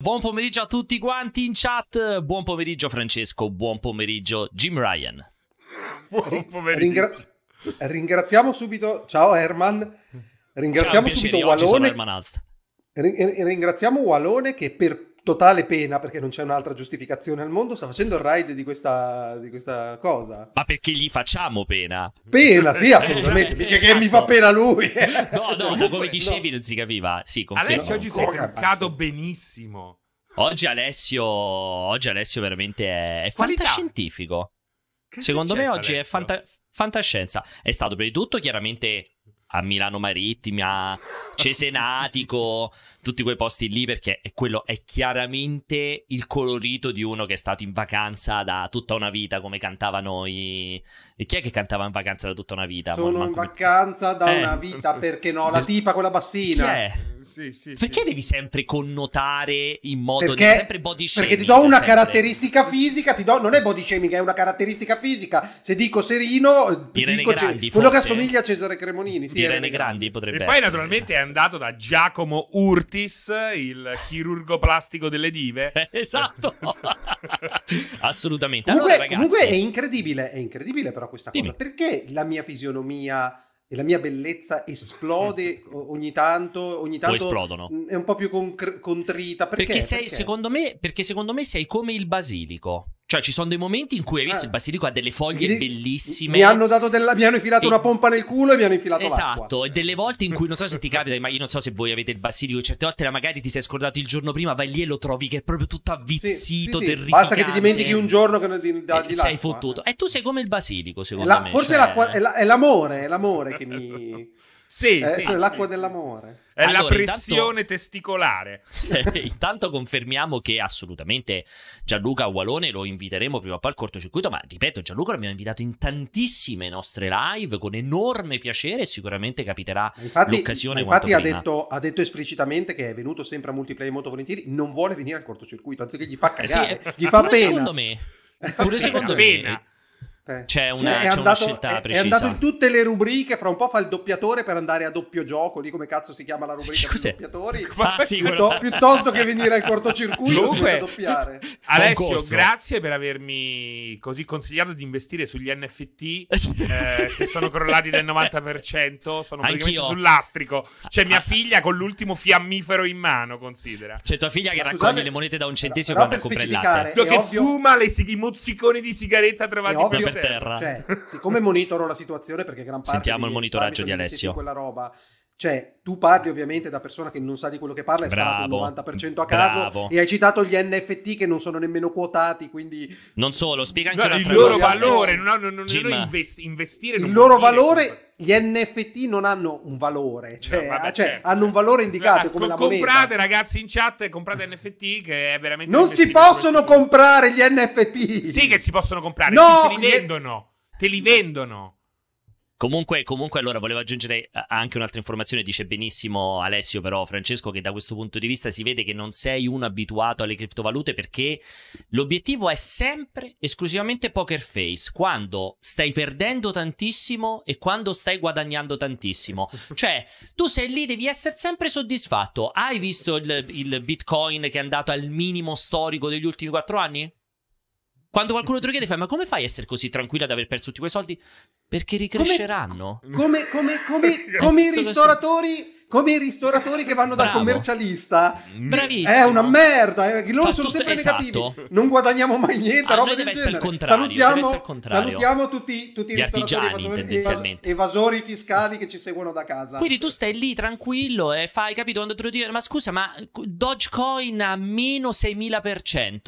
Buon pomeriggio a tutti quanti in chat, buon pomeriggio Francesco, buon pomeriggio Jim Ryan. Buon pomeriggio. Ringra- ringraziamo subito, ciao Herman, ringraziamo ciao, subito Walone. Ringraziamo Walone che per totale pena perché non c'è un'altra giustificazione al mondo, sta facendo il raid di questa, di questa cosa. Ma perché gli facciamo pena? Pena, sì, eh, assolutamente. esatto. che mi fa esatto. pena lui. no, no, cioè, come dicevi no. non si capiva. Sì, Alessio oggi si è toccato benissimo. Oggi Alessio, oggi Alessio veramente è, è fantascientifico. Che Secondo me oggi Alessio? è fanta- fantascienza. È stato prima di tutto chiaramente a Milano Marittima, Cesenatico, tutti quei posti lì perché è quello è chiaramente il colorito di uno che è stato in vacanza da tutta una vita come cantavano i, e chi è che cantava in vacanza da tutta una vita? Sono in vacanza da eh. una vita, perché no? La tipa con la bassina. Chi è? Sì, sì, perché sì. devi sempre connotare in modo perché, di sempre body shaming? Perché ti do una sempre. caratteristica fisica, ti do, non è body shaming, è una caratteristica fisica. Se dico Serino, eh, Irene dico Grandi, quello che assomiglia a Cesare Cremonini. Sì, Irene, Irene Grandi potrebbe e essere. E poi naturalmente è andato da Giacomo Urtis, il chirurgo plastico delle dive. Eh, esatto. Assolutamente. Comunque, allora, ragazzi... comunque è incredibile, è incredibile però questa Dimmi. cosa. Perché la mia fisionomia e la mia bellezza esplode ogni tanto, ogni tanto o esplodono. Mm, è un po' più concr- contrita. Perché, perché, sei, perché? Secondo me, perché secondo me sei come il basilico. Cioè, ci sono dei momenti in cui hai visto eh. il basilico ha delle foglie mi, bellissime. Mi hanno, della, mi hanno infilato e... una pompa nel culo e mi hanno infilato esatto. Esatto, e delle volte in cui non so se ti capita, ma io non so se voi avete il basilico, certe volte magari ti sei scordato il giorno prima, vai lì e lo trovi che è proprio tutto avvizzito, sì, sì, sì. Basta che ti dimentichi un giorno che non ti dà di, eh, di sei fottuto. E tu sei come il basilico, secondo la, me. Forse cioè... è, l'acqua, è, la, è, l'amore, è l'amore che mi Sì, eh, sì. Cioè, l'acqua dell'amore. È allora, la pressione intanto... testicolare. Eh, intanto confermiamo che assolutamente Gianluca Walone lo inviteremo prima o poi al cortocircuito, ma ripeto, Gianluca l'abbiamo invitato in tantissime nostre live con enorme piacere sicuramente capiterà infatti, l'occasione. Infatti ha detto, ha detto, esplicitamente che è venuto sempre a multiplayer molto volentieri, non vuole venire al cortocircuito, anche detto che gli fa eh cagare, eh sì, gli fa pena. Secondo me, pure secondo me, eh. Cioè, c'è una, c'è andato, una scelta è, precisa. È andato in tutte le rubriche, fra un po' fa il doppiatore per andare a doppio gioco, lì come cazzo si chiama la rubrica Cos'è? dei doppiatori, ah, sì, piuttosto, piuttosto che venire al cortocircuito Dunque, a doppiare. Alessio, Concorso. grazie per avermi così consigliato di investire sugli NFT eh, che sono crollati del 90%, sono praticamente sull'astrico. C'è mia ah, ah. figlia con l'ultimo fiammifero in mano, considera. C'è tua figlia che Scusate, raccoglie le monete da un centesimo quando compra il latte. Che ovvio... fuma le, i mozziconi di sigaretta trovati per terra. Cioè, siccome monitoro la situazione perché gran parte Sentiamo il monitoraggio di Alessio. Quella roba cioè, tu parli ovviamente da persona che non sa di quello che parla, hai bravo, il 90% a caso bravo. e hai citato gli NFT che non sono nemmeno quotati, quindi... Non solo, spiega anche cioè, no, il loro valore, non, non, non, non invest- investire... Il non loro valore gli NFT non hanno un valore, cioè, no, vabbè, cioè certo. hanno un certo. valore indicato no, ah, come co- la moneta. Comprate ragazzi in chat, comprate NFT che è veramente... Non si possono comprare gli NFT! Sì che si possono comprare, no, te li vendono, te li vendono. Comunque, comunque, allora volevo aggiungere eh, anche un'altra informazione. Dice benissimo Alessio, però, Francesco, che da questo punto di vista si vede che non sei uno abituato alle criptovalute perché l'obiettivo è sempre esclusivamente poker face. Quando stai perdendo tantissimo e quando stai guadagnando tantissimo, cioè tu sei lì, devi essere sempre soddisfatto. Hai visto il, il bitcoin che è andato al minimo storico degli ultimi quattro anni? Quando qualcuno te lo chiede, fai: Ma come fai a essere così tranquilla ad aver perso tutti quei soldi? Perché ricresceranno. Come, come, come, come i ristoratori. Come i ristoratori che vanno dal commercialista, Bravissimo. è una merda. eh, Loro Fa sono sempre esatto. negativi. Non guadagniamo mai niente. roba del deve essere il deve essere il contrario. salutiamo tutti, tutti i Gli ristoratori artigiani, tendenzialmente. evasori fiscali che ci seguono da casa. Quindi tu stai lì tranquillo e fai, capito, quando te lo dico, ma scusa, ma eh, Dogecoin a meno 6000%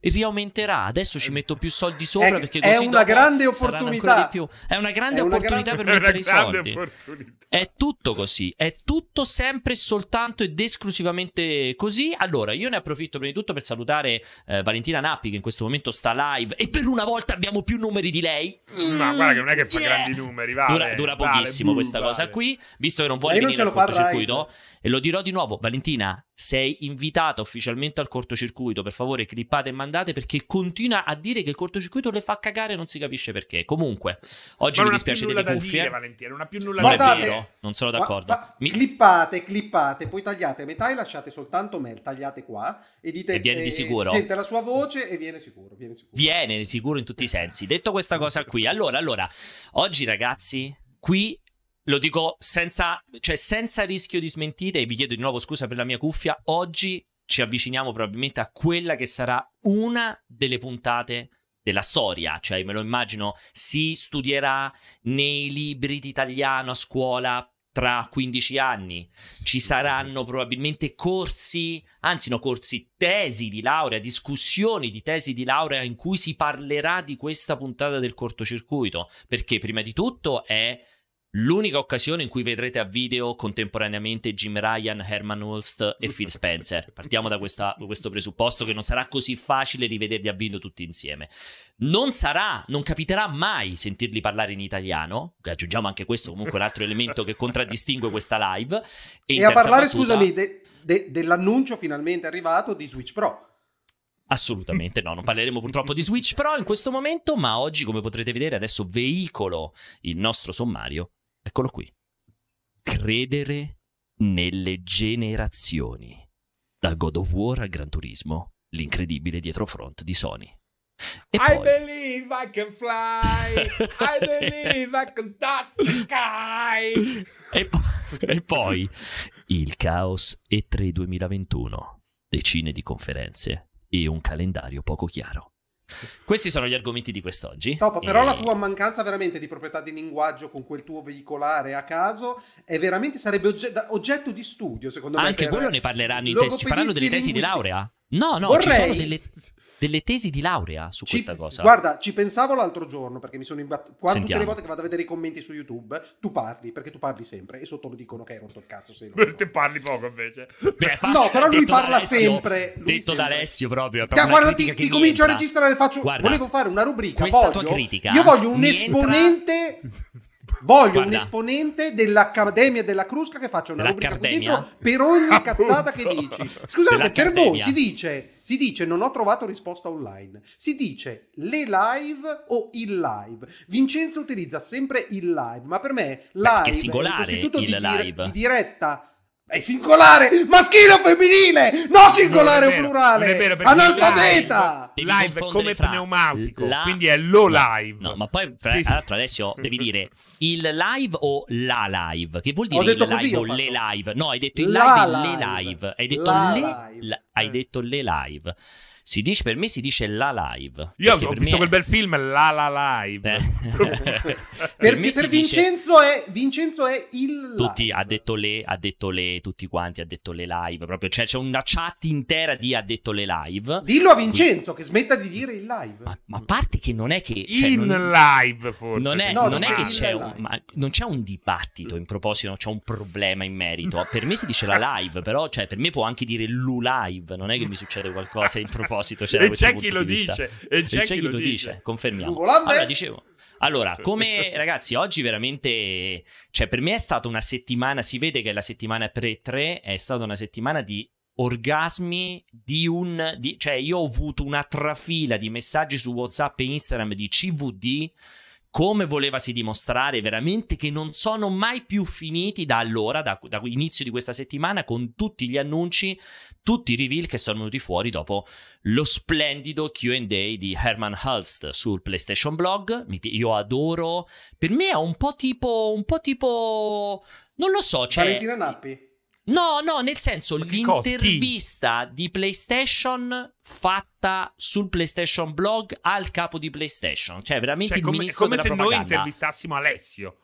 riaumenterà. Adesso ci eh, metto più soldi sopra è, perché così è una grande opportunità. È una grande è una opportunità grande, per mettere i soldi. È tutto così, è tutto sempre soltanto ed esclusivamente così. Allora, io ne approfitto prima di tutto per salutare eh, Valentina Nappi che in questo momento sta live e per una volta abbiamo più numeri di lei. Ma mm, guarda che non è che fa yeah. grandi numeri, vale, dura, dura pochissimo bu, questa vale. cosa qui, visto che non vuole venire non al eh, cortocircuito. Live. E lo dirò di nuovo, Valentina, sei invitata ufficialmente al cortocircuito, per favore clippate e mandate perché continua a dire che il cortocircuito le fa cagare, non si capisce perché. Comunque, oggi mi dispiace delle cuffie. Dire, Valentina, non ha più nulla da dire. Non è vero, non sono d'accordo. Ma, ma, Clippate, clippate, poi tagliate a metà e lasciate soltanto me, tagliate qua e dite e viene di eh, sicuro. Sente la sua voce e viene sicuro, viene sicuro. Viene sicuro in tutti i sensi. Detto questa cosa qui, allora, allora, oggi ragazzi, qui lo dico senza, cioè senza rischio di smentite e vi chiedo di nuovo scusa per la mia cuffia, oggi ci avviciniamo probabilmente a quella che sarà una delle puntate della storia, cioè me lo immagino si studierà nei libri di italiano a scuola tra 15 anni, ci saranno probabilmente corsi, anzi no corsi, tesi di laurea, discussioni di tesi di laurea in cui si parlerà di questa puntata del cortocircuito, perché prima di tutto è L'unica occasione in cui vedrete a video contemporaneamente Jim Ryan, Herman Holst e Phil Spencer. Partiamo da, questa, questo presupposto che non sarà così facile rivederli a video tutti insieme. Non sarà, non capiterà mai sentirli parlare in italiano. Aggiungiamo anche questo, comunque, un altro elemento che contraddistingue questa live. E, e a parlare, battuta, scusami, de, de, dell'annuncio finalmente arrivato di Switch Pro. Assolutamente no, non parleremo purtroppo di Switch Pro in questo momento, ma oggi come potrete vedere adesso veicolo il nostro sommario Eccolo qui. Credere nelle generazioni. Da God of War a Gran Turismo, l'incredibile dietrofront di Sony. E I believe I can fly, I believe I can touch the sky. E, po- e poi il caos E3 2021, decine di conferenze e un calendario poco chiaro. Questi sono gli argomenti di quest'oggi. Top, però e... la tua mancanza veramente di proprietà di linguaggio con quel tuo veicolare a caso è veramente sarebbe ogge- oggetto di studio, secondo Anche me. Anche quello ne parleranno i tesi, ci faranno delle tesi linguisti. di laurea. No, no, Vorrei... ci sono delle delle tesi di laurea su ci, questa cosa. Guarda, ci pensavo l'altro giorno perché mi sono imbattuto. Quando tutte le volte che vado a vedere i commenti su YouTube, tu parli perché tu parli sempre e sotto lo dicono che hai rotto il cazzo. Sei Beh, te parli poco invece. Beh, No, però lui parla Alessio, sempre. Lui detto da Alessio proprio. proprio guarda, ti, ti comincio entra. a registrare. Faccio... Guarda, Volevo fare una rubrica. Questa voglio, tua critica. Io voglio un esponente. Entra... Voglio Guarda. un esponente dell'Accademia della Crusca che faccia una rubrica qui dentro per ogni cazzata che dici. Scusate, per voi si dice, si dice non ho trovato risposta online. Si dice le live o il live. Vincenzo utilizza sempre il live, ma per me live è il sostituto il di, live. Dire, di diretta è singolare, maschile o femminile? No, singolare o plurale? Non è vero, Analfabeta! Live, live come pneumatico, la... quindi è lo no, live. No, ma poi tra sì, sì. l'altro adesso devi dire il live o la live? Che vuol dire il live così, o le live? No, hai detto il live, live, le live. Hai detto la le live. La... hai detto le live. Si dice, per me si dice la live. Io ho visto me... quel bel film, la la live. Eh. per, per, per Vincenzo, dice... è, Vincenzo è il. Tutti live. ha detto le, ha detto le, tutti quanti ha detto le live. Proprio cioè, c'è una chat intera di ha detto le live. Dillo a Vincenzo che smetta di dire il live. Ma, ma, a parte che non è che. Cioè, in non... live forse. Non è, no, non è che c'è un, ma, non c'è un dibattito in proposito, non c'è un problema in merito. Per me si dice la live, però cioè, per me può anche dire l'u live. Non è che mi succede qualcosa in proposito proposito cioè, c'era e c'è chi lo di dice e c'è, e c'è chi, chi, lo dice, dice. confermiamo Volante. allora dicevo allora, come ragazzi, oggi veramente, cioè per me è stata una settimana, si vede che la settimana pre-3 è stata una settimana di orgasmi di un... Di, cioè io ho avuto una trafila di messaggi su WhatsApp e Instagram di CVD come volevasi dimostrare veramente che non sono mai più finiti da allora, da, da inizio di questa settimana, con tutti gli annunci tutti i reveal che sono venuti fuori dopo lo splendido QA di Herman Hulst sul PlayStation Blog. Io adoro. Per me è un po' tipo. Un po' tipo. Non lo so. Cioè, Valentina Nappi. No, no, nel senso, l'intervista costi? di PlayStation fatta sul PlayStation blog al capo di PlayStation. Cioè, veramente cioè, il come, ministro della propaganda. È come se propaganda. noi intervistassimo Alessio.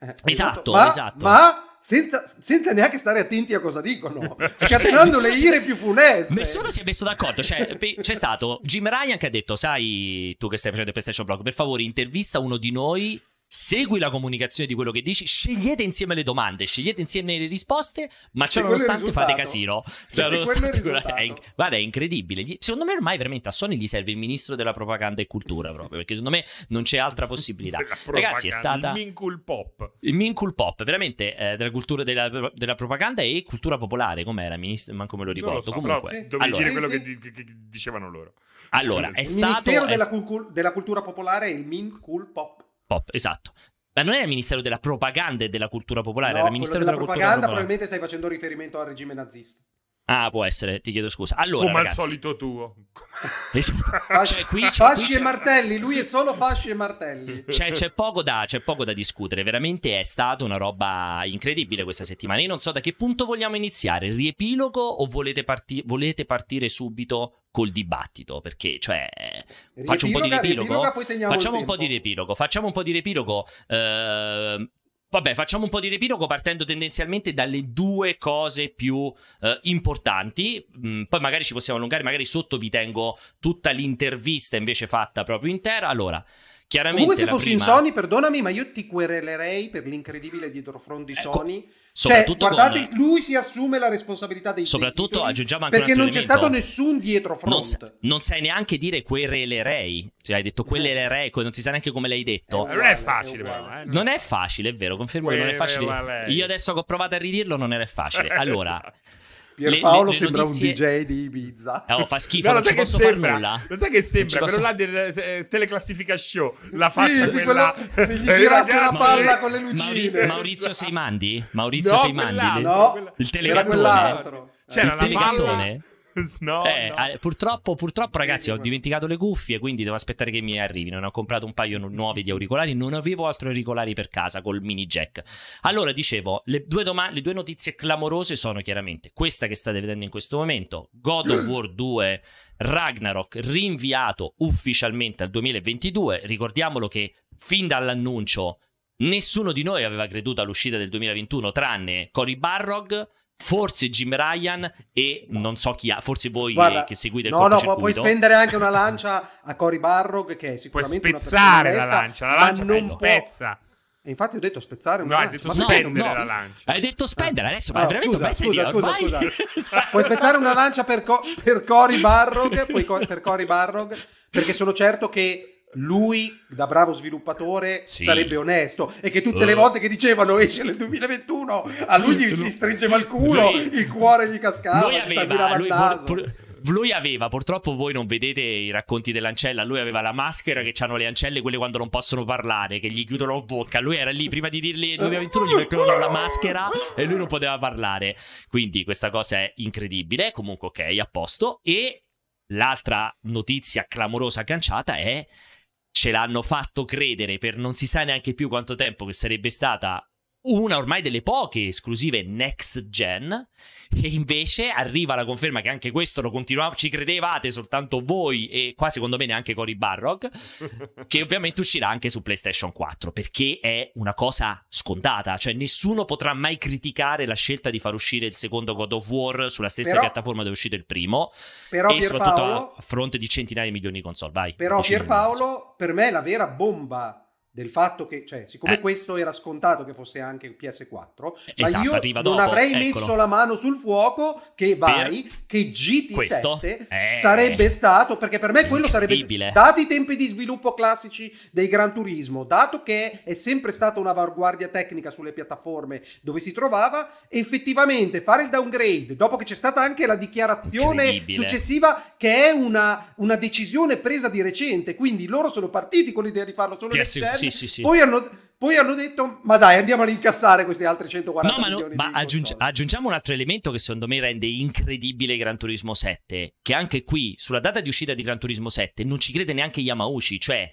Eh, esatto, esatto. Ma, esatto. ma senza, senza, neanche stare attenti a cosa dicono, scatenando le ire più funeste. Nessuno si è messo d'accordo. Cioè, c'è stato Jim Ryan che ha detto: Sai, tu che stai facendo il PlayStation Blog, per favore, intervista uno di noi segui la comunicazione di quello che dici, scegliete insieme le domande, scegliete insieme le risposte, ma ciò nonostante cioè, cioè, fate casino. Cioè, nonostante è, è, guarda, è incredibile. Secondo me ormai veramente a Sony gli serve il ministro della propaganda e cultura proprio, perché secondo me non c'è altra possibilità. Ragazzi, è stata... Il Minkul Pop. Il Minkul Pop, veramente, eh, della cultura della, della, propaganda e cultura popolare, com'era, ministro? Manco me lo ricordo. Lo so, Comunque, però, allora, dire quello sì. che, che, che dicevano loro. Allora, è il stato... Il Ministero è... della, cultura popolare è il Minkul Pop. Pop, esatto. Ma non era il ministero della propaganda e della cultura popolare, no, era il ministero della, della propaganda. Probabilmente stai facendo riferimento al regime nazista. Ah, può essere, ti chiedo scusa. Allora, Come ragazzi, al solito tuo. Esatto. Cioè, qui, c'è, fasci qui c'è... e cioè- martelli, lui è solo fasci e martelli. C'è, c'è, poco da, c'è poco da discutere, veramente è stata una roba incredibile questa settimana. Io non so da che punto vogliamo iniziare, il riepilogo o volete, parti- volete partire subito col dibattito? Perché, cioè, riepiloga, faccio un po' di riepilogo. facciamo, un po di riepilogo facciamo un po' di riepilogo. Eh, Vabbè, facciamo un po' di riepilogo partendo tendenzialmente dalle due cose più eh, importanti, mm, poi magari ci possiamo allungare, magari sotto vi tengo tutta l'intervista invece fatta proprio intera. Allora, Chiaramente Comunque se fossi prima... in Sony, perdonami, ma io ti querelerei per l'incredibile dietrofront di eh, Sony. Cioè, soprattutto cioè, guardate, con... lui si assume la responsabilità dei Soprattutto titoli, aggiungiamo anche Perché non c'è stato nessun dietrofront. Non, non, sai neanche dire querelerei. Cioè, hai detto eh. querelerei, non si sa neanche come l'hai detto. Eh, non è facile, però. Eh. Non è facile, è vero, confermo che non è facile. Io adesso che ho provato a ridirlo non era facile. Allora... Pierpaolo sembra notizie... un DJ di Ibiza. Oh, fa schifo, no, non ci posso sembra, far nulla. Lo sai che sembra? Posso... là del eh, eh, teleclassifica show, la faccia sì, quella... Sì, quella... Se gli eh, girassi la palla con le lucine. Mauri... Maurizio Seimandi? Maurizio no, Seimandi? Quella, no, il telegattone? C'era il la palla no, eh, no. Purtroppo, purtroppo, ragazzi, ho dimenticato le cuffie, quindi devo aspettare che mi arrivino. Ne ho comprato un paio nuovi di auricolari. Non avevo altro auricolari per casa col mini jack. Allora, dicevo, le due, doma- le due notizie clamorose sono chiaramente questa che state vedendo in questo momento: God of War 2 Ragnarok rinviato ufficialmente al 2022. Ricordiamolo che fin dall'annuncio. Nessuno di noi aveva creduto all'uscita del 2021, tranne Cory Barrog, forse Jim Ryan e non so chi ha, forse voi Guarda, che seguite il No, no, puoi spendere anche una lancia a Cory Barrog che è sicuramente puoi spezzare onesta, la lancia, la lancia non spezza. E infatti ho detto spezzare una no, lancia. Hai detto spendere no, la lancia. Hai detto spendere adesso, ma ah, veramente scusa, scusa, via, ormai... scusa, puoi spezzare una lancia per, co- per Cory Barrog, co- per Cory Barrog, perché sono certo che lui da bravo sviluppatore sì. sarebbe onesto e che tutte le volte che dicevano esce nel 2021 a lui gli si stringeva il culo lui, il cuore gli cascava lui aveva, lui aveva, purtroppo voi non vedete i racconti dell'ancella, lui aveva la maschera che hanno le ancelle, quelle quando non possono parlare, che gli chiudono la bocca. Lui era lì prima di dirgli 2021, gli mettevano la maschera e lui non poteva parlare. Quindi questa cosa è incredibile. Comunque, ok, a posto. E l'altra notizia clamorosa agganciata è ce l'hanno fatto credere per non si sa neanche più quanto tempo che sarebbe stata una ormai delle poche esclusive next gen e invece arriva la conferma che anche questo lo continuava, ci credevate soltanto voi e qua secondo me neanche Cory Barrog, che ovviamente uscirà anche su PlayStation 4 perché è una cosa scontata, cioè nessuno potrà mai criticare la scelta di far uscire il secondo God of War sulla stessa però, piattaforma dove è uscito il primo però e Pierpaolo, soprattutto a fronte di centinaia di milioni di console. Vai. Però Pierpaolo, per me la vera bomba del fatto che, cioè, siccome eh. questo era scontato che fosse anche PS4, esatto, ma io esatto, non avrei Eccolo. messo la mano sul fuoco che vai, per che GT7 questo? Eh. sarebbe stato, perché per me quello sarebbe, dati i tempi di sviluppo classici dei Gran Turismo, dato che è sempre stata un'avanguardia tecnica sulle piattaforme dove si trovava, effettivamente fare il downgrade, dopo che c'è stata anche la dichiarazione successiva, che è una, una decisione presa di recente, quindi loro sono partiti con l'idea di farlo solo PS- sì, sì, sì. Poi hanno, poi hanno detto, ma dai, andiamo ad incassare questi altri 140 no, ma no, Ma aggiungi, aggiungiamo un altro elemento che secondo me rende incredibile Gran Turismo 7, che anche qui, sulla data di uscita di Gran Turismo 7, non ci crede neanche Yamauchi, cioè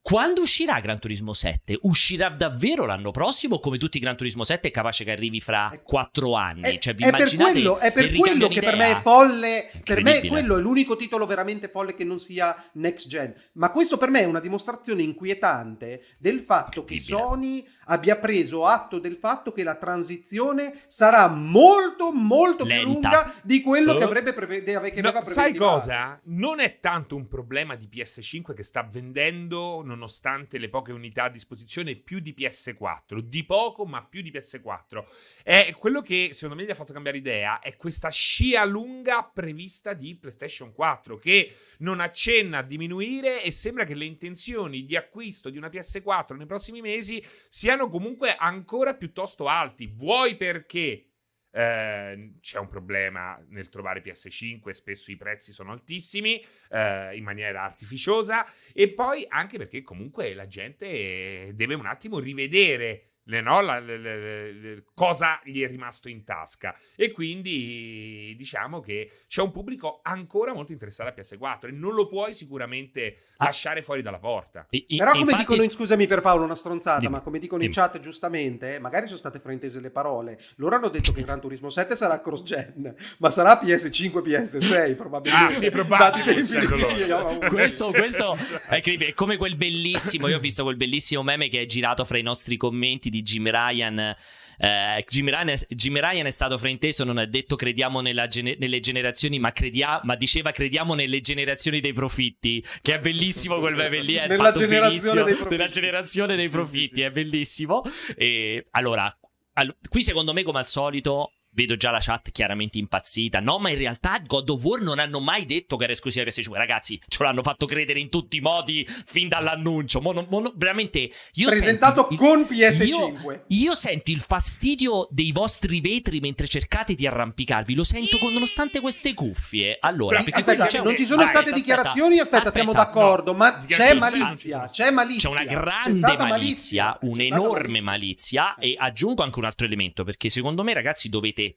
quando uscirà Gran Turismo 7? Uscirà davvero l'anno prossimo? Come tutti i Gran Turismo 7 è capace che arrivi fra eh, quattro anni? È, eh, cioè, vi è per quello, è per quello che idea? per me è folle. Per me quello è l'unico titolo veramente folle che non sia next gen. Ma questo per me è una dimostrazione inquietante del fatto che Sony abbia preso atto del fatto che la transizione sarà molto molto Lenta. più lunga di quello che eh? avrebbe preve- che aveva no, Sai cosa? Non è tanto un problema di PS5 che sta vendendo, nonostante le poche unità a disposizione, più di PS4. Di poco, ma più di PS4. È quello che secondo me gli ha fatto cambiare idea è questa scia lunga prevista di PlayStation 4 che non accenna a diminuire e sembra che le intenzioni di acquisto di una PS4 nei prossimi mesi siano comunque ancora piuttosto alti. Vuoi perché? Eh, c'è un problema nel trovare PS5, spesso i prezzi sono altissimi eh, in maniera artificiosa e poi anche perché comunque la gente deve un attimo rivedere le, no, la, le, cosa gli è rimasto in tasca. E quindi diciamo che c'è un pubblico ancora molto interessato a PS4 e non lo puoi sicuramente ah. lasciare fuori dalla porta. I, I, Però, come infatti... dicono, in, scusami per Paolo, una stronzata, dimmi, ma come dicono dimmi. in chat giustamente, eh, magari sono state fraintese le parole. Loro hanno detto che in Gran Turismo 7 sarà cross-gen, ma sarà PS5, PS6 probabilmente. Ah, sì, probabilmente. questo, questo è, è come quel bellissimo, io ho visto quel bellissimo meme che è girato fra i nostri commenti di Jim Ryan. Eh, Jim, Ryan è, Jim, Ryan è, stato frainteso, non ha detto crediamo gene- nelle generazioni, ma, credia- ma, diceva crediamo nelle generazioni dei profitti, che è bellissimo quel meme lì, è nella fatto benissimo, della generazione dei profitti, è bellissimo. E, allora, all- qui secondo me come al solito vedo già la chat chiaramente impazzita. No, ma in realtà God of War non hanno mai detto che era esclusiva PS5. Ragazzi, ce l'hanno fatto credere in tutti i modi fin dall'annuncio. Mo non, mo veramente. Io Presentato sento, con PS5. Io, io, sento il fastidio dei vostri vetri mentre cercate di arrampicarvi. Lo sento con, nonostante queste cuffie. Allora, aspetta, un... non ci sono aspetta, state dichiarazioni. Aspetta, aspetta siamo d'accordo. No, ma c'è malizia, c'è malizia. C'è una grande malizia, malizia un'enorme malizia. malizia. E aggiungo anche un altro elemento perché secondo me, ragazzi, dovete pesante,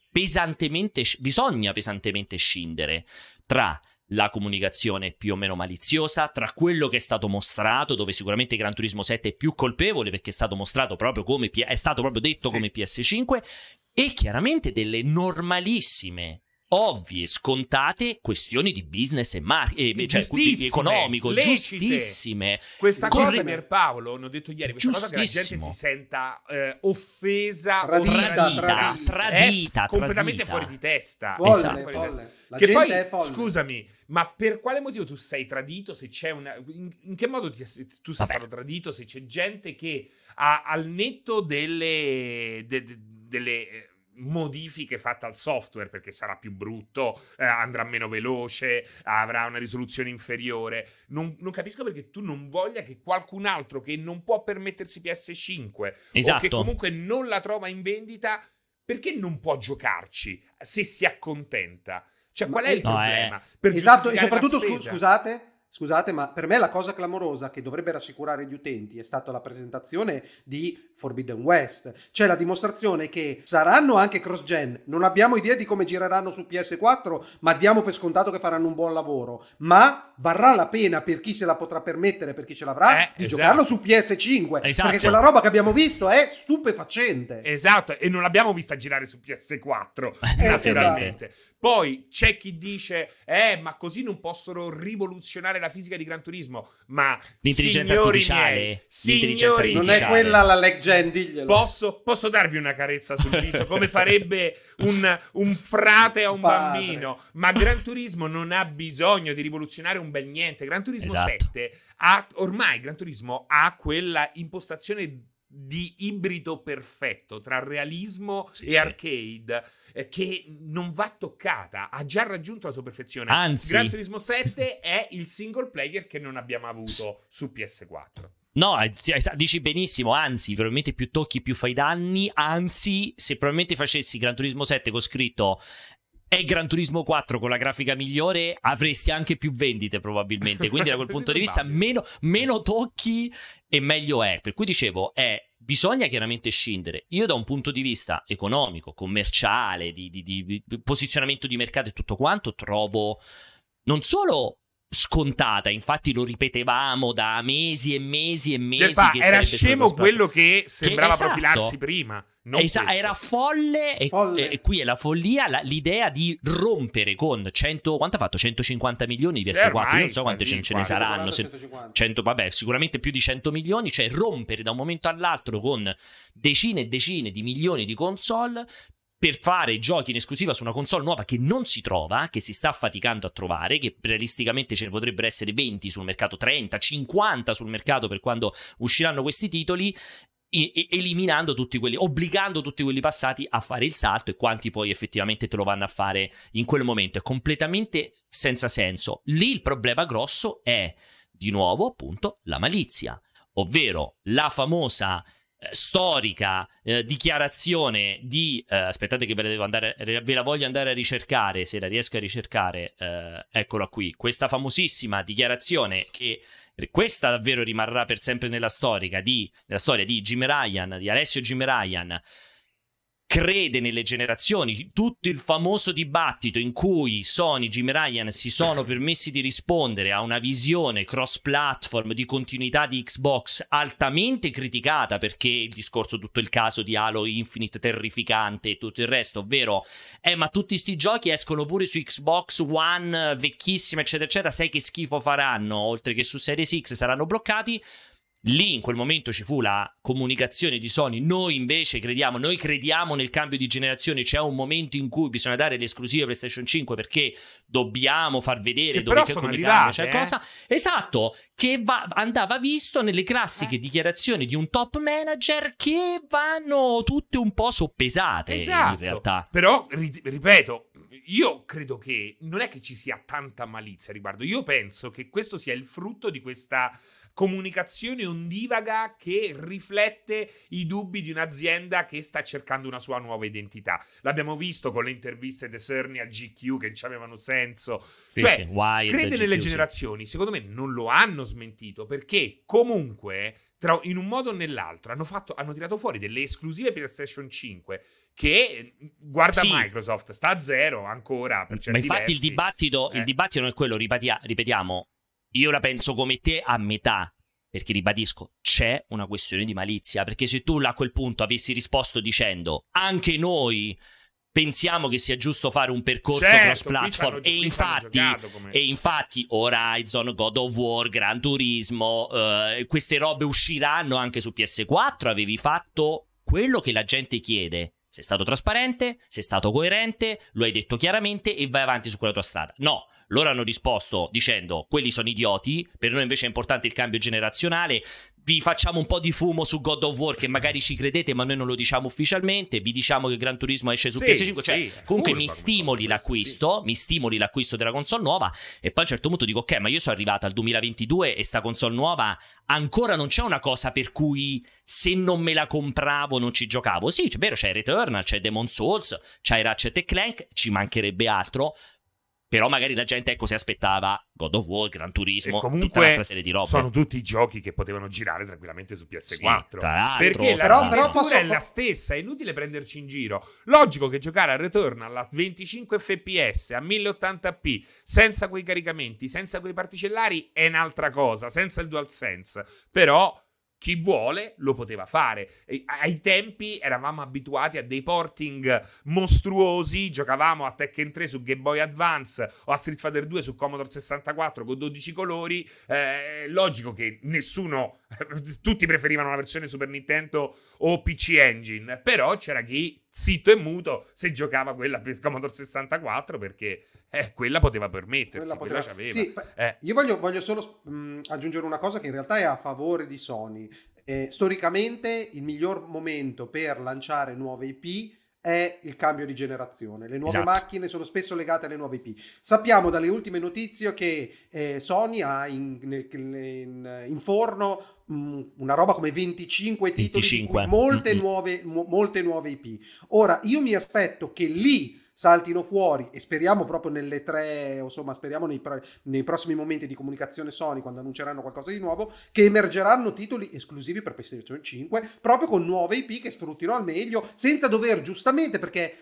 pesantemente, bisogna pesantemente scindere tra la comunicazione più o meno maliziosa, tra quello che è stato mostrato, dove sicuramente Gran Turismo 7 è più colpevole perché è stato mostrato proprio come, è stato proprio detto sì. come PS5, e chiaramente delle normalissime ovvie, scontate questioni di business e mar- eh, cioè, di economico, lecite. giustissime. Questa Corre- cosa, Pierpaolo, hanno detto ieri, questa cosa che la gente si senta eh, offesa, tradita, tradita, tradita, eh, tradita completamente tradita. fuori di testa. Folle, esatto. folle. Di testa. che poi, è folle. scusami, ma per quale motivo tu sei tradito? Se c'è una. In, in che modo ti, tu sei Vabbè. stato tradito? Se c'è gente che ha, al netto delle, de, de, delle eh, modifiche fatte al software perché sarà più brutto, eh, andrà meno veloce, avrà una risoluzione inferiore. Non, non, capisco perché tu non voglia che qualcun altro che non può permettersi PS5 esatto. o che esatto. comunque non la trova in vendita, perché non può giocarci se si accontenta? Cioè, qual è il no, problema? Eh. esatto, e soprattutto scu- scusate Scusate, ma per me la cosa clamorosa che dovrebbe rassicurare gli utenti è stata la presentazione di Forbidden West, cioè la dimostrazione che saranno anche cross-gen. Non abbiamo idea di come gireranno su PS4, ma diamo per scontato che faranno un buon lavoro. Ma varrà la pena per chi se la potrà permettere, per chi ce l'avrà, eh, di esatto. giocarlo su PS5. Esatto. Perché quella roba che abbiamo visto è stupefacente. Esatto, e non l'abbiamo vista girare su PS4, eh, esatto. naturalmente. Esatto. Poi c'è chi dice, eh, ma così non possono rivoluzionare la la fisica di Gran Turismo, ma l'intelligenza artificiale, miei, l'intelligenza signori, artificiale. non è quella la leggenda. Posso, posso, darvi una carezza sul viso come farebbe un, un frate a un Padre. bambino, ma Gran Turismo non ha bisogno di rivoluzionare un bel niente. Gran Turismo esatto. 7 ha ormai Gran Turismo ha quella impostazione di ibrido perfetto tra realismo sì, e sì. arcade eh, che non va toccata, ha già raggiunto la sua perfezione. Anzi, Gran Turismo 7 è il single player che non abbiamo avuto su PS4. No, eh, eh, dici benissimo, anzi, probabilmente più tocchi più fai danni, anzi, se probabilmente facessi Gran Turismo 7 con scritto è Gran Turismo 4 con la grafica migliore, avresti anche più vendite probabilmente. Quindi da quel punto di vista meno, meno tocchi e meglio è. Per cui dicevo, è bisogna chiaramente scindere. Io da un punto di vista economico, commerciale, di, di, di, posizionamento di mercato e tutto quanto, trovo non solo scontata, infatti lo ripetevamo da mesi e mesi e cioè, mesi. Beh, era scemo quello che sembrava che, esatto, profilarsi prima. Esa- era folle e, folle e, qui è la follia, la, l'idea di rompere con 100, quanto ha fatto? 150 milioni di S4, ormai, non so quanti ce, ne saranno, 100, vabbè sicuramente più di 100 milioni, cioè rompere da un momento all'altro con decine e decine di milioni di console per fare giochi in esclusiva su una console nuova che non si trova, che si sta faticando a trovare, che realisticamente ce ne potrebbero essere 20 sul mercato, 30, 50 sul mercato per quando usciranno questi titoli, eliminando tutti quelli, obbligando tutti quelli passati a fare il salto e quanti poi effettivamente te lo vanno a fare in quel momento. È completamente senza senso. Lì il problema grosso è di nuovo appunto la malizia, ovvero la famosa eh, storica eh, dichiarazione di eh, aspettate che ve la, devo andare, ve la voglio andare a ricercare se la riesco a ricercare eh, eccola qui questa famosissima dichiarazione che questa davvero rimarrà per sempre nella, storia di, nella storia di Jim Ryan, di Alessio Jim Ryan, crede nelle generazioni. Tutto il famoso dibattito in cui Sony, Jim Ryan si sono permessi di rispondere a una visione cross-platform di continuità di Xbox altamente criticata perché il discorso, tutto il caso di Halo Infinite terrificante e tutto il resto, ovvero, eh, ma tutti questi giochi escono pure su Xbox One vecchissima, eccetera, eccetera, sai che schifo faranno, oltre che su Series X saranno bloccati. Lì in quel momento ci fu la comunicazione di Sony, noi invece crediamo, noi crediamo nel cambio di generazione, c'è un momento in cui bisogna dare le esclusive PlayStation 5 perché dobbiamo far vedere che dove che come arrivate, cambia, cioè eh? cosa. Esatto, che va, andava visto nelle classiche eh? dichiarazioni di un top manager che vanno tutte un po' soppesate esatto. in realtà. Però ri- ripeto, io credo che non è che ci sia tanta malizia riguardo. Io penso che questo sia il frutto di questa comunicazione ondivaga che riflette i dubbi di un'azienda che sta cercando una sua nuova identità. L'abbiamo visto con le interviste di Cerny a GQ che ci avevano senso. Sì, cioè, sì, crede nelle GQ, generazioni, secondo me non lo hanno smentito perché comunque tra, in un modo o nell'altro hanno, fatto, hanno tirato fuori delle esclusive per Session 5 che guarda sì. Microsoft, sta a zero ancora. Per certi Ma infatti il dibattito, eh. il dibattito, non è quello, ripetia, ripetiamo, io la penso come te a metà. Perché ribadisco, c'è una questione di malizia. Perché se tu a quel punto avessi risposto dicendo anche noi pensiamo che sia giusto fare un percorso certo, cross platform e, infatti, come... e infatti Horizon, God of War, Gran Turismo, eh, queste robe usciranno anche su PS4, avevi fatto quello che la gente chiede sei stato trasparente, sei stato coerente, lo hai detto chiaramente e vai avanti su quella tua strada. No, loro hanno risposto dicendo quelli sono idioti, per noi invece è importante il cambio generazionale, vi facciamo un po' di fumo su God of War che magari ci credete ma noi non lo diciamo ufficialmente, vi diciamo che Gran Turismo esce su sì, PS5, cioè sì, comunque mi stimoli l'acquisto, sì. mi stimoli l'acquisto della console nuova e poi a un certo punto dico ok ma io sono arrivato al 2022 e sta console nuova ancora non c'è una cosa per cui se non me la compravo non ci giocavo, sì è vero c'è Returnal, c'è Demon Souls, c'è Ratchet Clank, ci mancherebbe altro, però magari la gente ecco si aspettava God of War, Gran Turismo, e comunque serie di robe. Sono tutti giochi che potevano girare tranquillamente su PS4. Sì, perché la roba però posso... è la stessa, è inutile prenderci in giro. Logico che giocare a Returnal alla 25 fps a 1080p senza quei caricamenti, senza quei particellari è un'altra cosa, senza il DualSense. Però chi vuole lo poteva fare. E ai tempi eravamo abituati a dei porting mostruosi, giocavamo a Tekken 3 su Game Boy Advance o a Street Fighter 2 su Commodore 64 con 12 colori. Eh, logico che nessuno, tutti preferivano la versione Super Nintendo o PC Engine, però c'era chi zitto e muto se giocava quella per Commodore 64 perché eh, quella poteva permettersi, quella, poteva... quella sì, eh. Io voglio, voglio solo mh, mm, aggiungere una cosa che in realtà è a favore di Sony. Eh, storicamente il miglior momento per lanciare nuove IP è il cambio di generazione. Le nuove esatto. macchine sono spesso legate alle nuove IP. Sappiamo dalle ultime notizie che eh, Sony ha in, nel, in, in forno Mm, una roba come 25 titoli, 25. Molte, mm-hmm. nuove, mo- molte nuove IP. Ora, io mi aspetto che lì saltino fuori e speriamo proprio nelle tre, insomma, speriamo nei, nei, prossimi momenti di comunicazione Sony, quando annunceranno qualcosa di nuovo, che emergeranno titoli esclusivi per PlayStation 5, proprio con nuove IP che sfruttino al meglio, senza dover giustamente, perché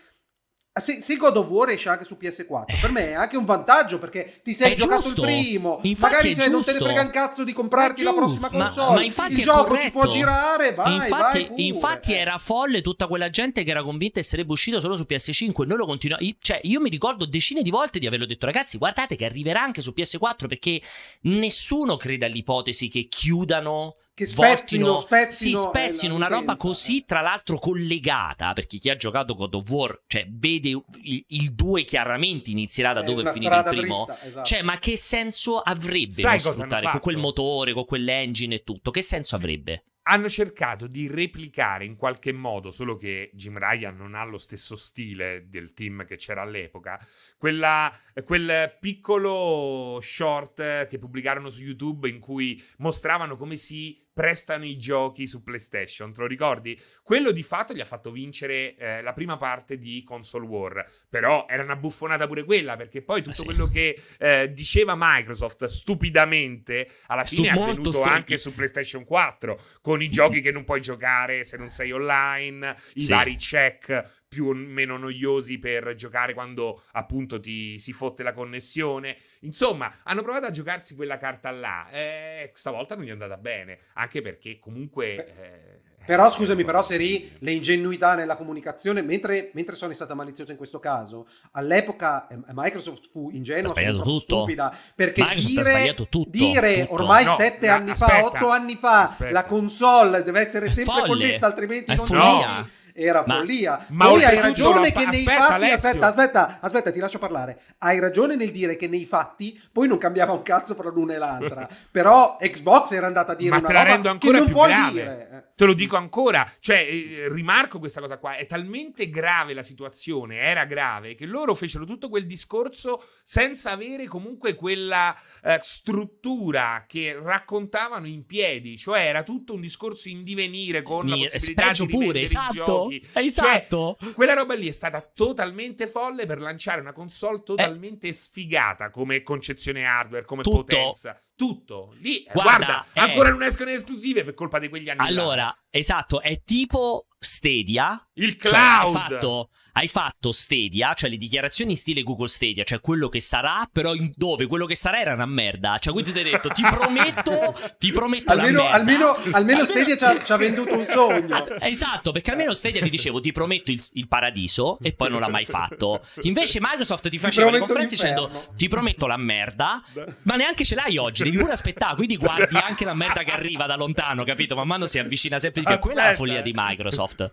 se, ah, se God of War esce anche su PS4, eh. per me è anche un vantaggio perché ti sei è giocato giusto. il primo. Infatti magari cioè, non te ne frega un cazzo di comprarti la prossima console. Ma, ma infatti il gioco corretto. ci può girare. Vai, infatti, vai infatti, eh. era folle tutta quella gente che era convinta che sarebbe uscito solo su PS5. Noi lo continuiamo. Cioè, io mi ricordo decine di volte di averlo detto, ragazzi, guardate che arriverà anche su PS4 perché nessuno crede all'ipotesi che chiudano che spezzino, voltino, spezzino, si spezzino eh, una roba così eh. tra l'altro collegata perché chi ha giocato God of War cioè vede il 2 chiaramente inizierà da eh, è dove è il primo dritta, esatto. cioè ma che senso avrebbe sfruttare con quel motore con quell'engine e tutto che senso avrebbe hanno cercato di replicare in qualche modo, solo che Jim Ryan non ha lo stesso stile del team che c'era all'epoca, quella, quel piccolo short che pubblicarono su YouTube in cui mostravano come si prestano i giochi su PlayStation, te lo ricordi? Quello di fatto gli ha fatto vincere eh, la prima parte di Console War, però era una buffonata pure quella, perché poi ah, tutto sì. quello che eh, diceva Microsoft stupidamente alla fine Stu- è avvenuto stupi- anche su PlayStation 4, con i giochi che non puoi giocare se non sei online, i sì. vari check, più o meno noiosi per giocare quando appunto ti si fotte la connessione. Insomma, hanno provato a giocarsi quella carta là. Eh, stavolta non gli è andata bene, anche perché comunque. Eh... Però eh, scusami, eh, però Seri, le ingenuità nella comunicazione, mentre, mentre Sony è stata maliziosa in questo caso, all'epoca eh, Microsoft fu ingenua, sbagliato tutto. stupida, perché Microsoft dire, tutto, dire ormai no, sette no, anni aspetta, fa, otto anni fa, aspetta. la console deve essere sempre connessa, altrimenti è non... Furia. No era ma, follia. Ma Poi hai ragione che nei aspetta, fatti. Alessio. Aspetta, aspetta, aspetta, ti lascio parlare. Hai ragione nel dire che nei fatti poi non cambiava un cazzo fra l'una e l'altra. Però Xbox era andata a dire ma una te la rendo ancora più grave. Dire. Te lo dico ancora. Cioè, eh, rimarco questa cosa qua. È talmente grave la situazione, era grave, che loro fecero tutto quel discorso senza avere comunque quella eh, struttura che raccontavano in piedi, cioè era tutto un discorso in divenire con Mi, la possibilità di pure, esatto, cioè, esatto. Cioè, quella roba lì è stata totalmente folle per lanciare una console eh. totalmente eh. sfigata come concezione hardware, come tutto. potenza tutto. Lì, eh, guarda, guarda è... ancora non escono le esclusive per colpa di quegli anni. Allora, là. esatto, è tipo Stadia. Il cioè, cloud. Cioè, fatto, hai fatto Stadia, cioè le dichiarazioni in stile Google Stadia, cioè quello che sarà, però in dove quello che sarà era una merda. Cioè, quindi ti hai detto, ti prometto, ti prometto almeno, la merda. Almeno, almeno Stadia ci ha, ci ha, venduto un sogno. Esatto, perché almeno Stadia ti dicevo, ti prometto il, il paradiso e poi non l'ha mai fatto. Invece Microsoft ti faceva le conferenze dicendo, ti prometto la merda, ma neanche ce l'hai oggi, devi pure aspettare, quindi guardi anche la merda che arriva da lontano, capito? Man mano si avvicina sempre di più. Aspetta. Quella è la follia di Microsoft.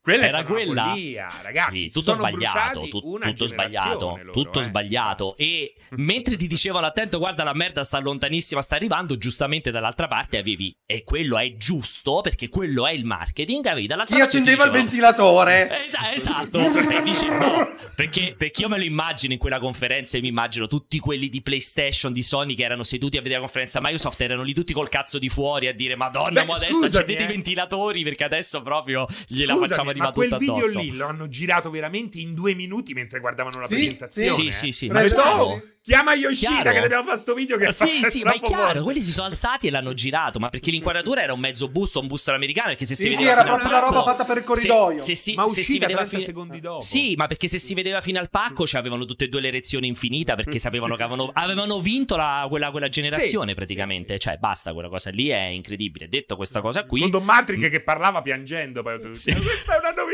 Quella era quella. follia, ragazzi bruciati, tutto sono sbagliato, tu, tutto sbagliato, loro, tutto eh. sbagliato. E mentre ti dicevano attento, guarda la merda sta lontanissima, sta arrivando, giustamente dall'altra parte avevi e quello è giusto perché quello è il marketing, avevi dall'altra io parte Io accendevo il ventilatore. Eh, Esa- eh, esatto, e dici no, perché, perché io me lo immagino in quella conferenza e mi immagino tutti quelli di PlayStation, di Sony che erano seduti a vedere la conferenza Microsoft erano lì tutti col cazzo di fuori a dire madonna, Beh, ma adesso scusami, accendete eh. i ventilatori perché adesso proprio gliela scusami, facciamo arrivare tutta addosso. Ma quel video lì lo hanno girato spiegato veramente in due minuti mentre guardavano la sì, presentazione. Sì, eh. sì, sì. Ma detto, oh, chiama Yoshida chiaro. che abbiamo fatto questo video che eh, Sì, sì, ma è chiaro, buono. quelli si sono alzati e l'hanno girato, ma perché l'inquadratura era un mezzo busto, un busto americano, perché se sì, si sì, vedeva era proprio una roba fatta per il corridoio. Se, se, se, ma se si vedeva 30 fino... secondi dopo. Sì, ma perché se si vedeva fino al pacco cioè avevano tutte e due l'erezione infinita perché sapevano sì. che avevano, avevano vinto la, quella, quella, generazione praticamente, cioè basta quella cosa lì è incredibile. Detto questa cosa qui, Con Don Matrix mm. che parlava piangendo, poi ho detto, questa è una novità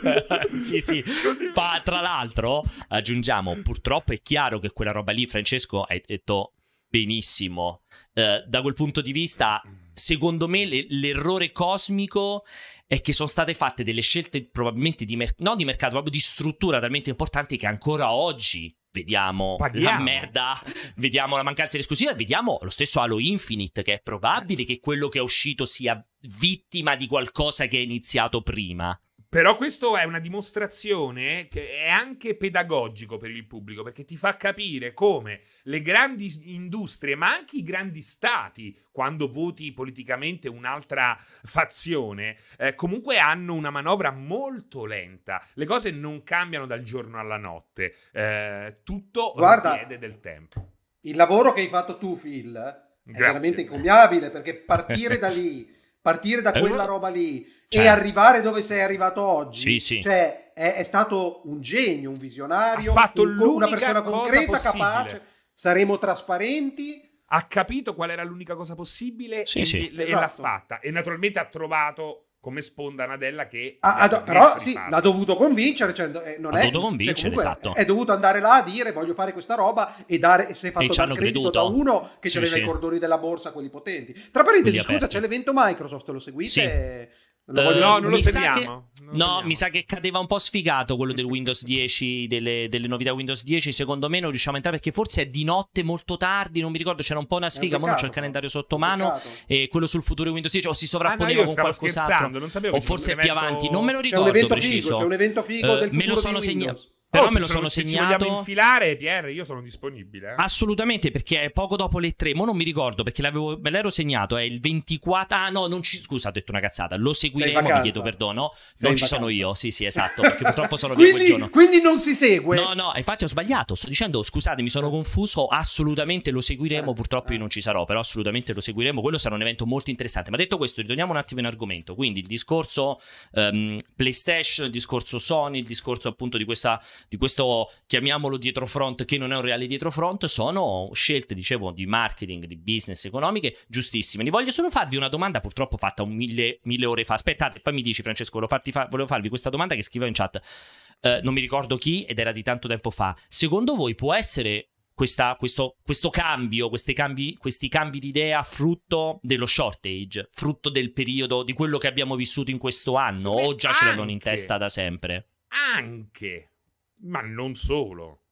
novità! sì, sì. Pa- tra l'altro, aggiungiamo, purtroppo è chiaro che quella roba lì, Francesco, hai detto benissimo. Eh, da quel punto di vista, secondo me, le- l'errore cosmico è che sono state fatte delle scelte probabilmente di, mer- no, di mercato, proprio di struttura talmente importanti che ancora oggi vediamo Paghiamo. la merda, vediamo la mancanza di esclusiva, e vediamo lo stesso Halo Infinite che è probabile che quello che è uscito sia vittima di qualcosa che è iniziato prima. Però questo è una dimostrazione che è anche pedagogico per il pubblico, perché ti fa capire come le grandi industrie, ma anche i grandi stati, quando voti politicamente un'altra fazione, eh, comunque hanno una manovra molto lenta. Le cose non cambiano dal giorno alla notte, eh, tutto Guarda, richiede del tempo. Il lavoro che hai fatto tu, Phil, è Grazie. veramente incommiabile, perché partire da lì, partire da quella roba lì cioè, e certo. arrivare dove sei arrivato oggi. Sì, sì. Cioè, è, è, stato un genio, un visionario, ha fatto un, una persona concreta, possibile. capace. Saremo trasparenti. Ha capito qual era l'unica cosa possibile sì, e, sì. e esatto. l'ha fatta. E naturalmente ha trovato come sponda Nadella che ah, ad- ah, però sì, l'ha dovuto convincere cioè, eh, non ha è, dovuto cioè, convincere cioè, esatto è, è dovuto andare là a dire voglio fare questa roba e dare se fatto dal credito creduto. da uno che sì, ce sì. i cordoni della borsa quelli potenti tra parentesi scusa aperti. c'è l'evento Microsoft lo seguite eh, Uh, no, non lo temiamo. Che, no, teniamo. mi sa che cadeva un po' sfigato quello del Windows 10, delle, delle, novità Windows 10. Secondo me non riusciamo a entrare perché forse è di notte molto tardi. Non mi ricordo, c'era un po' una sfiga. Un ma non c'ho il calendario sotto mano. E quello sul futuro Windows 10 o si sovrapponeva ah, no, con qualcos'altro. o forse è più avanti. Non me lo ricordo. C'è un evento preciso. figo, c'è un evento figo uh, del me lo sono segnato. Però oh, me lo sono, sono segnato. Se vogliamo infilare, Pierre, io sono disponibile. Eh. Assolutamente, perché è poco dopo le tre. Mo non mi ricordo perché l'avevo, me l'ero segnato. È il 24. Ah, no, non ci. Scusa, ho detto una cazzata. Lo seguiremo. mi chiedo perdono. Sei non ci vacanza. sono io. Sì, sì, esatto. Perché purtroppo sono quindi, via quel giorno. Quindi non si segue. No, no, infatti ho sbagliato. Sto dicendo, scusate, mi sono confuso. Assolutamente lo seguiremo. Eh, purtroppo io eh. non ci sarò, però assolutamente lo seguiremo. Quello sarà un evento molto interessante. Ma detto questo, ritorniamo un attimo in argomento. Quindi il discorso um, PlayStation, il discorso Sony, il discorso appunto di questa di questo, chiamiamolo dietro front, che non è un reale dietro front, sono scelte, dicevo, di marketing, di business, economiche, giustissime. Li voglio solo farvi una domanda, purtroppo fatta mille, mille ore fa. Aspettate, poi mi dici Francesco, volevo, farti fa- volevo farvi questa domanda che scrivevo in chat. Eh, non mi ricordo chi ed era di tanto tempo fa. Secondo voi può essere questa, questo, questo, cambio, questi cambi, questi cambi di idea frutto dello shortage, frutto del periodo, di quello che abbiamo vissuto in questo anno, o già ce l'hanno in testa da sempre? Anche, ma non solo.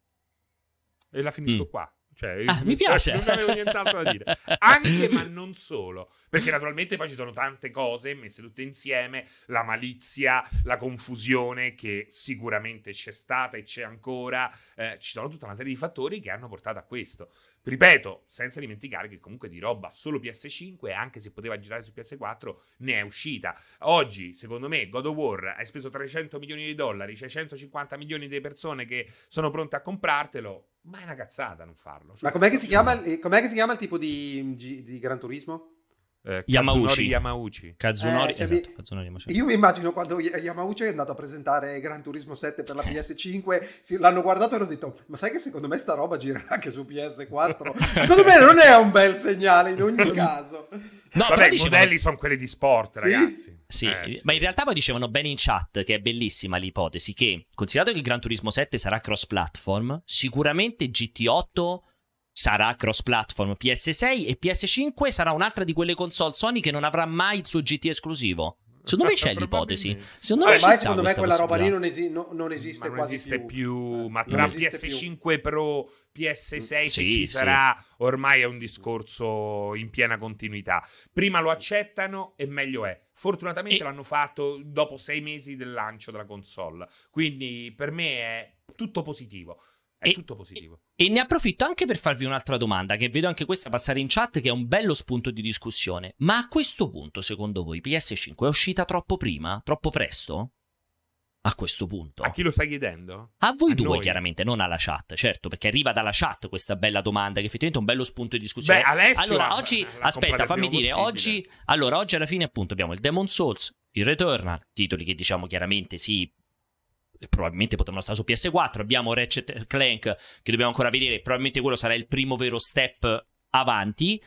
E la finisco mm. qua. Cioè, ah, mi piace. Non avevo nient'altro da dire. Anche, ma non solo. Perché naturalmente poi ci sono tante cose messe tutte insieme, la malizia, la confusione che sicuramente c'è stata e c'è ancora. Eh, ci sono tutta una serie di fattori che hanno portato a questo. Ripeto, senza dimenticare che comunque di roba solo PS5, anche se poteva girare su PS4, ne è uscita. Oggi, secondo me, God of War hai speso 300 milioni di dollari, c'è 150 milioni di persone che sono pronte a comprartelo, ma è una cazzata non farlo. Cioè, Ma com'è che, cioè, si chiama, com'è che si chiama il tipo di, di Gran Turismo? eh, Yamauchi. Yamauchi. Kazunori, eh, cioè, esatto, eh, mi... Kazunori Io mi immagino quando Yamauchi è andato a presentare Gran Turismo 7 per la eh. PS5, sì, l'hanno guardato e hanno detto, ma sai che secondo me sta roba gira anche su PS4? secondo me non è un bel segnale in ogni caso. No, Vabbè, però i dicevano... modelli sono quelli di sport, sì? ragazzi. Sì, eh, sì, ma in realtà poi dicevano bene in chat che è bellissima l'ipotesi che, considerato che il Gran Turismo 7 sarà cross-platform, sicuramente GT8 sarà cross platform PS6 e PS5 sarà un'altra di quelle console Sony che non avrà mai il suo GT esclusivo. Secondo me c'è l'ipotesi. Secondo me, Ormai, secondo me quella roba lì non, esi- no, non esiste ma non esiste più. più. Ma tra PS5 più. Pro, PS6 sì, ci sì. sarà, ormai è un discorso in piena continuità. Prima lo accettano e meglio è. Fortunatamente e... l'hanno fatto dopo sei mesi del lancio della console. Quindi per me è tutto positivo. È e... tutto positivo. E ne approfitto anche per farvi un'altra domanda, che vedo anche questa passare in chat, che è un bello spunto di discussione. Ma a questo punto, secondo voi, PS5 è uscita troppo prima? Troppo presto? A questo punto. A chi lo stai chiedendo? A voi a due, noi. chiaramente, non alla chat, certo, perché arriva dalla chat questa bella domanda, che effettivamente è un bello spunto di discussione. Beh, Alessio allora, oggi, aspetta, fammi dire, oggi, allora, oggi alla fine appunto abbiamo il Demon Souls, il Returnal, titoli che diciamo chiaramente sì, eh, probabilmente potranno stare su PS4, abbiamo Ratchet Clank che dobbiamo ancora vedere, probabilmente quello sarà il primo vero step avanti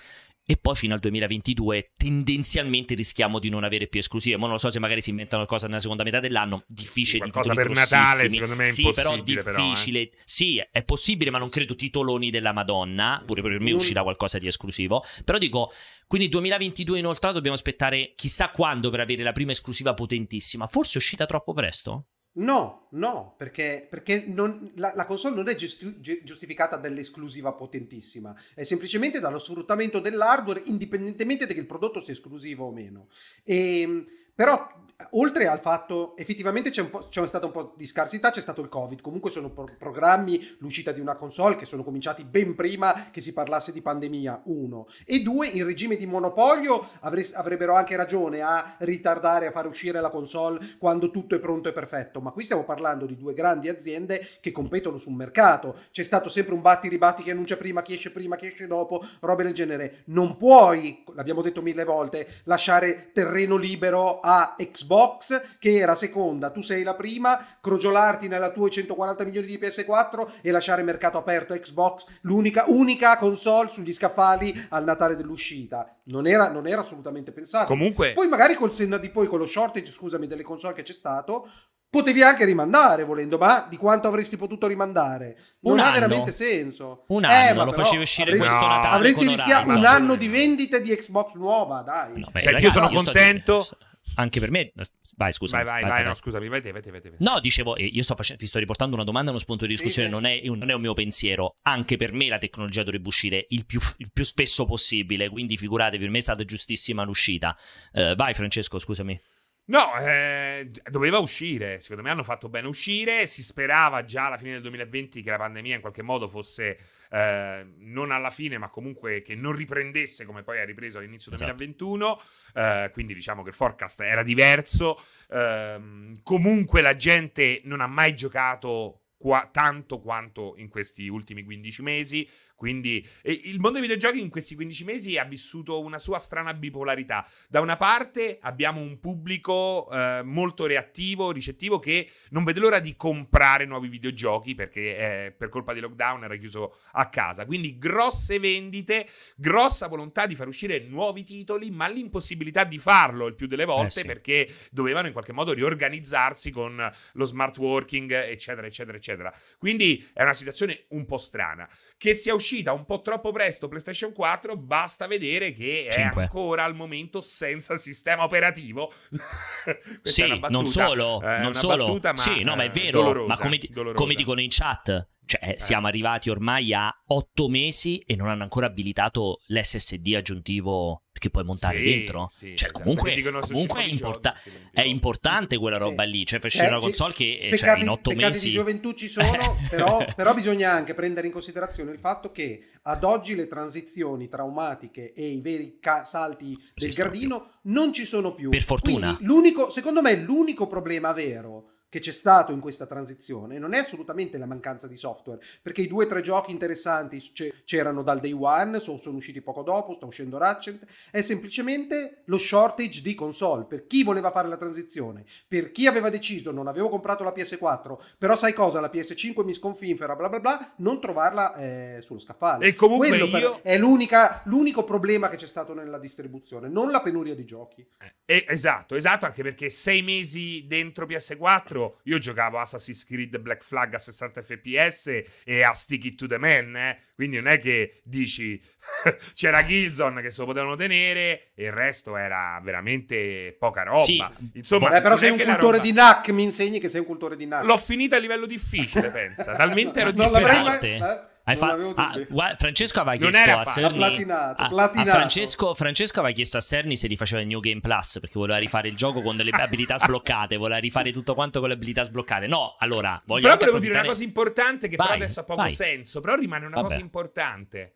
e poi fino al 2022 tendenzialmente rischiamo di non avere più esclusive. Ma non lo so se magari si inventano qualcosa nella seconda metà dell'anno, difficile sì, di titoli per Natale, secondo me è sì, però difficile. Però, eh. Sì, è possibile, ma non credo titoloni della Madonna, pure per me mm. uscirà qualcosa di esclusivo. Però dico, quindi 2022 inoltre dobbiamo aspettare chissà quando per avere la prima esclusiva potentissima. Forse è uscita troppo presto? No, no, perché, perché non, la, la, console non è giusti, giustificata dall'esclusiva potentissima, è semplicemente dallo sfruttamento dell'hardware indipendentemente da che il prodotto sia esclusivo o meno. E, ehm, però oltre al fatto, effettivamente c'è, c'è stata un po' di scarsità, c'è stato il Covid, comunque sono pro- programmi, l'uscita di una console che sono cominciati ben prima che si parlasse di pandemia, uno. E due, in regime di monopolio avre- avrebbero anche ragione a ritardare, a far uscire la console quando tutto è pronto e perfetto, ma qui stiamo parlando di due grandi aziende che competono sul mercato, c'è stato sempre un batti-ribatti che annuncia prima, chi esce prima, chi esce dopo, robe del genere. Non puoi, l'abbiamo detto mille volte, lasciare terreno libero a Xbox Xbox che era seconda, tu sei la prima, crogiolarti nella tua 140 milioni di PS4 e lasciare mercato aperto Xbox, l'unica unica console sugli scaffali al Natale dell'uscita. Non era, non era assolutamente pensato. Comunque... Poi magari col senno di poi, con lo shortage, scusami, delle console che c'è stato, Potevi anche rimandare volendo, ma di quanto avresti potuto rimandare? Non un ha anno. veramente senso. Un eh, anno eh, ma lo facevi uscire avresti, questo no, Natale. Avresti rischiato un anno di vendite di Xbox nuova, dai. No, beh, cioè, ragazzi, io sono contento. Io anche per me. Vai, scusa. Vai, vai, vai, vai, no, scusami, vai, te, vai, te, vai, te. No, dicevo, io sto facendo, vi sto riportando una domanda, uno spunto di discussione, non è, non è, un mio pensiero. Anche per me la tecnologia dovrebbe uscire il più, il più spesso possibile, quindi figuratevi, per me è stata giustissima l'uscita. Uh, vai, Francesco, scusami. No, eh, doveva uscire. Secondo me hanno fatto bene uscire. Si sperava già alla fine del 2020 che la pandemia in qualche modo fosse eh, non alla fine, ma comunque che non riprendesse come poi ha ripreso all'inizio esatto. 2021. Eh, quindi diciamo che il forecast era diverso. Ehm, comunque la gente non ha mai giocato qua, tanto quanto in questi ultimi 15 mesi. Quindi eh, il mondo dei videogiochi in questi 15 mesi ha vissuto una sua strana bipolarità. Da una parte abbiamo un pubblico eh, molto reattivo, ricettivo, che non vede l'ora di comprare nuovi videogiochi perché eh, per colpa di lockdown era chiuso a casa. Quindi grosse vendite, grossa volontà di far uscire nuovi titoli, ma l'impossibilità di farlo il più delle eh, volte sì. perché dovevano in qualche modo riorganizzarsi con lo smart working, eccetera, eccetera, eccetera. Quindi è una situazione un po' strana. Che sia uscito uscita un po' troppo presto PlayStation 4, basta vedere che 5. è ancora al momento senza sistema operativo. sì, battuta, non solo, eh, non solo. Battuta, ma, sì, no, ma è eh, vero, dolorosa, ma come, come dicono in chat, cioè, eh. siamo arrivati ormai a 8 mesi e non hanno ancora abilitato l'SSD aggiuntivo che puoi montare sì, dentro. Sì, cioè, esatto. comunque, comunque è, importa- è, importante quella roba sì. lì. Cioè, facciamo eh, una console che cioè, peccati, cioè, in otto mesi. di gioventù ci sono, però, però bisogna anche prendere in considerazione il fatto che ad oggi le transizioni traumatiche e i veri ca- salti del gradino non ci sono più. Per fortuna. Quindi, l'unico, secondo me, l'unico problema vero che c'è stato in questa transizione non è assolutamente la mancanza di software, perché i due o tre giochi interessanti c'erano dal day one, sono, sono usciti poco dopo, sta uscendo Ratchet, è semplicemente lo shortage di console, per chi voleva fare la transizione, per chi aveva deciso non avevo comprato la PS4, però sai cosa, la PS5 mi sconfinfera, bla bla bla, non trovarla eh, sullo scaffale. E comunque Quello io... è l'unico problema che c'è stato nella distribuzione, non la penuria di giochi. Eh, esatto, esatto, anche perché sei mesi dentro PS4 l'altro io giocavo Assassin's Creed Black Flag a 60 fps e a Stick It to the Man, eh? quindi non è che dici c'era Killzone che se lo potevano tenere e il resto era veramente poca roba. Sì. Insomma, Beh, però sei un cultore roba... di NAC, mi insegni che sei un cultore di NAC. L'ho finita a livello difficile, pensa, talmente ero disperato. Eh? Hai fatto. Ah, guarda, Francesco aveva chiesto a Serni. a, A Francesco, Francesco, aveva chiesto a Serni se rifaceva il New Game Plus perché voleva rifare il gioco con delle abilità sbloccate. Voleva rifare tutto quanto con le abilità sbloccate. No, allora voglio. Però volevo dire una cosa importante che vai, però adesso ha poco vai. senso. Però rimane una Vabbè. cosa importante.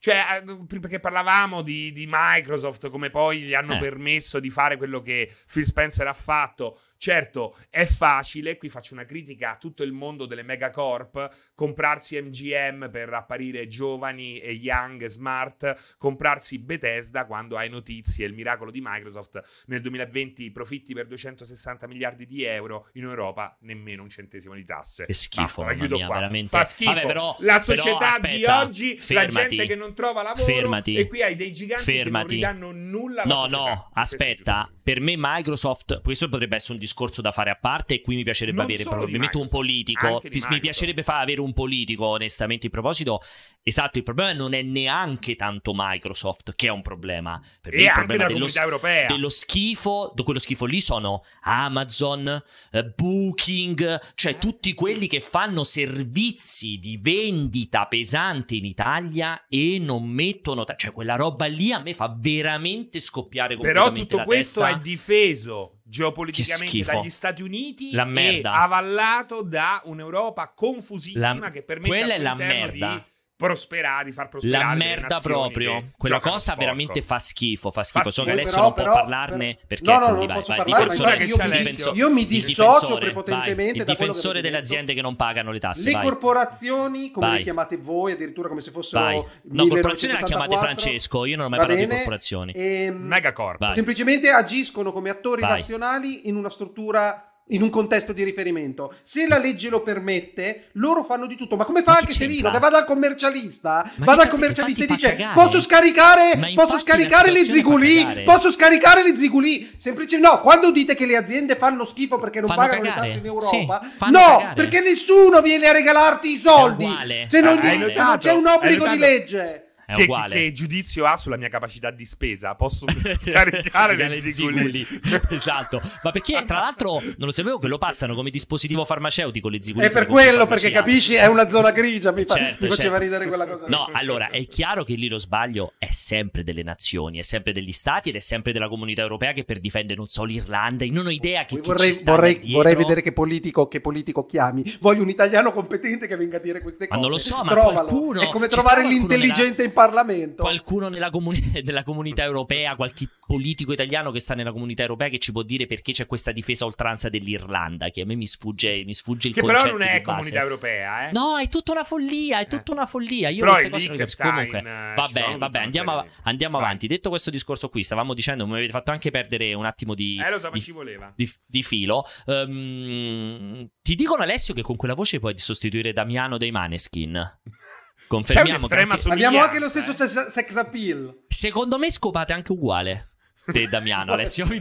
Cioè, uh, perché parlavamo di, di Microsoft, come poi gli hanno eh. permesso di fare quello che Phil Spencer ha fatto. Certo, è facile, qui faccio una critica a tutto il mondo delle megacorp, comprarsi MGM per apparire giovani e young, smart, comprarsi Bethesda quando hai notizie, il miracolo di Microsoft, nel 2020 profitti per 260 miliardi di euro, in Europa nemmeno un centesimo di tasse. Che schifo, Basta, la mia, veramente. Fa schifo. Vabbè, però, la società però, aspetta, di oggi, fermati, la gente che non trova lavoro fermati, e qui hai dei giganti fermati. che non ti danno nulla No, società. no, aspetta, per me Microsoft, questo potrebbe essere un discorso discorso da fare a parte e qui mi piacerebbe non avere probabilmente un politico. Ti, mi piacerebbe far avere un politico, onestamente, in proposito. Esatto, il problema non è neanche tanto Microsoft, che è un problema. Per me e il problema dello, europea. dello schifo, quello schifo lì sono Amazon, eh, Booking, cioè eh, tutti quelli che fanno servizi di vendita pesante in Italia e non mettono... Ta- cioè quella roba lì a me fa veramente scoppiare completamente Però tutto questo testa. è difeso geopoliticamente dagli Stati Uniti la merda. e avallato da un'Europa confusissima la... che permette Quella è la merda. di prosperare, di far prosperare. La merda proprio. Quella cosa veramente fa schifo. Fa schifo. Fa so che adesso però, non può però, parlarne per... perché no, no, ecco, non vai, posso vai, parlare, difensore, io, mi, difenso- io mi dissocio prepotentemente. Vai, difensore delle aziende che non pagano le tasse. Le vai. corporazioni, come vai. le chiamate voi, addirittura come se fossero. Vai. No, corporazioni la chiamate Francesco. Io non ho mai parlato bene. di corporazioni. Ehm, Megacorp. Semplicemente agiscono come attori nazionali in una struttura in un contesto di riferimento. Se la legge lo permette, loro fanno di tutto. Ma come fa anche Serino? Che vada al commercialista, ma va dal commercialista e dice: Posso scaricare, posso scaricare le Ziguli? posso scaricare le Ziguli? Semplicemente no, quando dite che le aziende fanno schifo perché non fanno pagano cagare. le tasse in Europa, sì, no, cagare. perché nessuno viene a regalarti i soldi. Se non, gli, ah, se non c'è un obbligo di legge. È che, uguale. Che giudizio ha sulla mia capacità di spesa? Posso scaricare le ziguli. esatto. Ma perché, tra l'altro, non lo sapevo che lo passano come dispositivo farmaceutico le ziguli. È per quello, perché capisci, è una zona grigia. Mi, fa, certo, mi faceva certo. ridere quella cosa. No, allora, è chiaro che lì lo sbaglio è sempre delle nazioni, è sempre degli stati ed è sempre della comunità europea che per difendere, non so, l'Irlanda, non ho idea che vorrei, vorrei, vorrei, vedere che politico, che politico chiami. Voglio un italiano competente che venga a dire queste cose. Ma non lo so, ma Trovalo. qualcuno... È come trovare l'intelligente in Parlamento. Qualcuno nella, comuni- nella comunità europea, qualche politico italiano che sta nella comunità europea che ci può dire perché c'è questa difesa oltranza dell'Irlanda, che a me mi sfugge, mi sfugge il che concetto Che però non è comunità europea, eh? No, è tutta una follia, è tutta eh. una follia. Io però queste cose non capisco. Comunque, vabbè, eh, vabbè, andiamo, av- andiamo avanti. Detto questo discorso qui, stavamo dicendo, mi avete fatto anche perdere un attimo di... Eh, lo so, di, ci voleva. Di, di filo. Um, ti dicono, Alessio, che con quella voce puoi sostituire Damiano dei Maneskin. Confermiamo che anche... abbiamo anche lo eh. stesso eh? sex appeal. Secondo me scopate anche uguale. Te Damiano, Alessio mi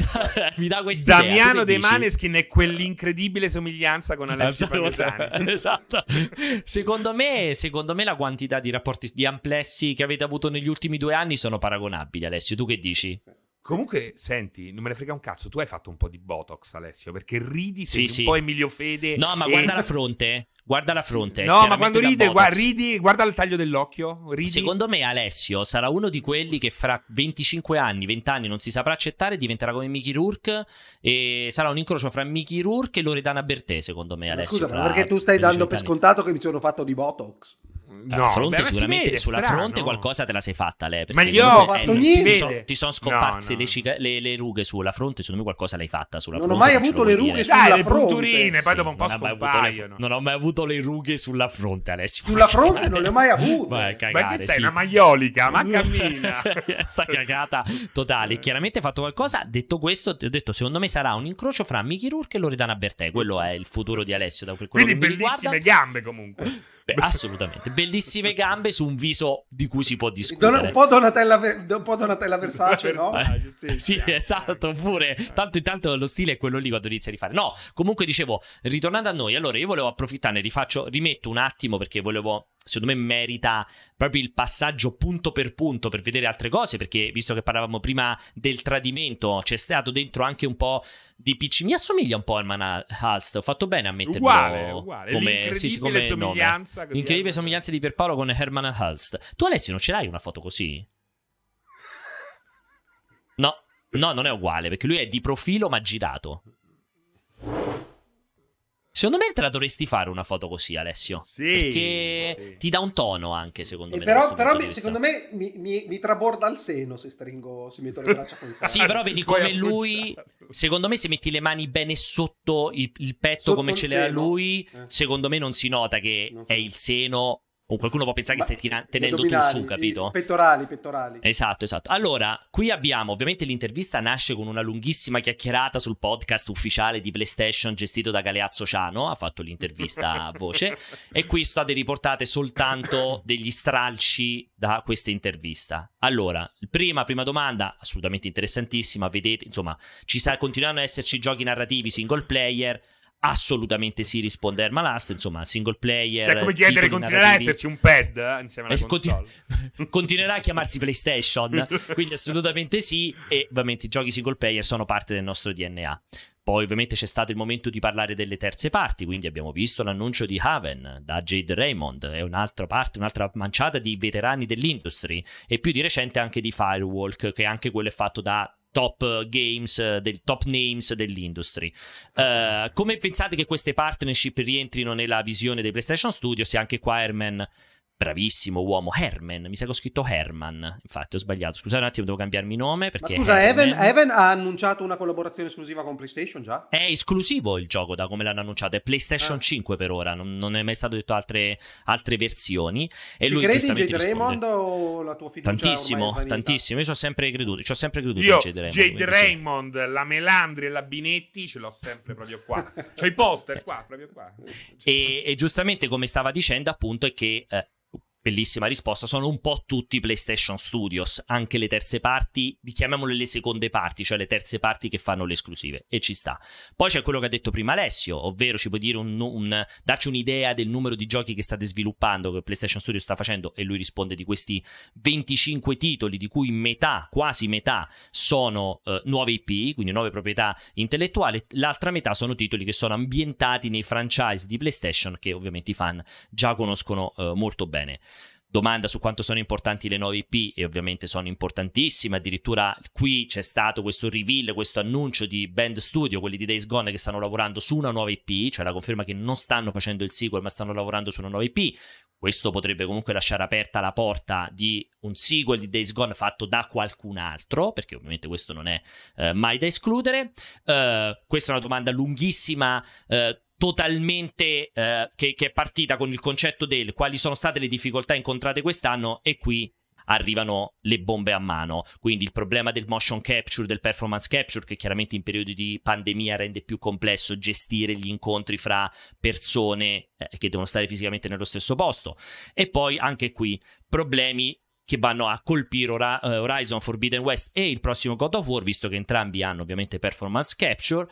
dà, questa idea. Damiano De dici? Maneskin è quell'incredibile somiglianza con Alessio esatto, Pagliani. esatto. Secondo me, secondo me la quantità di rapporti di amplessi che avete avuto negli ultimi due anni sono paragonabili, Alessio. Tu che dici? Comunque, senti, non me ne frega un cazzo, tu hai fatto un po' di Botox, Alessio, perché ridi, sei sì, un sì. po' Emilio Fede. No, ma e... guarda la fronte, eh. guarda la fronte. Sì. No, ma quando ride, guarda, ridi, guarda il taglio dell'occhio, ridi. Secondo me Alessio sarà uno di quelli che fra 25 anni, 20 anni, non si saprà accettare, diventerà come Mickey Rourke e sarà un incrocio fra Mickey Rourke e Loredana Bertè, secondo me Alessio. Ma Scusa, perché tu stai dando per anni. scontato che mi sono fatto di Botox? No, fronte beh, sicuramente vede, sulla strano. fronte qualcosa te la sei fatta lei. Ma io ho fatto eh, niente. ti sono scomparse no, no. Le, cica- le, le, rughe sulla fronte. Secondo me qualcosa l'hai fatta sulla non fronte. Non ho mai avuto le rughe dire. sulla Dai, fronte. Le sì, poi dopo un po' scompaiono. Le, non ho mai avuto le rughe sulla fronte, Alessio. Sulla fronte non le ho mai avute. Vai, cagare, ma che sei sì. una maiolica? Ma cammina. Sta cagata totale. Eh. Chiaramente hai fatto qualcosa. Detto questo, ti ho detto, secondo me sarà un incrocio fra Mickey Rourke e Loredana Bertè. Quello è il futuro di Alessio. Quindi, bellissime gambe comunque. Beh, assolutamente. Bellissime gambe su un viso di cui si può discutere. un, po Donatella, un po' Donatella Versace, no? sì, esatto, pure. Tanto intanto lo stile è quello lì quando inizia a rifare. No, comunque dicevo, ritornando a noi, allora io volevo approfittarne, rifaccio, rimetto un attimo perché volevo secondo me merita proprio il passaggio punto per punto per vedere altre cose, perché visto che parlavamo prima del tradimento, c'è stato dentro anche un po' di PC. Mi assomiglia un po' al Manal Halst. Ho fatto bene a metterlo uguale, uguale. come, sì, sì, come somiglianza. Nome. Incredibile somiglianza di Pierpaolo con Herman Halst. Tu, Alessio, non ce l'hai una foto così? No, no, non è uguale perché lui è di profilo ma girato. Secondo me te la dovresti fare una foto così, Alessio. Sì. Perché sì. ti dà un tono anche, secondo e eh, me. Però, però mi, secondo me mi, mi, mi, traborda il seno se stringo, se metto le braccia con il seno. Sì, però vedi come lui, secondo me se metti le mani bene sotto il, il petto sotto come ce l'ha lui, eh. secondo me non si nota che non è so. il seno o qualcuno può pensare Ma che stai tira- tenendo tu su, capito? I pettorali, pettorali. Esatto, esatto. Allora, qui abbiamo, ovviamente l'intervista nasce con una lunghissima chiacchierata sul podcast ufficiale di PlayStation gestito da Galeazzo Ciano, ha fatto l'intervista a voce, e qui state riportate soltanto degli stralci da questa intervista. Allora, prima, prima domanda, assolutamente interessantissima, vedete, insomma, ci sa- continuano ad esserci giochi narrativi single player, assolutamente sì risponde Erma Last insomma single player cioè come chiedere continuerà a esserci un pad eh, insieme alla eh, console continu- continuerà a chiamarsi PlayStation quindi assolutamente sì e ovviamente i giochi single player sono parte del nostro DNA poi ovviamente c'è stato il momento di parlare delle terze parti, quindi abbiamo visto l'annuncio di Haven da Jade Raymond è un'altra parte, un'altra manciata di veterani dell'industria e più di recente anche di Firewalk che anche quello è fatto da top eh, games, eh, del top names dell'industry. Uh, come pensate che queste partnership rientrino nella visione dei PlayStation Studios Se anche qua Airman bravissimo uomo, Herman, mi sa che ho scritto Herman, infatti ho sbagliato, scusate un attimo, devo cambiarmi nome perché... Ma scusa, Evan, Evan, ha annunciato una collaborazione esclusiva con PlayStation già? È esclusivo il gioco da come l'hanno annunciato, è PlayStation ah. 5 per ora, non, non, è mai stato detto altre, altre versioni. E Ci lui credi in Jade Raymond o la tua fiducia Tantissimo, tantissimo, io ci ho sempre creduto, ci ho sempre creduto io, in Jade Raymond. Jade Raymond, Raymond la Melandri e la Binetti ce l'ho sempre proprio qua, c'ho i poster qua, proprio qua. E, e, giustamente come stava dicendo appunto è che... Eh, Bellissima risposta, sono un po' tutti PlayStation Studios, anche le terze parti, chiamiamole le seconde parti, cioè le terze parti che fanno le esclusive, e ci sta. Poi c'è quello che ha detto prima Alessio, ovvero ci puoi dire un, un, darci un'idea del numero di giochi che state sviluppando, che PlayStation Studios sta facendo, e lui risponde di questi 25 titoli, di cui metà, quasi metà, sono eh, nuove IP, quindi nuove proprietà intellettuali, l'altra metà sono titoli che sono ambientati nei franchise di PlayStation, che ovviamente i fan già conoscono eh, molto bene domanda su quanto sono importanti le nuove IP e ovviamente sono importantissime, addirittura qui c'è stato questo reveal, questo annuncio di Band Studio, quelli di Days Gone che stanno lavorando su una nuova IP, cioè la conferma che non stanno facendo il sequel ma stanno lavorando su una nuova IP. Questo potrebbe comunque lasciare aperta la porta di un sequel di Days Gone fatto da qualcun altro, perché ovviamente questo non è eh, mai da escludere. Uh, questa è una domanda lunghissima. Uh, totalmente eh, che, che, è partita con il concetto del quali sono state le difficoltà incontrate quest'anno e qui arrivano le bombe a mano. Quindi il problema del motion capture, del performance capture, che chiaramente in periodi di pandemia rende più complesso gestire gli incontri fra persone eh, che devono stare fisicamente nello stesso posto. E poi anche qui problemi che vanno a colpire Ora- eh, Horizon Forbidden West e il prossimo God of War, visto che entrambi hanno ovviamente performance capture,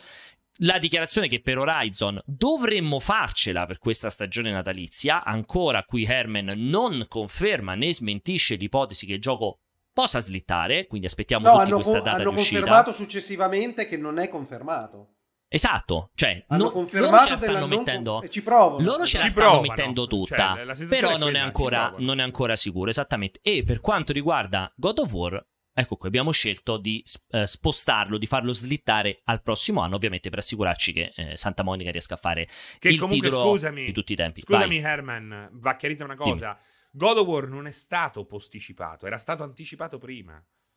la dichiarazione che per Horizon dovremmo farcela per questa stagione natalizia, ancora qui Herman non conferma né smentisce l'ipotesi che il gioco possa slittare, quindi aspettiamo no, tutti questa data hanno di uscita. hanno confermato successivamente che non è confermato. Esatto, cioè non, loro ce la stanno mettendo non... ci provo. Loro ce la ci stanno mettendo cioè, tutta, cioè, però non, quella, è ancora, non è ancora sicuro, esattamente. E per quanto riguarda God of War Ecco qui, abbiamo scelto di eh, spostarlo, di farlo slittare al prossimo anno, ovviamente per assicurarci che eh, Santa Monica riesca a fare che il comunque, titolo scusami, di tutti i tempi. Scusami Vai. Herman, va chiarita una cosa. Dimmi. God of War non è stato posticipato, era stato anticipato prima.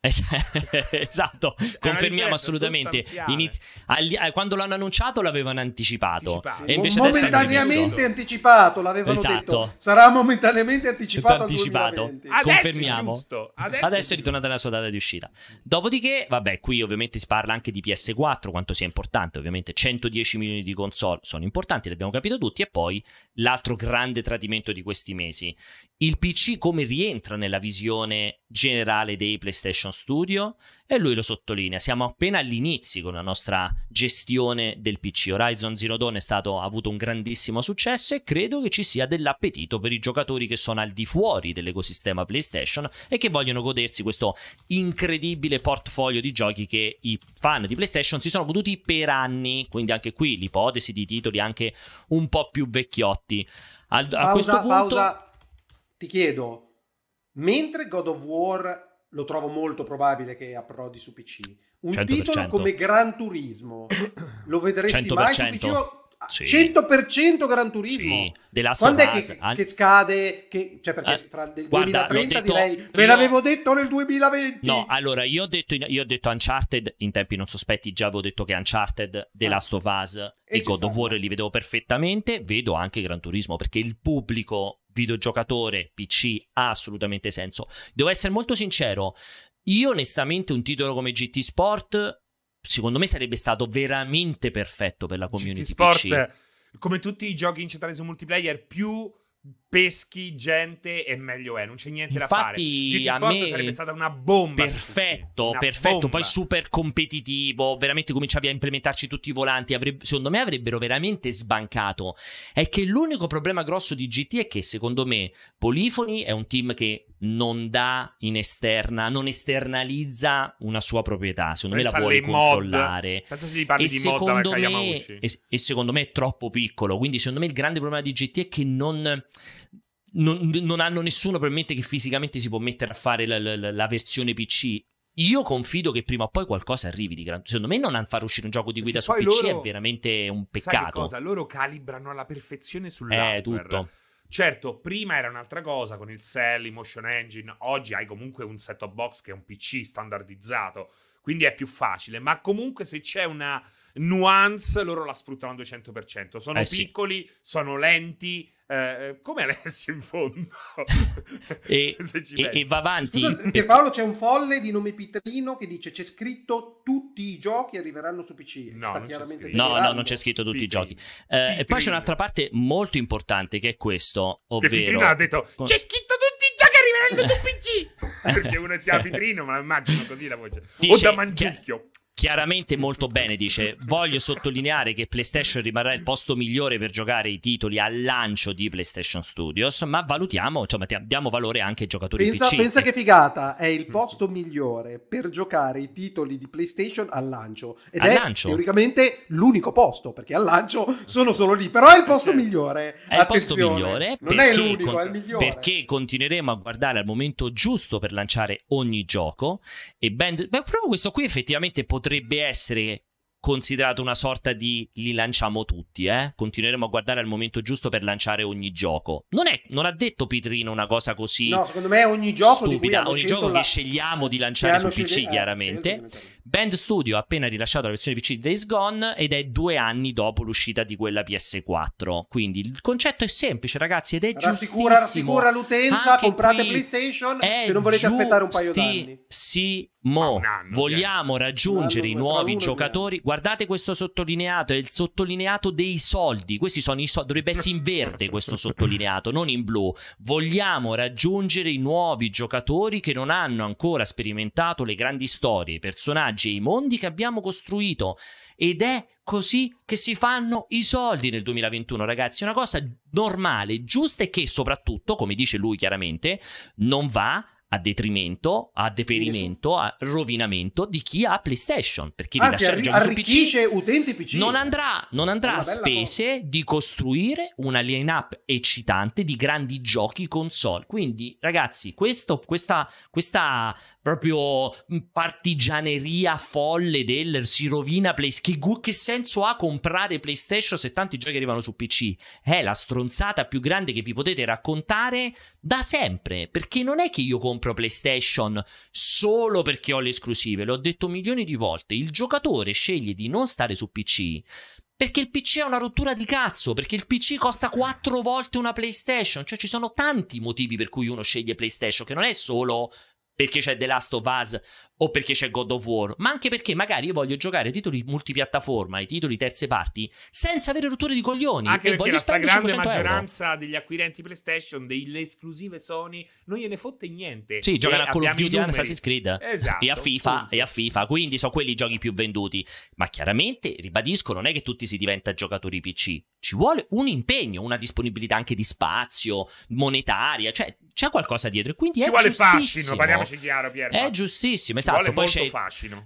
esatto, confermiamo assolutamente. Iniz- agli- eh, quando l'hanno annunciato l'avevano anticipato. anticipato. E invece momentaneamente anticipato, l'avevano esatto. detto. Sarà momentaneamente anticipato. anticipato. confermiamo. Adesso Adesso, Adesso è ritornata la sua data di uscita. Dopodiché, vabbè, qui ovviamente si parla anche di PS4, quanto sia importante. Ovviamente 110 milioni di console sono importanti, l'abbiamo capito tutti. E poi l'altro grande tradimento di questi mesi, il PC come rientra nella visione generale dei PlayStation Studio e lui lo sottolinea, siamo appena all'inizio con la nostra gestione del PC. Horizon Zero Dawn è stato, ha avuto un grandissimo successo e credo che ci sia dell'appetito per i giocatori che sono al di fuori dell'ecosistema PlayStation e che vogliono godersi questo incredibile portfolio di giochi che i fan di PlayStation si sono goduti per anni, quindi anche qui l'ipotesi di titoli anche un po' più vecchiotti. A, a pausa, questo punto... Pausa ti chiedo, mentre God of War lo trovo molto probabile che approdi su PC, un 100%. titolo come Gran Turismo lo vedresti 100%. mai su PC? sì. 100% Gran Turismo. Sì. The Last Quando è che, che, scade? Che, cioè perché eh, fra del Guarda, detto, direi, ve io... l'avevo detto nel 2020. No, allora io ho, detto, io ho detto Uncharted in tempi non sospetti, già avevo detto che Uncharted, The ah. Last of Us e, e God of War li vedevo perfettamente, vedo anche Gran Turismo perché il pubblico videogiocatore PC ha assolutamente senso. Devo essere molto sincero, io onestamente un titolo come GT Sport secondo me sarebbe stato veramente perfetto per la community GT Sport, PC. come tutti i giochi in centrale su multiplayer, più peschi gente e meglio è, non c'è niente Infatti, da fare. Infatti, a me sarebbe stata una bomba. Perfetto, una perfetto, bomba. poi super competitivo, veramente cominciavi a implementarci tutti i volanti, avrebbe, secondo me avrebbero veramente sbancato. È che l'unico problema grosso di GT è che secondo me Polifoni è un team che non dà in esterna, non esternalizza una sua proprietà. Secondo Pensa me la vuole controllare. Penso si parli e di secondo mod me, e, e secondo me è troppo piccolo. Quindi, secondo me, il grande problema di GT è che non non, non, hanno nessuno probabilmente che fisicamente si può mettere a fare la, la, la versione PC. Io confido che prima o poi qualcosa arrivi di grande. Secondo me non far uscire un gioco di guida Perché su PC loro, è veramente un peccato. Sai Loro calibrano alla perfezione sull'hardware. Eh, tutto. Certo, prima era un'altra cosa con il Cell, i Motion Engine. Oggi hai comunque un set-top box che è un PC standardizzato, quindi è più facile. Ma comunque se c'è una nuance, loro la sfruttano al 200%. Sono eh, piccoli, sì. sono lenti, eh, come Alessio in fondo. e, e, e, va avanti. Scusate, perché... Paolo c'è un folle di nome Pitrino che dice c'è scritto tutti i giochi arriveranno su PC. No, non c'è, no, no non c'è scritto tutti Pitrino. i giochi. Eh, e poi c'è un'altra parte molto importante che è questo, ovvero... Che ha detto c'è scritto tutti i giochi arriveranno su PC. perché uno si chiama Pitrino, ma immagino così la voce. Dice, o da Mangiucchio chiaramente molto bene dice voglio sottolineare che PlayStation rimarrà il posto migliore per giocare i titoli al lancio di PlayStation Studios ma valutiamo insomma diamo valore anche ai giocatori pensa, PC pensa che figata è il posto migliore per giocare i titoli di PlayStation al lancio ed al è lancio. teoricamente l'unico posto perché al lancio sono solo lì però è il posto eh. migliore è il posto migliore non è l'unico con- è il migliore perché continueremo a guardare al momento giusto per lanciare ogni gioco e ben- beh, però questo qui effettivamente potrebbe potrebbe essere considerato una sorta di li lanciamo tutti, eh? Continueremo a guardare al momento giusto per lanciare ogni gioco. Non, è, non ha detto Pitrino una cosa così. No, secondo me è ogni gioco stupida, ogni gioco la... che scegliamo di lanciare su PC, scegliere... Eh, chiaramente. Eh, Band Studio ha appena rilasciato la versione PC di Days Gone ed è due anni dopo l'uscita di quella PS4. Quindi il concetto è semplice, ragazzi, ed è giusto. giustissimo. Rassicura l'utenza, Anche comprate PlayStation se non volete aspettare un paio d'anni. Sì. Mo, anno, vogliamo okay. raggiungere anno, i nuovi giocatori. Via. Guardate questo sottolineato, è il sottolineato dei soldi. Questi sono i soldi, dovrebbe essere in verde questo sottolineato, non in blu. Vogliamo raggiungere i nuovi giocatori che non hanno ancora sperimentato le grandi storie, i personaggi personaggi, i mondi che abbiamo costruito ed è così che si fanno i soldi nel 2021, ragazzi. Una cosa normale, giusta e che soprattutto, come dice lui chiaramente, non va a detrimento, a deperimento, a rovinamento di chi ha PlayStation, perché ah, rilasciare cioè, arri- PC, utenti PC non andrà, non andrà a spese cosa. di costruire una line-up eccitante di grandi giochi console. Quindi, ragazzi, questo, questa, questa proprio partigianeria folle del si rovina PlayStation, che, che senso ha comprare PlayStation se tanti giochi arrivano su PC? È la stronzata più grande che vi potete raccontare da sempre, perché non è che io compro compro PlayStation solo perché ho le esclusive, l'ho detto milioni di volte, il giocatore sceglie di non stare su PC perché il PC è una rottura di cazzo, perché il PC costa quattro volte una PlayStation, cioè ci sono tanti motivi per cui uno sceglie PlayStation, che non è solo perché c'è The Last of Us o perché c'è God of War, ma anche perché magari io voglio giocare titoli multipiattaforma, i titoli terze parti, senza avere rotture di coglioni. Anche perché la stragrande maggioranza euro. degli acquirenti PlayStation, delle esclusive Sony, non gliene fotte niente. Sì, giocano a Call of Duty e Assassin's Creed. Esatto. E a, FIFA, e a FIFA, quindi sono quelli i giochi più venduti. Ma chiaramente, ribadisco, non è che tutti si diventa giocatori PC. Ci vuole un impegno, una disponibilità anche di spazio, monetaria, cioè c'è qualcosa dietro. E quindi Ci è vuole giustissimo. fascino, parliamoci chiaro, Pier. È giustissimo, esatto esatto, poi c'è,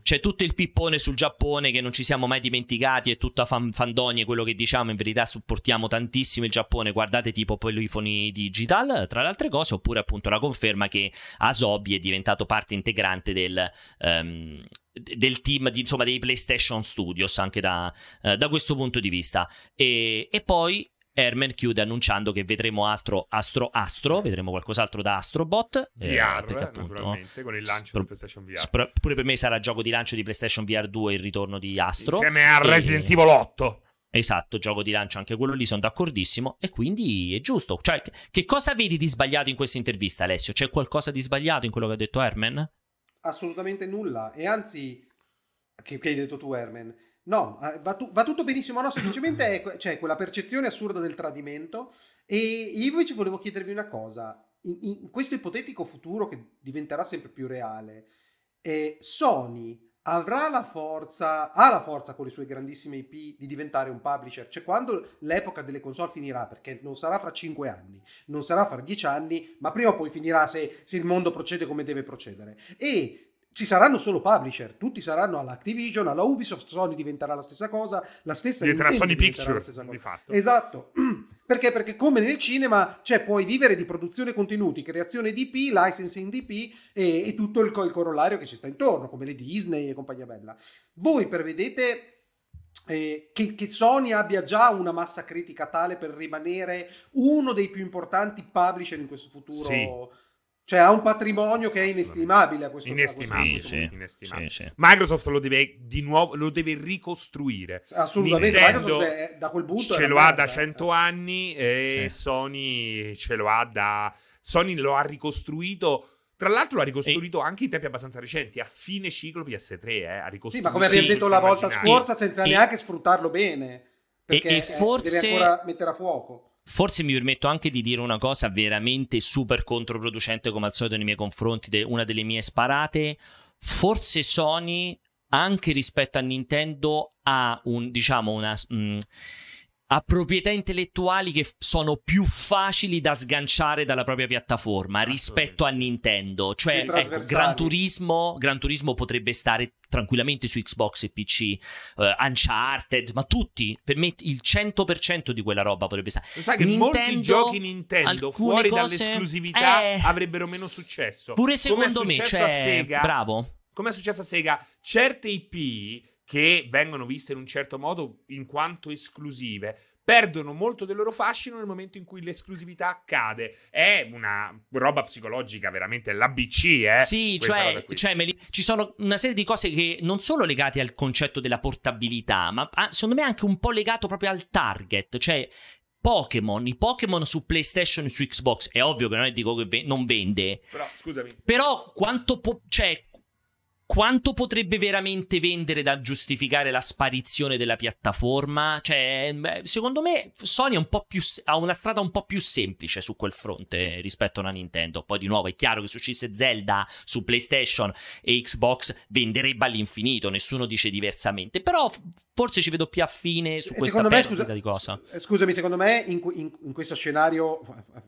c'è, tutto il pippone sul Giappone che non ci siamo mai dimenticati, è tutta fan, fandonie quello che diciamo, in verità supportiamo tantissimo il Giappone, guardate tipo Polifoni Digital, tra le altre cose, oppure appunto la conferma che Asobi è diventato parte integrante del... Um, del team di, insomma, dei PlayStation Studios anche da, eh, da questo punto di vista. E, e poi Herman chiude annunciando che vedremo altro Astro Astro, vedremo qualcos'altro da Astrobot. VR, eh, appunto, con il lancio spro- di PlayStation VR. Spro- pure per me sarà gioco di lancio di PlayStation VR 2 il ritorno di Astro. Insieme a Resident e... Evil 8. Esatto, gioco di lancio anche quello lì, sono d'accordissimo e quindi è giusto. Cioè, che cosa vedi di sbagliato in questa intervista, Alessio? C'è qualcosa di sbagliato in quello che ha detto Herman? Assolutamente nulla e anzi, che, che hai detto tu, Herman, No, eh, va, tu, va, tutto benissimo, no, semplicemente c'è cioè, quella percezione assurda del tradimento e io invece volevo chiedervi una cosa, in, in questo ipotetico futuro che diventerà sempre più reale, eh, Sony avrà la forza, ha la forza con le sue grandissime IP di diventare un publisher, cioè quando l'epoca delle console finirà, perché non sarà fra 5 anni, non sarà fra 10 anni, ma prima o poi finirà se, se il mondo procede come deve procedere. E ci saranno solo publisher, tutti saranno alla Activision, alla Ubisoft, Sony diventerà la stessa cosa, la stessa diventerà Sony Picture, diventerà di fatto. Esatto. Perché? Perché come nel cinema, cioè puoi vivere di produzione contenuti, creazione di IP, licensing di IP e, e, tutto il, il corollario che ci sta intorno, come le Disney e compagnia bella. Voi prevedete eh, che, che, Sony abbia già una massa critica tale per rimanere uno dei più importanti publisher in questo futuro sì. Cioè ha un patrimonio che è inestimabile a questo Inestimabile, sì, sì, inestimabile. Sì, Microsoft lo deve di nuovo lo deve ricostruire. Assolutamente, Nintendo è, da quel punto ce lo ha da 100 eh. anni e Sony ce lo ha da Sony lo ha ricostruito tra l'altro ha ricostruito e... anche in tempi abbastanza recenti, a fine ciclo PS3, eh, ha ricostruito. Sì, ma come abbiamo sì, detto la volta scorsa, senza e... neanche sfruttarlo bene, perché e, e forse... deve ancora mettere a fuoco. Forse mi permetto anche di dire una cosa veramente super controproducente come al solito nei miei confronti, de- una delle mie sparate. Forse Sony, anche rispetto a Nintendo, ha un, diciamo, una... Mh, mm, ha proprietà intellettuali che f- sono più facili da sganciare dalla propria piattaforma rispetto a Nintendo. Cioè, ecco, Gran Turismo, Gran Turismo potrebbe stare tranquillamente su Xbox e PC, eh, Uncharted, ma tutti, per me il 100% di quella roba potrebbe stare. Lo sai che Nintendo, molti giochi Nintendo fuori cose, dall'esclusività eh, avrebbero meno successo. Pure secondo me, cioè, Sega, bravo. Come è successo a Sega, certe IP che vengono viste in un certo modo in quanto esclusive perdono molto del loro fascino nel momento in cui l'esclusività accade. È una roba psicologica, veramente l'ABC, eh? Sì, cioè, cioè li, ci sono una serie di cose che non sono legate al concetto della portabilità, ma ah, secondo me è anche un po' legato proprio al target, cioè Pokémon, i Pokémon su PlayStation e su Xbox, è ovvio che non è dico che non vende. Però, scusami. Però quanto po- cioè quanto potrebbe veramente vendere da giustificare la sparizione della piattaforma? Cioè, secondo me Sony più, ha una strada un po' più semplice su quel fronte rispetto a una Nintendo. Poi di nuovo è chiaro che se uscisse Zelda su PlayStation e Xbox venderebbe all'infinito, nessuno dice diversamente, però forse ci vedo più affine su eh, questa me, scusa, di cosa. Eh, scusami, secondo me in, in, in questo scenario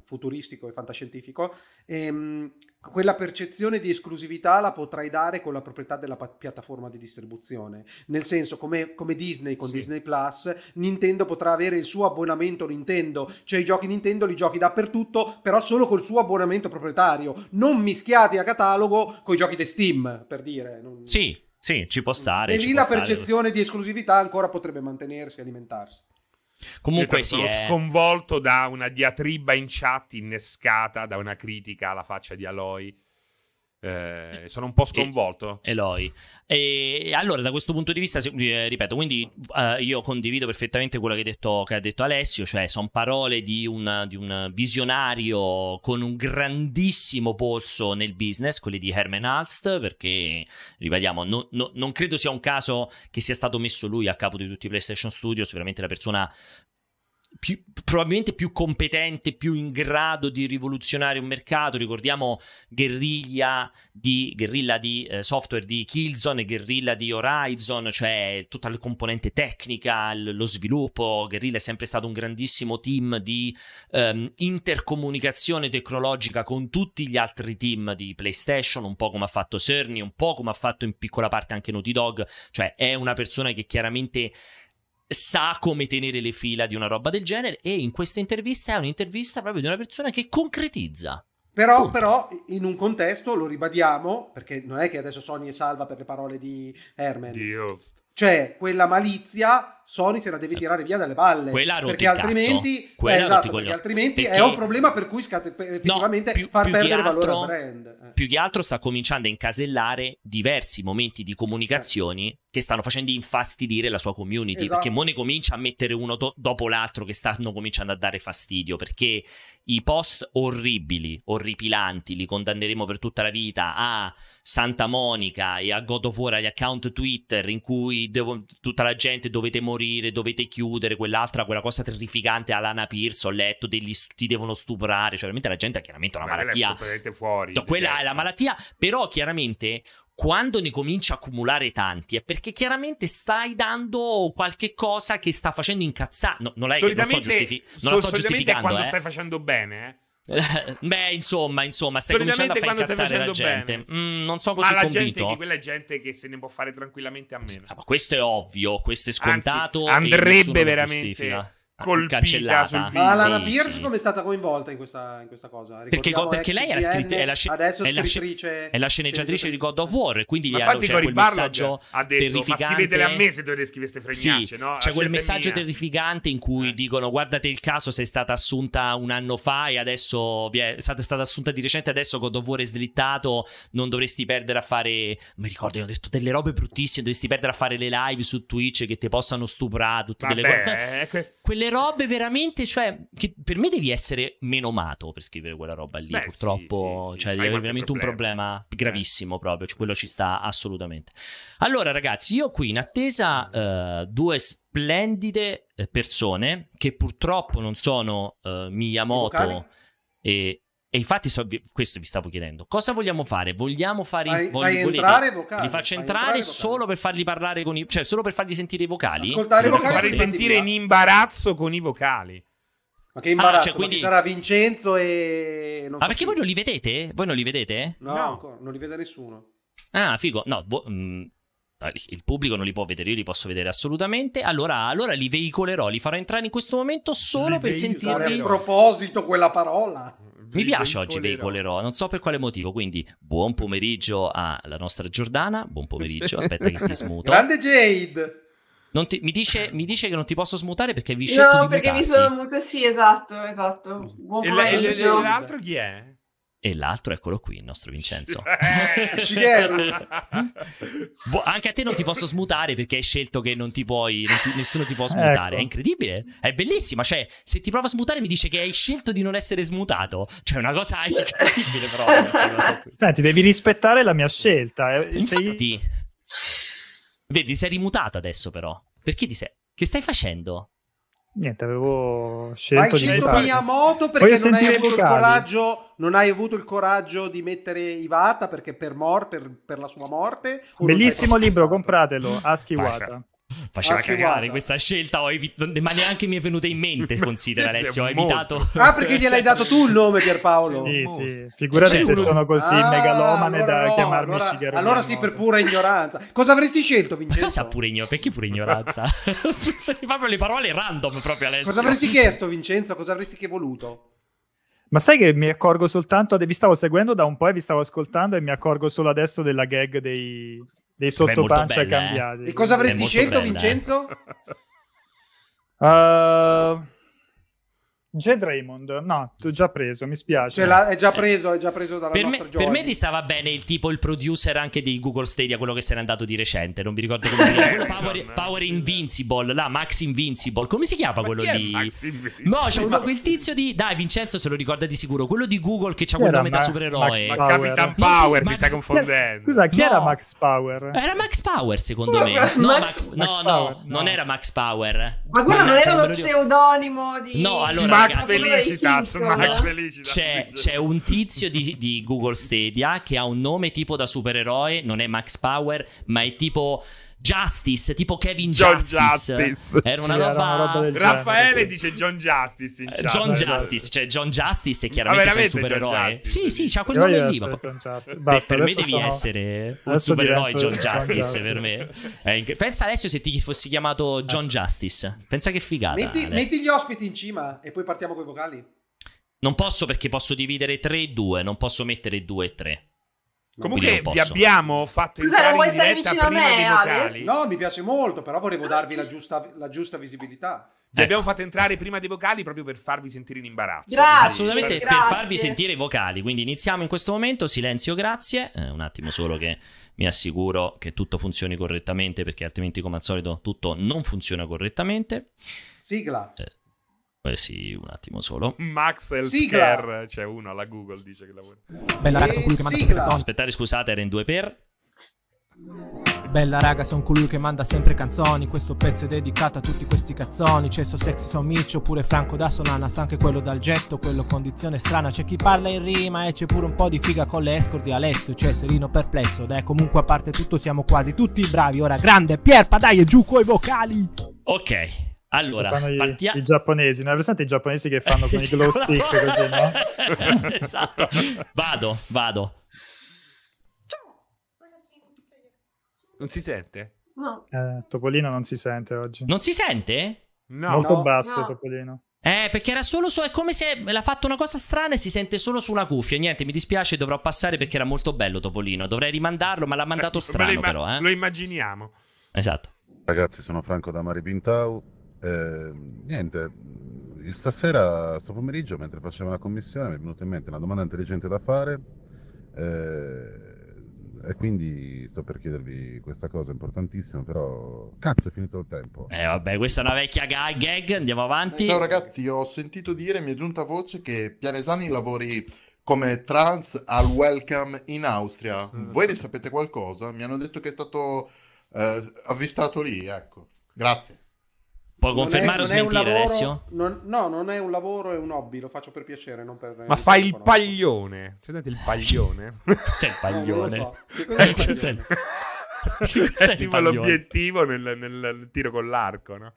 futuristico e fantascientifico ehm, quella percezione di esclusività la potrai dare con la proprietà della pa- piattaforma di distribuzione. Nel senso, come, come Disney con sì. Disney Plus, Nintendo potrà avere il suo abbonamento Nintendo, cioè i giochi Nintendo li giochi dappertutto, però solo col suo abbonamento proprietario, non mischiati a catalogo con i giochi di Steam, per dire. Non... Sì, sì, ci può stare. E lì la percezione stare. di esclusività ancora potrebbe mantenersi, e alimentarsi. Comunque sì, sono eh. è... sconvolto da una diatriba in chat innescata da una critica alla faccia di Aloy eh, sono un po' sconvolto. Eloi. E allora, da questo punto di vista, eh, ripeto, quindi uh, io condivido perfettamente quello che, detto, che, ha detto Alessio, cioè sono parole di, una, di un, visionario con un grandissimo polso nel business, quelle di Herman Alst, perché, ripetiamo, no, no, non credo sia un caso che sia stato messo lui a capo di tutti i PlayStation Studios, sicuramente la persona più, probabilmente più competente, più in grado di rivoluzionare un mercato. Ricordiamo guerriglia di, guerrilla di eh, software di Killzone e guerrilla di Horizon, cioè tutta la componente tecnica, l- lo sviluppo. Guerrilla è sempre stato un grandissimo team di ehm, intercomunicazione tecnologica con tutti gli altri team di PlayStation, un po' come ha fatto Cerny, un po' come ha fatto in piccola parte anche Naughty Dog, cioè è una persona che chiaramente sa come tenere le fila di una roba del genere e in questa intervista è un'intervista proprio di una persona che concretizza. Però, però, in un contesto, lo ribadiamo, perché non è che adesso Sony è salva per le parole di Herman. Dio. C'è cioè, quella malizia Sony se la deve tirare via dalle palle. Quella perché altrimenti, Quella eh, esatto, perché altrimenti perché... è un problema per cui scat- effettivamente no, più, far più perdere altro, valore al brand. Eh. Più che altro sta cominciando a incasellare diversi momenti di comunicazioni eh. che stanno facendo infastidire la sua community. Esatto. Perché Mone comincia a mettere uno to- dopo l'altro che stanno cominciando a dare fastidio. Perché i post orribili, orripilanti, li condanneremo per tutta la vita a Santa Monica e a God of War, agli account Twitter in cui devo, tutta la gente dovete morire morire, dovete chiudere, quell'altra, quella cosa terrificante, Alana Pierce, ho letto, degli, ti devono stuprare, cioè veramente la gente ha chiaramente una malattia. È fuori, no, cioè, quella è la malattia, però chiaramente quando ne cominci a accumulare tanti è perché chiaramente stai dando qualche cosa che sta facendo incazzare. No, non è che non sto giustifi- non so, la sto giustificando. quando eh. stai facendo bene, eh. Beh, insomma, insomma, stai cominciando a fare incazzare la gente. Mm, non so così ma la convinto. gente che quella è gente che se ne può fare tranquillamente a meno. Sì, ah, ma questo è ovvio, questo è scontato. Anzi, andrebbe veramente Ah, colpita cancellata. sul viso. Ma Lana sì, Pierce sì. come è stata coinvolta in questa, in questa cosa? Ricordiamo perché, perché lei era scritta, è la, sc- adesso è, la sc- è la sceneggiatrice di God of War, quindi gli ha cioè, quel messaggio ha detto, terrificante. Ma scrivetele a me se dovete scrivere queste fregnacce, sì, no? C'è quel messaggio mia. terrificante in cui eh. dicono guardate il caso, sei stata assunta un anno fa e adesso è stata, stata assunta di recente, adesso God of War è slittato, non dovresti perdere a fare... Mi ricordo, hanno detto delle robe bruttissime, dovresti perdere a fare le live su Twitch che ti possano stuprare, tutte Vabbè, delle cose. Eh, que- quelle delle robe veramente, cioè, che per me devi essere meno mato per scrivere quella roba lì, Beh, purtroppo, sì, sì, cioè, devi avere veramente problema. un problema eh. gravissimo eh. proprio, cioè, quello ci sta assolutamente. Allora, ragazzi, io qui in attesa uh, due splendide eh, persone che purtroppo non sono uh, Miyamoto e e infatti so, questo vi stavo chiedendo. Cosa vogliamo fare? Vogliamo fare fai, vog- fai entrare vocali. Li faccio entrare, entrare solo per farli parlare con i cioè solo per farli sentire i vocali? Ascoltare i vocali farli sentire in imbarazzo con i vocali. Ma che ah, imbarazzo, ah, cioè, quindi... sarà Vincenzo e non Ma perché voi non li vedete? Voi non li vedete? No, no. Ancora, non li vede nessuno. Ah, figo. No, vo- mh, mm, il pubblico non li può vedere, io li posso vedere assolutamente. Allora, allora li veicolerò, li farò entrare in questo momento solo li per sentirli. Ma A proposito, quella parola. Mi piace oggi veicolerò, non so per quale motivo, quindi buon pomeriggio alla nostra Giordana, buon pomeriggio, aspetta che ti smuto. Grande Jade! Ti, mi, dice, mi, dice, che non ti posso smutare perché vi scelto no, di No, perché mutarti. mi sono muto, sì, esatto, esatto. Buon pomeriggio. E l'altro chi è? E l'altro, eccolo qui, il nostro Vincenzo. Eh, Bo- anche a te non ti posso smutare perché hai scelto che non ti puoi, non ti, nessuno ti può ecco. smutare. Ecco. È incredibile, è bellissima. Cioè, se ti prova a smutare mi dice che hai scelto di non essere smutato. Cioè, è una cosa incredibile proprio. Senti, devi rispettare la mia scelta. Eh. Infatti, sei... Vedi, sei rimutato adesso però. Perché ti sei... Che stai facendo? niente, avevo scelto Vai, di cito Miyamoto perché non hai, avuto il coraggio, non hai, avuto il coraggio di mettere Ivata perché per, mor, per, per la sua morte. Bellissimo libro, compratelo, Ask Iwata. Faceva ah, cagare guarda. questa scelta, evit- ma neanche mi è venuta in mente, considera Alessio, ho evitato... Ah, perché gliel'hai dato tu il nome Pierpaolo? sì, sì, figurati se sono così ah, megalomane allora da no, chiamarmi allora, Shigeru Allora sì, per pura ignoranza. Cosa avresti scelto, Vincenzo? Ma cosa pure ignoranza? Perché pure ignoranza? proprio le parole random proprio Alessio. Cosa avresti chiesto, Vincenzo? Cosa avresti che voluto? Ma sai che mi accorgo soltanto, vi stavo seguendo da un po' e vi stavo ascoltando e mi accorgo solo adesso della gag dei, dei sottopancia bella, eh. cambiati. Eh? E cosa avresti scelto, bella, Vincenzo? Ehm... uh, Jed Raymond, no, l'ho già preso, mi spiace. Cioè, è già preso, è già preso dalla per nostra me, Per me ti stava bene il tipo, il producer anche di Google Stadia, quello che se n'è andato di recente, non mi ricordo come si chiama. Eh, Power, Power, eh. Invincible, là, Max Invincible, come si chiama Ma quello lì? No, c'è uno, quel tizio di... Dai, Vincenzo se lo ricorda di sicuro, quello di Google che c'ha quel nome da supereroe. Ma Capitan Power, ti Max... stai confondendo. Scusa, chi no. era Max Power? Era Max Power, secondo no, me. Max... No, Max... no, Power, no, non era Max Power. Ma quello non era lo pseudonimo di... No, allora... Max Felicitas, Max Felicitas. C'è, c'è un tizio di, di Google Stadia che ha un nome tipo da supereroe, non è Max Power, ma è tipo Justice, tipo Kevin John Justice. Justice. Era una sì, roba. Era una roba Raffaele dice John Justice. In eh, chat, John Justice, cioè John Justice è ah, chiaramente sei un supereroe. Sì, sì, c'ha quel nome lì. Ma... Basta, per me devi sono... essere un adesso supereroe John Justice, Justice. per me. Eh, inc... Pensa adesso se ti fossi chiamato John Justice. Pensa che figata. Metti, metti gli ospiti in cima e poi partiamo con i vocali. Non posso perché posso dividere 3 e 2, non posso mettere 2 e 3. Comunque vi abbiamo fatto Scusa, non vuoi stare vicino a me, Ale? No, mi piace molto, però volevo darvi la giusta, la giusta visibilità. Vi abbiamo ecco. fatto entrare prima dei vocali proprio per farvi sentire in imbarazzo. Grazie, Assolutamente grazie. per farvi sentire i vocali. Quindi iniziamo in questo momento. Silenzio, grazie. Eh, un attimo solo che mi assicuro che tutto funzioni correttamente perché altrimenti come al solito tutto non funziona correttamente. Sigla. Eh. Eh sì, un attimo solo. Max Elker, c'è cioè, uno alla Google, dice che lavora. Bella ragazzi, quello che manda sempre canzoni. Aspettate, scusate, era in due per. Bella raga, sono colui che manda sempre canzoni. Questo pezzo è dedicato a tutti questi cazzoni. C'è cioè, so sexy, So miccio, pure Franco da Sonana. Sa anche quello dal getto, quello condizione strana. C'è chi parla in rima e c'è pure un po' di figa con le escort di Alessio. C'è cioè, Serino perplesso. Dai, comunque a parte tutto, siamo quasi tutti bravi. Ora grande, Pierpa, dai, giù coi vocali. Ok. Ecco, allora, partia... i, i giapponesi, non è presente i giapponesi che fanno con i glow esatto. stick così, no? esatto. Vado, vado. Ciao. Non si sente? No. Eh, Topolino non si sente oggi. Non si sente? No. Molto no, basso no. Topolino. Eh, perché era solo su. È come se l'ha fatto una cosa strana e si sente solo su una cuffia. Niente, mi dispiace, dovrò passare perché era molto bello Topolino. Dovrei rimandarlo, ma l'ha mandato eh, strano, lo però. Eh. Lo immaginiamo. Esatto. Ragazzi, sono Franco da Mari Pintau eh, niente, mm, stasera, sto pomeriggio, mentre facevo la commissione, mi è venuta in mente una domanda intelligente da fare eh, e quindi sto per chiedervi questa cosa importantissima, però cazzo è finito il tempo. Eh vabbè, questa è una vecchia gag, andiamo avanti. Ciao ragazzi, ho sentito dire, mi è giunta voce che Pianesani lavori come trans al Welcome in Austria. Mm. Voi ne sapete qualcosa? Mi hanno detto che è stato eh, avvistato lì, ecco. Grazie. Può non confermare è, o smentire lavoro, Alessio? no, non è un lavoro, è un hobby, lo faccio per piacere, non per... Ma fai il conosco. paglione. C'è sente il paglione? Ecco, eh, cos'è il paglione? No, so. Che cos'è il paglione? è tipo l'obiettivo nel, nel, tiro con l'arco, no?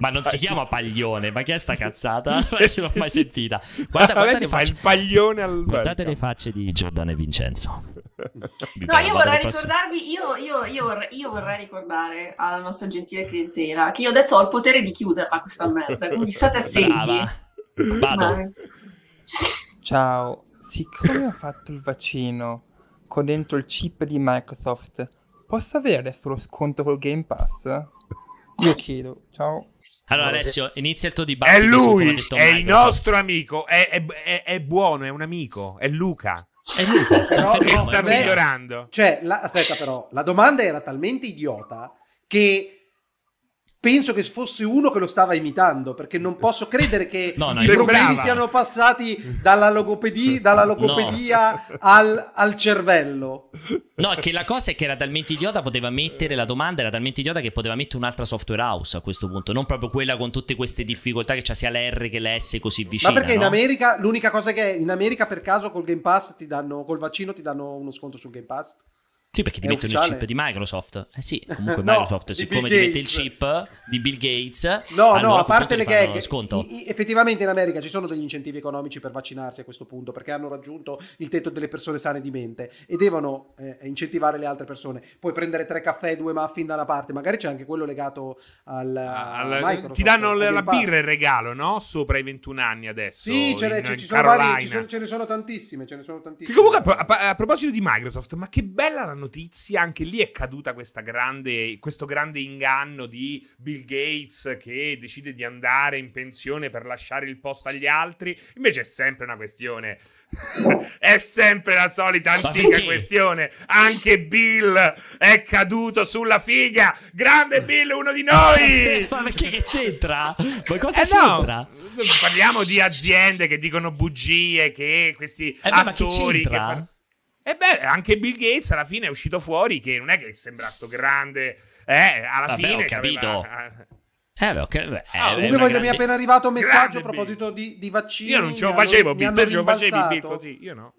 ma non si chiama paglione, ma che è sta cazzata? non l'ho mai sentita. Guarda, guarda le facce... il paglione al... Guardate le facce di Giordano e Vincenzo no, io vorrei ricordarvi, io, io, io, vorrei, io, vorrei, ricordare alla nostra gentile clientela che io adesso ho il potere di chiuderla questa merda, quindi state attenti. Vado. Ciao, siccome ho fatto il vaccino con dentro il chip di Microsoft, posso avere adesso lo sconto col Game Pass? Io chiedo, ciao. Allora Alessio, inizia il tuo dibattito. È lui, è Microsoft. il nostro amico, è, è, è, è buono, è un amico, è Luca. È lui però, che sta migliorando. Cioè, la, aspetta però, la domanda era talmente idiota che penso che fosse uno che lo stava imitando, perché non posso credere che no, no, i problemi siano passati dalla, logopedi, dalla logopedia no. al, al, cervello. No, che la cosa è che era talmente idiota, poteva mettere la domanda, era talmente idiota che poteva mettere un'altra software house a questo punto, non proprio quella con tutte queste difficoltà che c'è sia la R che la S così vicina. Ma perché in America, l'unica cosa è che in America per caso col Game Pass ti danno, col vaccino ti danno uno sconto sul Game Pass? Sì, perché ti mettono ufficiale? il chip di Microsoft. Eh sì, comunque no, Microsoft, siccome ti mette il chip di Bill Gates, no, no, a parte le gag, sconto. I, i, effettivamente in America ci sono degli incentivi economici per vaccinarsi a questo punto, perché hanno raggiunto il tetto delle persone sane di mente e devono eh, incentivare le altre persone. Puoi prendere tre caffè e due muffin da una parte, magari c'è anche quello legato al, ah, al Ti danno la, la birra in regalo, no? Sopra i 21 anni adesso. Sì, ce, in, ne, in vari, sono, ce ne sono tantissime, ce ne sono tantissime. Che comunque a, a, a proposito di Microsoft, ma che bella l'hanno notizia, anche lì è caduta grande, questo grande inganno di Bill Gates che decide di andare in pensione per lasciare il posto agli altri. Invece è sempre una questione è sempre la solita antica questione. Anche Bill è caduto sulla figa. Grande Bill, uno di noi. Ma perché che c'entra? Ma cosa eh c'entra? No. Parliamo di aziende che dicono bugie, che questi eh beh, attori che fanno e beh, anche Bill Gates alla fine è uscito fuori che non è che è sembrato grande. Eh, alla Vabbè, fine... ho capito. Eh, beh, okay, beh, ah, comunque grande... mi è appena arrivato un messaggio a proposito di, di, vaccini. Io non ce lo facevo, Bill, te ce lo facevi Bill così, io no.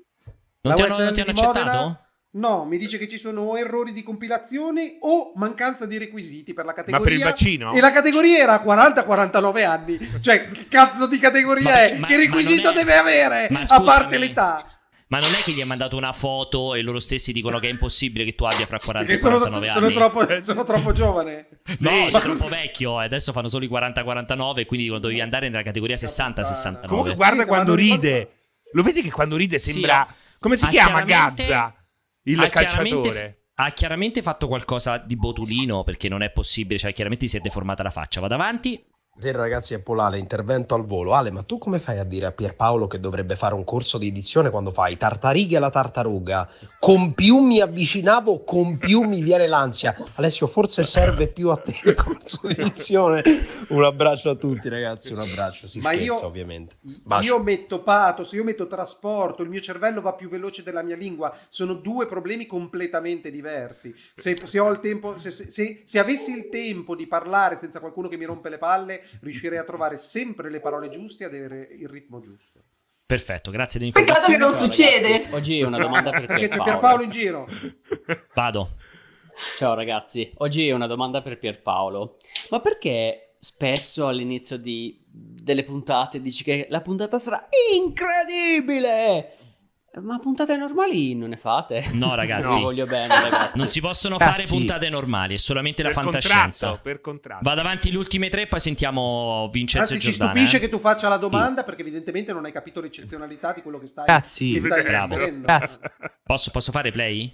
Non La ti hanno, non ti hanno accettato? No, mi dice che ci sono errori di compilazione o mancanza di requisiti per la categoria. Ma per il vaccino? E la categoria era 40-49 anni. Cioè, che cazzo di categoria ma, è? Ma, che requisito è... deve avere? a parte l'età? Ma non è che gli hai mandato una foto e loro stessi dicono che è impossibile che tu abbia fra 40 e 49 sono, anni. Sono troppo, sono troppo giovane. no, sì, sei troppo vecchio. Eh, adesso fanno solo i 40-49, quindi dovevi andare nella categoria 60-69. Comunque guarda quando ride. Lo vedi che quando ride sembra... Come si chiama Gazza? Il calciatore ha chiaramente fatto qualcosa di botulino perché non è possibile, cioè chiaramente si è deformata la faccia. Va davanti, Buonasera ragazzi, è Polale, intervento al volo. Ale, ma tu come fai a dire a Pierpaolo che dovrebbe fare un corso di edizione quando fai Tartarighe e la tartaruga? Con più mi avvicinavo, con più mi viene l'ansia. Alessio, forse serve più a te il corso di edizione. Un abbraccio a tutti ragazzi, un abbraccio. Si ma scherza io, ovviamente. Bacio. Io metto pathos, io metto trasporto, il mio cervello va più veloce della mia lingua. Sono due problemi completamente diversi. Se, se, tempo, se, se avessi il tempo di parlare senza qualcuno che mi rompe le palle riuscirei a trovare sempre le parole giuste e ad avere il ritmo giusto. Perfetto, grazie dell'informazione. Peccato che non succede. Ragazzi, oggi è una domanda per te, Perché c'è Pierpaolo in giro. Vado. Ciao ragazzi, oggi è una domanda per Pierpaolo. Ma perché spesso all'inizio di, delle puntate dici che la puntata sarà incredibile? Ma puntate normali non ne fate? No, ragazzi. No. voglio bene, ragazzi. Non si possono Cazzi. Ah, fare puntate normali, è solamente per la fantascienza. Contratto, per contratto. Vado avanti le ultime tre, poi sentiamo Vincenzo Anzi, Giordano. Mi stupisce eh? che tu faccia la domanda, sì. perché evidentemente non hai capito l'eccezionalità di quello che stai Cazzi. Che stai Bravo. Cazzi. Posso, posso fare play?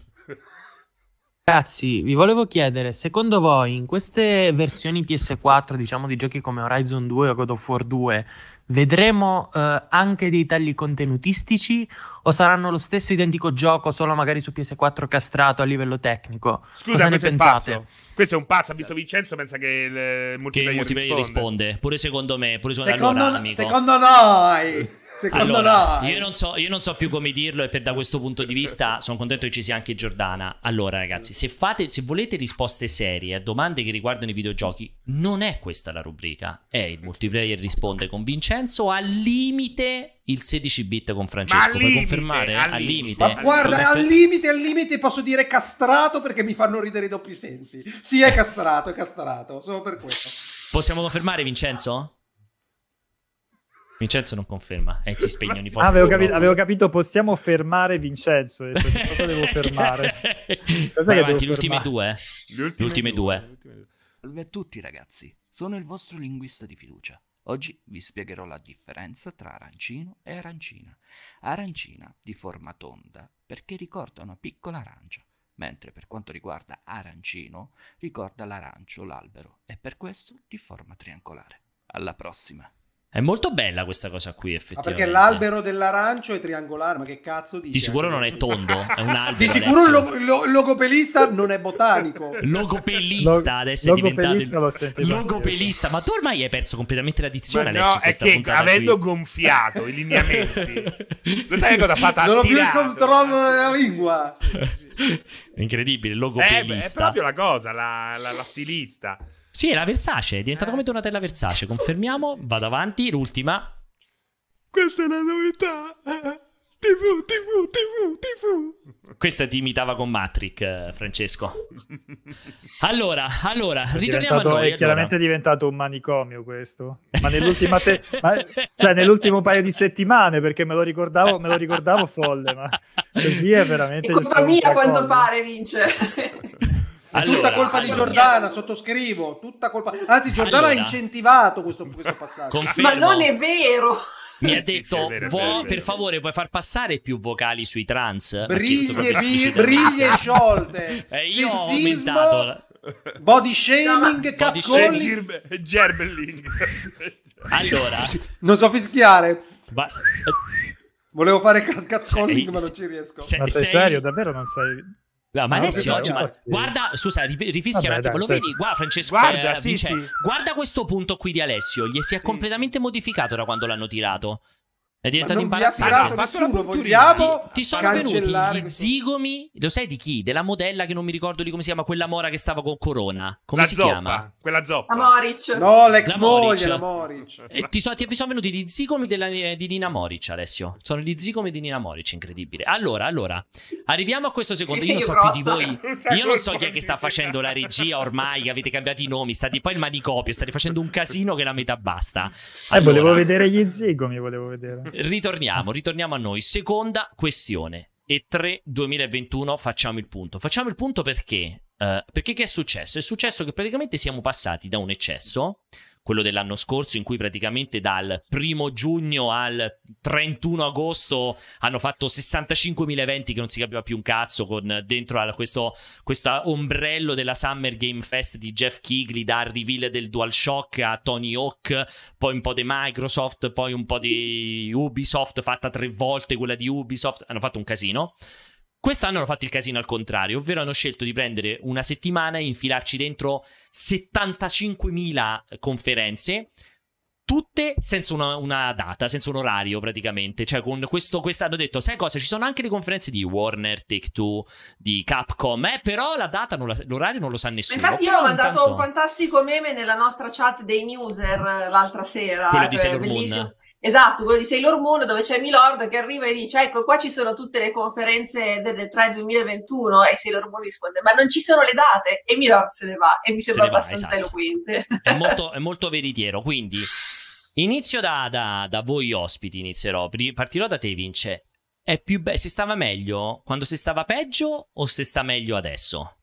Ragazzi, vi volevo chiedere, secondo voi in queste versioni PS4, diciamo di giochi come Horizon 2 o God of War 2, Vedremo eh, anche dei tagli contenutistici o saranno lo stesso identico gioco solo magari su PS4 castrato a livello tecnico? Scusa, Cosa ne pensate? Questo è un pazzo, ha visto Vincenzo, pensa che il eh, multiplayer, che il multiplayer risponde. risponde. Pure secondo me, pure secondo, secondo, allora, no, secondo noi. Secondo allora, io non, so, io non, so, più come dirlo e per, da questo punto di vista sono contento che ci sia anche Giordana. Allora ragazzi, se, fate, se volete risposte serie a domande che riguardano i videogiochi, non è questa la rubrica, è il multiplayer risponde con Vincenzo al limite il 16 bit con Francesco. Puoi confermare? Al, al limite. limite. Ma guarda, al limite, al limite posso dire castrato perché mi fanno ridere i doppi sensi. Sì, è castrato, è castrato, solo per questo. Possiamo confermare, Vincenzo? Vincenzo non conferma, eh, si spegne ogni volta. Avevo, capi- avevo, capito, possiamo fermare Vincenzo. cosa devo fermare? Cosa che avanti, le ultime due. Eh. Le ultime, ultime due. due. Salve a tutti ragazzi, sono il vostro linguista di fiducia. Oggi vi spiegherò la differenza tra arancino e arancina. Arancina di forma tonda perché ricorda una piccola arancia, mentre per quanto riguarda arancino ricorda l'arancio, l'albero e per questo di forma triangolare. Alla prossima! È molto bella questa cosa qui, effettivamente. Ma perché l'albero dell'arancio è triangolare, ma che cazzo dici? Di sicuro non è tondo, è un albero. Di sicuro il lo, lo, logopelista non è botanico. Logopelista Log- adesso è diventato il... logopelista, ma tu ormai hai perso completamente la dizione ma No, è che avendo qui. gonfiato i lineamenti. lo sai cosa ha fatto? Non ho più il controllo della lingua. Incredibile, eh, logopelista. Eh, è proprio la cosa, la, la, la stilista. Sì, è la Versace, è diventata ah. come Donatella Versace. Confermiamo, vado avanti, l'ultima. Questa è la novità. TV, TV, TV, TV. Questa ti imitava con Matrix, eh, Francesco. Allora, allora, ritorniamo a noi. È allora. chiaramente diventato un manicomio questo. Ma, se- ma cioè, nell'ultimo paio di settimane, perché me lo ricordavo, me lo ricordavo folle, ma così è veramente... È colpa mia, quando pare, vince. Allora, tutta colpa di Giordana, allora. sottoscrivo, tutta colpa. Anzi, Giordana allora. ha incentivato questo, questo passaggio. Confermo. Ma non è vero. Mi ha detto, sì, sì, vero, vero, vero. per favore, puoi far passare più vocali sui trans? Briglie, vi, briglie sciolte. eh, io Sessismo, ho aumentato. La... Body shaming, catcalling. Gerb- gerbeling. allora. Non so fischiare. Ba- Volevo fare catcalling, ma non ci riesco. Sei, ma sei serio? Davvero non sai... No, ma no, adesso oggi, ma guarda, scusa, rifischia Vabbè, un attimo, dai, lo vedi? Guarda, Francesco, guarda, eh, sì, dice, sì. guarda questo punto qui di Alessio, gli si è sì. completamente modificato da quando l'hanno tirato. È diventato imbarazzante. Ha fatto nessuno, vogliamo ti, ti sono venuti gli zigomi. Lo sai di chi? Della modella che non mi ricordo di come si chiama, quella mora che stava con Corona. Come la si zoppa, chiama? Quella zoppa. La Moric. No, l'ex la moglie, Moric. la Moric. E eh, ti, so, ti, ti, sono venuti gli zigomi della, eh, di Nina Moric, Alessio. Sono gli zigomi di Nina Moric, incredibile. Allora, allora, arriviamo a questo secondo. Io non so più di voi. Io non so chi è che sta facendo la regia ormai, che avete cambiato i nomi. State poi il manicomio, state facendo un casino che la metà basta. Allora, eh, volevo vedere gli zigomi, volevo vedere ritorniamo, ritorniamo a noi. Seconda questione. E 3 2021 facciamo il punto. Facciamo il punto perché? Uh, perché che è successo? È successo che praticamente siamo passati da un eccesso, uh, quello dell'anno scorso, in cui praticamente dal primo giugno al 31 agosto hanno fatto 65.000 eventi che non si capiva più un cazzo, con dentro a questo, questo ombrello della Summer Game Fest di Jeff Kigley, dal reveal del DualShock a Tony Hawk, poi un po' di Microsoft, poi un po' di Ubisoft, fatta tre volte quella di Ubisoft, hanno fatto un casino. Quest'anno hanno fatto il casino al contrario, ovvero hanno scelto di prendere una settimana e infilarci dentro 75.000 conferenze tutte senza una, una, data, senza un orario praticamente. Cioè, con questo, questa hanno detto: Sai cosa? Ci sono anche le conferenze di Warner, Take Two, di Capcom, eh, però la data, non la, l'orario non lo sa nessuno. Infatti, io ho mandato intanto... un fantastico meme nella nostra chat dei newser eh, l'altra sera. Quello di eh, Sailor Moon. Esatto, quello di Sailor Moon, dove c'è Milord che arriva e dice: Ecco, qua ci sono tutte le conferenze delle 3 2021. E Sailor Moon risponde: Ma non ci sono le date. E Milord se ne va. E mi sembra abbastanza esatto. eloquente. È molto, è molto veritiero. Quindi. Inizio da, da, da voi ospiti, inizierò. Partirò da te, Vince. È più be- si stava meglio quando si stava peggio o se sta meglio adesso?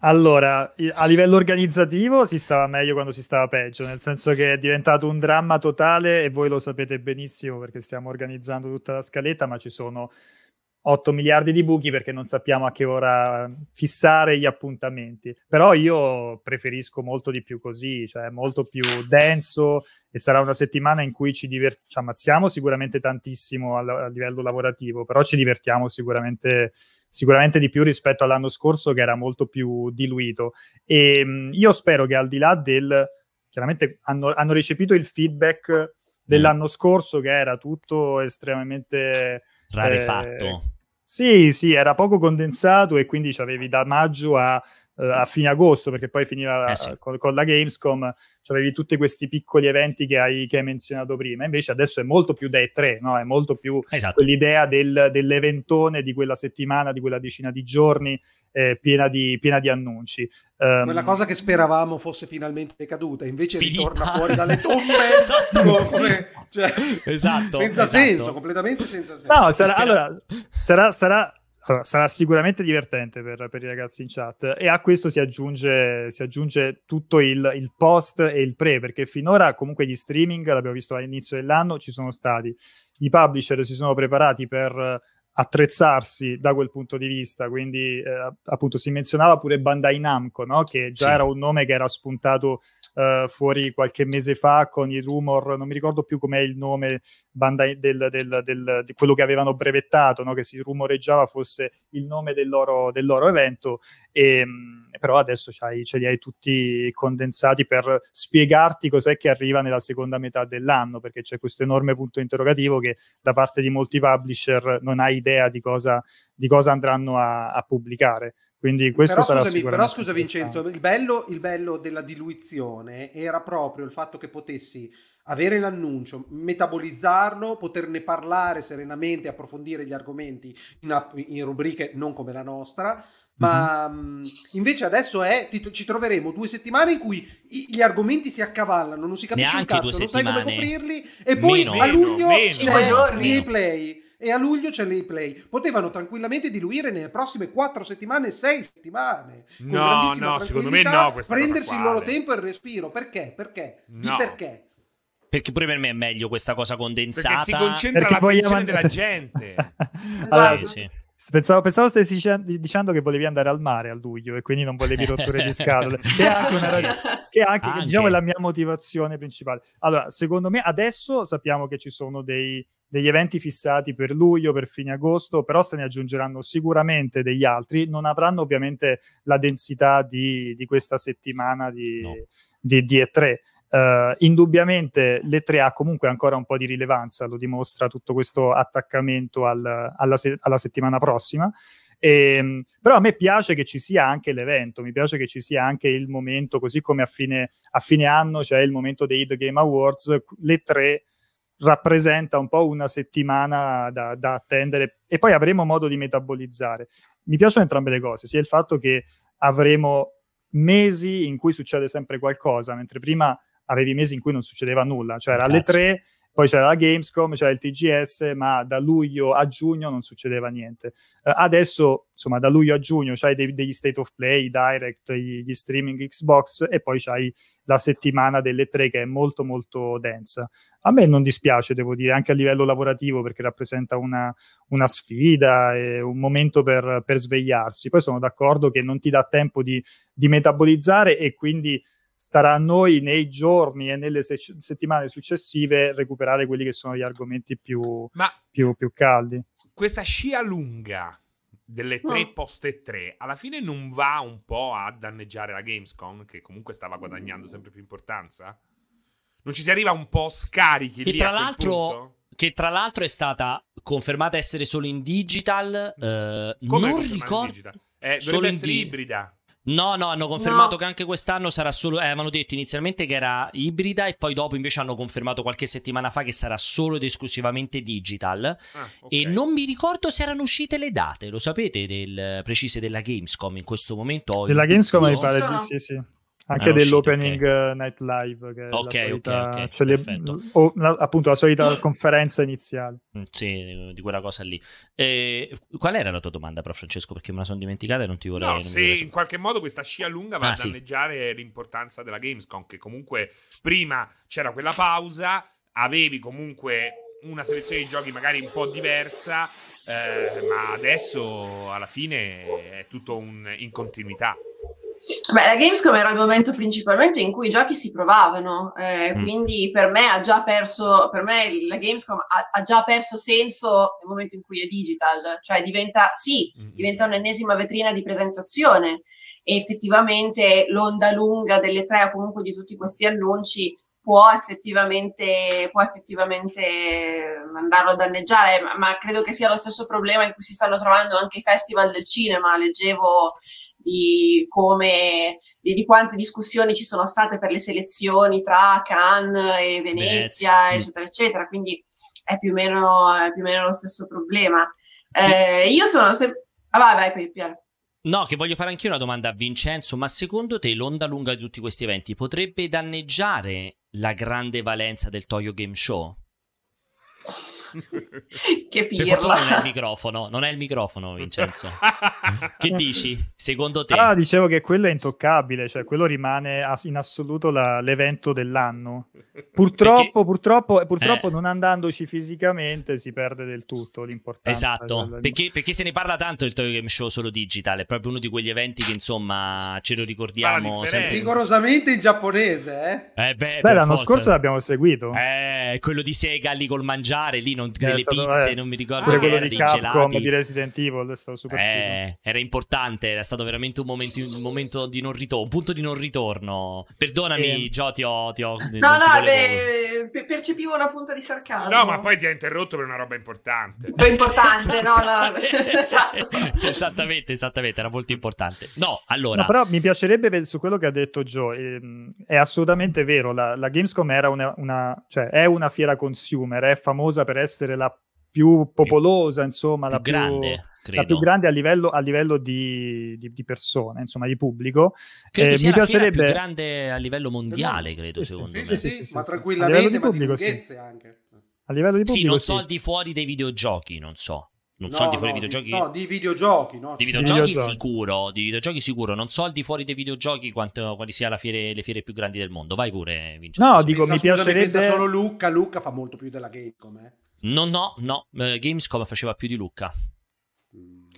Allora, a livello organizzativo si stava meglio quando si stava peggio, nel senso che è diventato un dramma totale e voi lo sapete benissimo perché stiamo organizzando tutta la scaletta, ma ci sono 8 miliardi di buchi perché non sappiamo a che ora fissare gli appuntamenti. Però io preferisco molto di più così, cioè molto più denso e sarà una settimana in cui ci, diver- ci ammazziamo sicuramente tantissimo a, a, livello lavorativo, però ci divertiamo sicuramente, sicuramente di più rispetto all'anno scorso che era molto più diluito. E ehm, mh, io spero che al di là del... Chiaramente hanno, hanno recepito il feedback mm. dell'anno scorso che era tutto estremamente rarefatto. Eh, sì, sì, era poco condensato e quindi avevi da maggio a eh, a fine agosto, perché poi finiva eh sì. con, con, la Gamescom, cioè avevi tutti questi piccoli eventi che hai, che hai, menzionato prima, invece adesso è molto più dei tre, no? è molto più esatto. quell'idea del, dell'eventone di quella settimana, di quella decina di giorni eh, piena, di, piena, di, annunci. Um, quella cosa che speravamo fosse finalmente caduta, invece finita. ritorna fuori dalle tombe esatto. come, cioè, esatto, senza esatto. senso, completamente senza senso. No, sarà, allora, sarà, sarà allora, sarà sicuramente divertente per, per, i ragazzi in chat e a questo si aggiunge, si aggiunge tutto il, il, post e il pre perché finora comunque gli streaming l'abbiamo visto all'inizio dell'anno ci sono stati i publisher si sono preparati per attrezzarsi da quel punto di vista quindi eh, appunto si menzionava pure Bandai Namco no? che già sì. era un nome che era spuntato eh, fuori qualche mese fa con i rumor, non mi ricordo più com'è il nome Bandai, del, del, del, di quello che avevano brevettato, no? che si rumoreggiava fosse il nome del loro, del loro evento, e, ehm, però adesso ce li hai tutti condensati per spiegarti cos'è che arriva nella seconda metà dell'anno, perché c'è questo enorme punto interrogativo che da parte di molti publisher non hai idea di cosa, di cosa andranno a, a pubblicare. Quindi questo però, sarà scusami, però scusa Vincenzo, il bello, il bello della diluizione era proprio il fatto che potessi avere l'annuncio, metabolizzarlo, poterne parlare serenamente, approfondire gli argomenti in, in rubriche non come la nostra, ma mm-hmm. invece adesso è, ti, ci troveremo due settimane in cui i, gli argomenti si accavallano, non si capisce Neanche un cazzo, non sai come coprirli e poi meno, a luglio meno, c'è meno. replay e a luglio c'è l'e-play. Potevano tranquillamente diluire nelle prossime quattro settimane, sei settimane. no, no, secondo me no. Prendersi il loro tempo e il respiro. Perché? Perché? Di perché? Perché pure per me è meglio questa cosa condensata. Perché si concentra perché l'attenzione vogliamo... della gente. allora, esatto. sì. sì. Pensavo, pensavo stessi dicendo che volevi andare al mare a luglio e quindi non volevi rotture di scatole, che è anche, una, che è anche, diciamo, anche. Diciamo, è la mia motivazione principale. Allora, secondo me adesso sappiamo che ci sono dei, degli eventi fissati per luglio, per fine agosto, però se ne aggiungeranno sicuramente degli altri, non avranno ovviamente la densità di, di questa settimana di, no. di, di E3. Uh, eh, indubbiamente l'E3 ha comunque ancora un po' di rilevanza, lo dimostra tutto questo attaccamento al, alla, se- alla, settimana prossima. E, ehm, però a me piace che ci sia anche l'evento, mi piace che ci sia anche il momento, così come a fine, a fine anno c'è cioè il momento dei The Game Awards, le tre rappresenta un po' una settimana da, da attendere e poi avremo modo di metabolizzare. Mi piacciono entrambe le cose, sia il fatto che avremo mesi in cui succede sempre qualcosa, mentre prima avevi mesi in cui non succedeva nulla, cioè era alle tre poi c'era la Gamescom, c'era il TGS, ma da luglio a giugno non succedeva niente. Uh, adesso, insomma, da luglio a giugno c'hai dei, degli state of play, i direct, gli, gli streaming Xbox e poi c'hai la settimana delle tre che è molto molto densa. A me non dispiace, devo dire, anche a livello lavorativo perché rappresenta una, una sfida, un momento per, per, svegliarsi. Poi sono d'accordo che non ti dà tempo di, di metabolizzare e quindi starà a noi nei giorni e nelle se- settimane successive recuperare quelli che sono gli argomenti più, più, più caldi. Questa scia lunga delle tre no. poste tre alla fine non va un po' a danneggiare la Gamescom che comunque stava guadagnando mm. sempre più importanza? Non ci si arriva un po' scarichi che tra l'altro che tra l'altro è stata confermata essere solo in digital. Mm. Eh, non ricordo. Eh, dovrebbe solo essere in di- ibrida. No, no, hanno confermato no. che anche quest'anno sarà solo. Eh, avevano detto inizialmente che era ibrida, e poi dopo invece hanno confermato qualche settimana fa che sarà solo ed esclusivamente digital. Ah, okay. E non mi ricordo se erano uscite le date, lo sapete, del, eh, precise della Gamescom in questo momento. Della Gamescom mi pare di sì, sì anche dell'opening okay. Eh, night live che okay, solita, okay, cioè le, o, appunto la solita conferenza iniziale mm, sì di quella cosa lì e, qual era la tua domanda però Francesco perché me la sono dimenticata e non ti volevo no, se in qualche modo questa scia lunga va ah, a danneggiare l'importanza della Gamescom che comunque prima c'era quella pausa avevi comunque una selezione di giochi magari un po' diversa eh, ma adesso alla fine è tutto un, in continuità Beh, la Gamescom era il momento principalmente in cui i giochi si provavano, eh, mm. quindi per me ha già perso, per me la Gamescom ha, ha, già perso senso nel momento in cui è digital, cioè diventa, sì, mm, mm. diventa un'ennesima vetrina di presentazione e effettivamente l'onda lunga delle tre o comunque di tutti questi annunci può effettivamente, può effettivamente mandarlo a danneggiare, ma, ma credo che sia lo stesso problema in cui si stanno trovando anche i festival del cinema, leggevo di come di, di, quante discussioni ci sono state per le selezioni tra Cannes e Venezia, Beh, eccetera, eccetera. Quindi è più o meno, più o meno lo stesso problema. Eh, io sono sempre. Ah, vai, vai, Piero. No, che voglio fare anche io una domanda a Vincenzo, ma secondo te l'onda lunga di tutti questi eventi potrebbe danneggiare la grande valenza del Toyo Game Show? che pirla. non è il microfono, non è il microfono, Vincenzo. che dici? Secondo te? Ah, dicevo che quello è intoccabile, cioè quello rimane in assoluto la, l'evento dell'anno. Purtroppo, perché... purtroppo, purtroppo eh. non andandoci fisicamente si perde del tutto l'importanza. Esatto, della... perché, perché, se ne parla tanto il Toy Game Show solo digitale, è proprio uno di quegli eventi che insomma ce lo ricordiamo sempre. Rigorosamente in giapponese, Eh? Eh beh, beh l'anno forza. scorso l'abbiamo seguito. Eh, quello di Sega lì col mangiare, lì non, eh, delle stato, pizze, eh, non mi ricordo che quello era, di Capcom di Resident Evil è stato super eh, Era importante, era stato veramente un momento, un momento di non ritorno, un punto di non ritorno. Perdonami, eh. ti ho... Ti ho no, no, beh, percepivo una punta di sarcasmo. No, ma poi ti ha interrotto per una roba importante. Poi importante, no, no. esatto. Esattamente, esattamente, era molto importante. No, allora... No, però mi piacerebbe su quello che ha detto Gio, ehm, è assolutamente vero, la, la Gamescom era una, una, cioè, è una fiera consumer, è famosa per essere essere la più popolosa, insomma, più la, più, grande, la più grande a livello, a livello di, di, di, persone, insomma, di pubblico. Credo eh, sia mi piacerebbe... più grande a livello mondiale, credo, sì, secondo sì, me. Sì, sì, ma tranquillamente, a pubblico, ma di anche. A livello di pubblico, sì, non so al di fuori dei videogiochi, non so. Non no, so al di fuori no, dei videogiochi. No, di videogiochi, no. Di videogiochi, videogiochi. sicuro, di videogiochi sicuro. Non so al di fuori dei videogiochi quanto, quali siano le fiere più grandi del mondo. Vai pure, Vincenzo. No, dico, mi piacerebbe... solo Luca, Luca fa molto più della Gamecom, eh. No, no, no, eh, Gamescom faceva più di Lucca. Mm.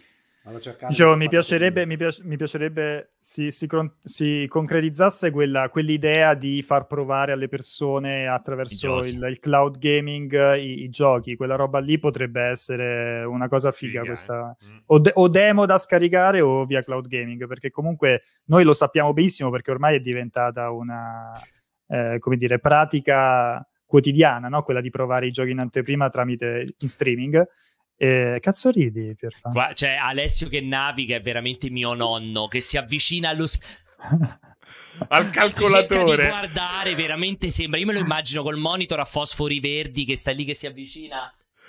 Dicevo, mi piacerebbe, mi, piace, mi piacerebbe si, si, si concretizzasse quella, quell'idea di far provare alle persone attraverso il, il, cloud gaming i, i, giochi. Quella roba lì potrebbe essere una cosa figa, eh. questa, mm. o, de, o, demo da scaricare o via cloud gaming, perché comunque noi lo sappiamo benissimo perché ormai è diventata una, eh, come dire, pratica quotidiana, no? quella di provare i giochi in anteprima tramite in streaming. Eh, cazzo ridi, Pierpa? Qua c'è cioè, Alessio che naviga, è veramente mio nonno, che si avvicina allo... al calcolatore. guardare, veramente sembra... Io me lo immagino col monitor a fosfori verdi che sta lì che si avvicina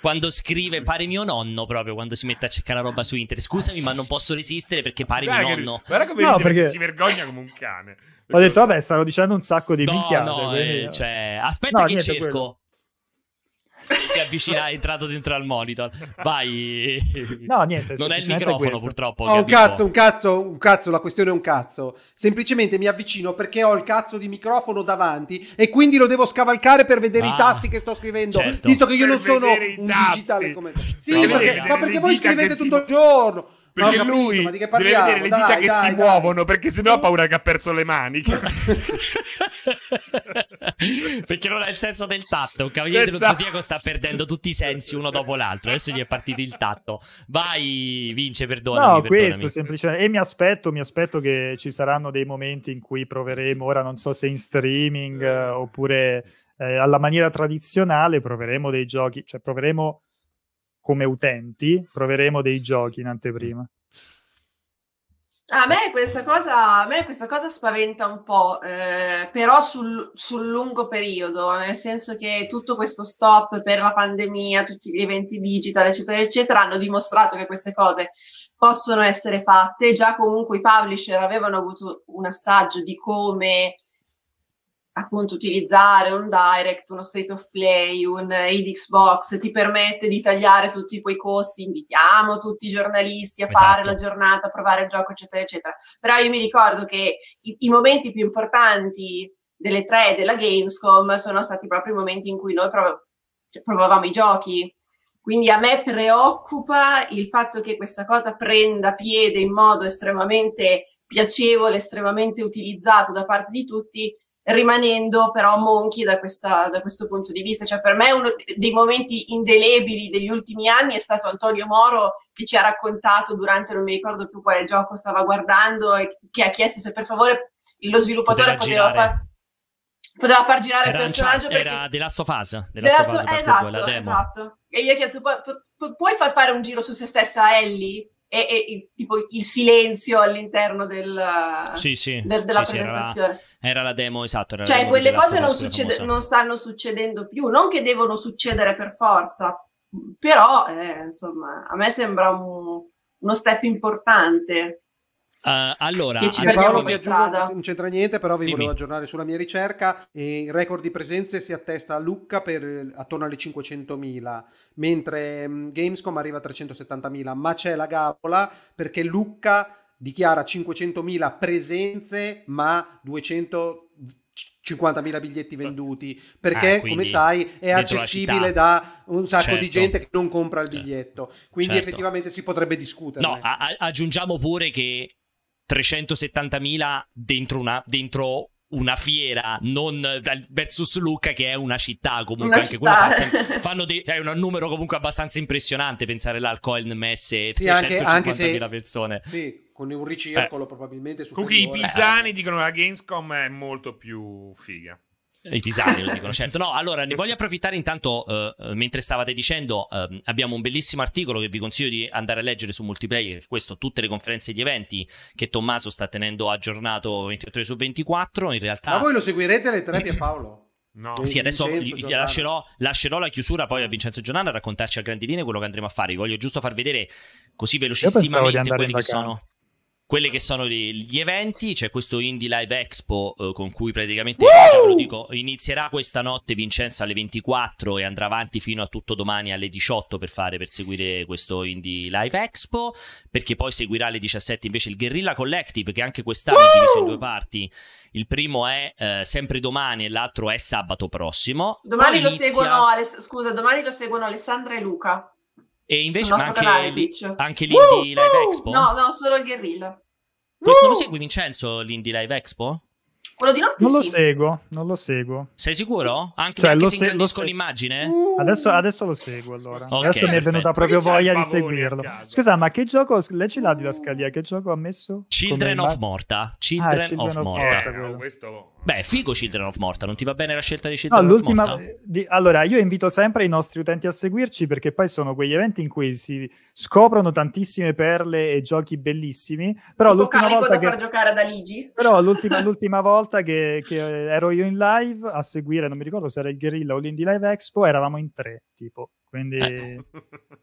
quando scrive pare mio nonno proprio quando si mette a cercare la roba su internet scusami ma non posso resistere perché pare guarda mio nonno che, guarda come no, perché... si vergogna come un cane ho detto, vabbè, stavo dicendo un sacco di no, minchiate. No, quindi... eh, cioè... aspetta no, che cerco. Quello si avvicina, è entrato dentro al monitor. Vai. No, niente. Non è il microfono, questo. purtroppo. Oh, un cazzo, un cazzo, un cazzo. La questione è un cazzo. Semplicemente mi avvicino perché ho il cazzo di microfono davanti e quindi lo devo scavalcare per vedere ah, i tasti che sto scrivendo. Certo. Visto che io per non sono un digitale come te. Sì, no, perché, ma perché voi scrivete tutto il giorno. Perché capito, lui deve vedere le dita dai, che dai, si muovono, perché sennò ha paura che ha perso le mani perché non ha il senso del tatto. Un cavaliere esatto. dello zodiaco sta perdendo tutti i sensi uno dopo l'altro. Adesso gli è partito il tatto. Vai, vince, perdonami. No, perdonami. questo semplicemente. E mi aspetto, mi aspetto che ci saranno dei momenti in cui proveremo, ora non so se in streaming eh, oppure eh, alla maniera tradizionale, proveremo dei giochi, cioè proveremo come utenti proveremo dei giochi in anteprima. A me questa cosa, a me questa cosa spaventa un po', eh, però sul, sul, lungo periodo, nel senso che tutto questo stop per la pandemia, tutti gli eventi digital, eccetera, eccetera, hanno dimostrato che queste cose possono essere fatte. Già comunque i publisher avevano avuto un assaggio di come appunto utilizzare un direct, uno state of play, un id Xbox ti permette di tagliare tutti quei costi, invitiamo tutti i giornalisti a esatto. fare la giornata, a provare il gioco, eccetera, eccetera. Però io mi ricordo che i, i momenti più importanti delle tre della Gamescom sono stati proprio i momenti in cui noi prov- cioè, provavamo i giochi. Quindi a me preoccupa il fatto che questa cosa prenda piede in modo estremamente piacevole, estremamente utilizzato da parte di tutti, rimanendo però monchi da, questa, da, questo punto di vista. Cioè, per me uno dei momenti indelebili degli ultimi anni è stato Antonio Moro che ci ha raccontato durante, non mi ricordo più quale gioco stava guardando, e che ha chiesto se per favore lo sviluppatore poteva fare poteva far girare era il personaggio perché... era The Last of Us, The Last of Us esatto, esatto. e gli ha chiesto pu- pu- puoi far fare un giro su se stessa Ellie? e, e tipo il silenzio all'interno del, sì, sì. del, della sì, presentazione. Era, era, la demo, esatto. cioè, demo quelle cose non, succede, non, stanno succedendo più, non che devono succedere per forza, però eh, insomma, a me sembra un, uno step importante Uh, allora, che ci Paolo ti aggiungo, non c'entra niente, però vi Dimmi. volevo aggiornare sulla mia ricerca. il record di presenze si attesta a Lucca per eh, attorno alle 500.000, mentre mm, Gamescom arriva a 370.000, ma c'è la gabola perché Lucca dichiara 500.000 presenze, ma 250.000 biglietti venduti perché ah, come sai è accessibile da un sacco certo. di gente che non compra il certo. biglietto quindi certo. effettivamente si potrebbe discutere no, a- aggiungiamo pure che 370.000 dentro una, dentro una fiera non versus Lucca che è una città comunque una anche città. quella fa, fanno dei, è un numero comunque abbastanza impressionante pensare là al Coin messe sì, 350.000 persone sì con un ricircolo eh. probabilmente superiore. comunque i pisani eh. dicono che la Gamescom è molto più figa i pisani lo dicono, certo. No, allora ne voglio approfittare intanto, uh, mentre stavate dicendo, uh, abbiamo un bellissimo articolo che vi consiglio di andare a leggere su Multiplayer, questo tutte le conferenze e gli eventi che Tommaso sta tenendo aggiornato 23 su 24, in realtà... Ma voi lo seguirete alle 3 Pier Paolo? No. Sì, adesso lascerò, lascerò, la chiusura poi a Vincenzo Giordano a raccontarci a grandi linee quello che andremo a fare. Vi voglio giusto far vedere così velocissimamente quelli che sono quelli che sono gli, gli eventi, c'è questo Indie Live Expo eh, con cui praticamente uh! dico, inizierà questa notte Vincenzo alle 24 e andrà avanti fino a tutto domani alle 18 per, fare, per seguire questo Indie Live Expo, perché poi seguirà alle 17 invece il Guerrilla Collective che anche quest'anno uh! è diviso in due parti. Il primo è eh, sempre domani e l'altro è sabato prossimo. Domani, inizia... lo seguono, scusa, domani lo seguono Alessandra e Luca. E invece anche lì, anche lì uh, Live uh, Expo? No, no, solo il Guerrilla. Questo non lo segui, Vincenzo, l'Indie Live Expo? Quello di notte non sì. lo seguo, non lo seguo. Sei sicuro? Anche cioè, perché se ingrandisco se... l'immagine? Uh. Adesso, adesso, lo seguo allora. Okay, adesso perfetto. mi è venuta proprio Qui voglia di seguirlo. Scusa, ma che gioco, leggi là di la scalia, che gioco ha messo? Children Come of Morta. Ah, Children, ah, Children of, of Morta. Morta eh, questo Beh, figo Children of Morta, non ti va bene la scelta di Children no, of Morta? Eh, di, allora, io invito sempre i nostri utenti a seguirci perché poi sono quegli eventi in cui si scoprono tantissime perle e giochi bellissimi. Però tipo l'ultima volta che, far giocare ad Aligi. Però l'ultima, l'ultima volta che, che, ero io in live a seguire, non mi ricordo se era il Guerrilla o l'Indie Live Expo, eravamo in tre, tipo quindi eh.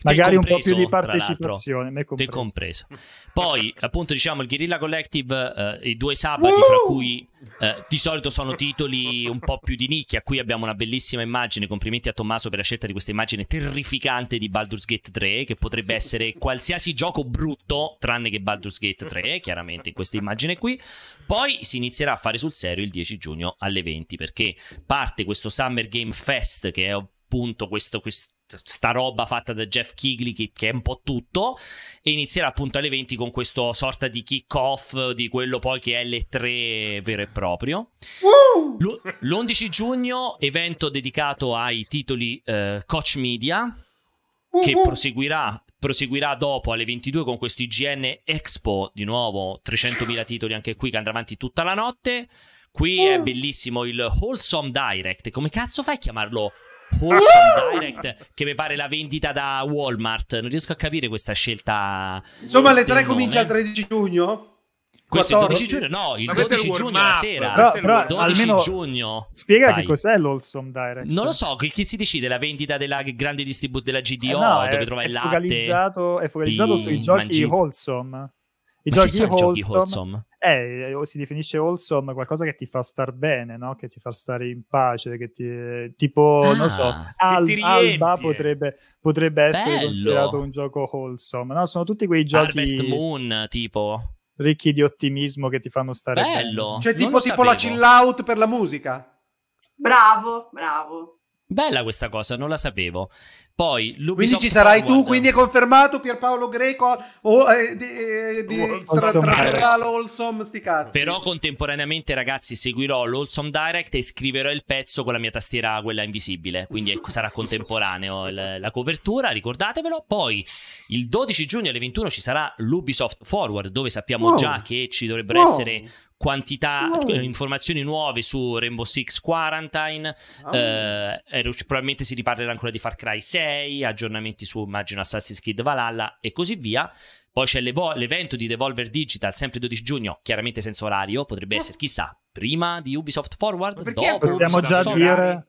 magari un po' più di partecipazione. Te compreso. Poi, appunto, diciamo il Guerrilla Collective, eh, i due sabati, uh! fra cui eh, di solito sono titoli un po' più di nicchia. Qui abbiamo una bellissima immagine. Complimenti a Tommaso per la scelta di questa immagine terrificante di Baldur's Gate 3, che potrebbe essere qualsiasi gioco brutto, tranne che Baldur's Gate 3, chiaramente in questa immagine qui. Poi si inizierà a fare sul serio il 10 giugno alle 20, perché parte questo Summer Game Fest, che è appunto questo, questo sta roba fatta da Jeff Kigley che, è un po' tutto e inizierà appunto alle 20 con questo sorta di kick off di quello poi che è l'E3 vero e proprio L- l'11 giugno evento dedicato ai titoli eh, Coach Media che proseguirà, proseguirà dopo alle 22 con questo IGN Expo di nuovo 300.000 titoli anche qui che andrà avanti tutta la notte qui è bellissimo il Wholesome Direct come cazzo fai a chiamarlo Wholesome ah! Direct, che mi pare la vendita da Walmart. Non riesco a capire questa scelta. Insomma, alle 3 comincia il 13 giugno? Questo è il 12 giugno? No, il 12 giugno la sera. Però, però, 12 giugno. Spiega Vai. che cos'è l'Olsom Direct. Non lo so, chi si decide la vendita della grande distribuzione della GDO, eh no, dove è, trova il latte. Focalizzato, è focalizzato sui giochi mangi... wholesome. I Ma giochi wholesome, giochi wholesome? Eh, eh, si definisce wholesome qualcosa che ti fa star bene, no? Che ti fa stare in pace, che ti, tipo, ah, non so, ah, Al, Alba potrebbe, potrebbe essere considerato un gioco wholesome, no? Sono tutti quei giochi... Harvest Moon, tipo... Ricchi di ottimismo che ti fanno stare Bello. bene. Cioè tipo, tipo la chill out per la musica. Bravo, bravo. Bella questa cosa, non la sapevo. Poi Ubisoft Quindi ci sarai Forward. tu, quindi è confermato Pierpaolo Greco o eh, di, eh, di tra, tra, tra l'Olsom Però contemporaneamente ragazzi seguirò l'Olsom Direct e scriverò il pezzo con la mia tastiera quella invisibile, quindi ecco, sarà contemporaneo la, la copertura, ricordatevelo. Poi il 12 giugno alle 21 ci sarà l'Ubisoft Forward dove sappiamo wow. già che ci dovrebbero wow. essere quantità, oh. informazioni nuove su Rainbow Six Quarantine, oh. eh, eh probabilmente si riparlerà ancora di Far Cry 6, aggiornamenti su immagino Assassin's Creed Valhalla e così via. Poi c'è l'evo- l'evento di Devolver Digital, sempre il 12 giugno, chiaramente senza orario, potrebbe ah. essere chissà, prima di Ubisoft Forward, dopo possiamo Ubisoft già Forward. dire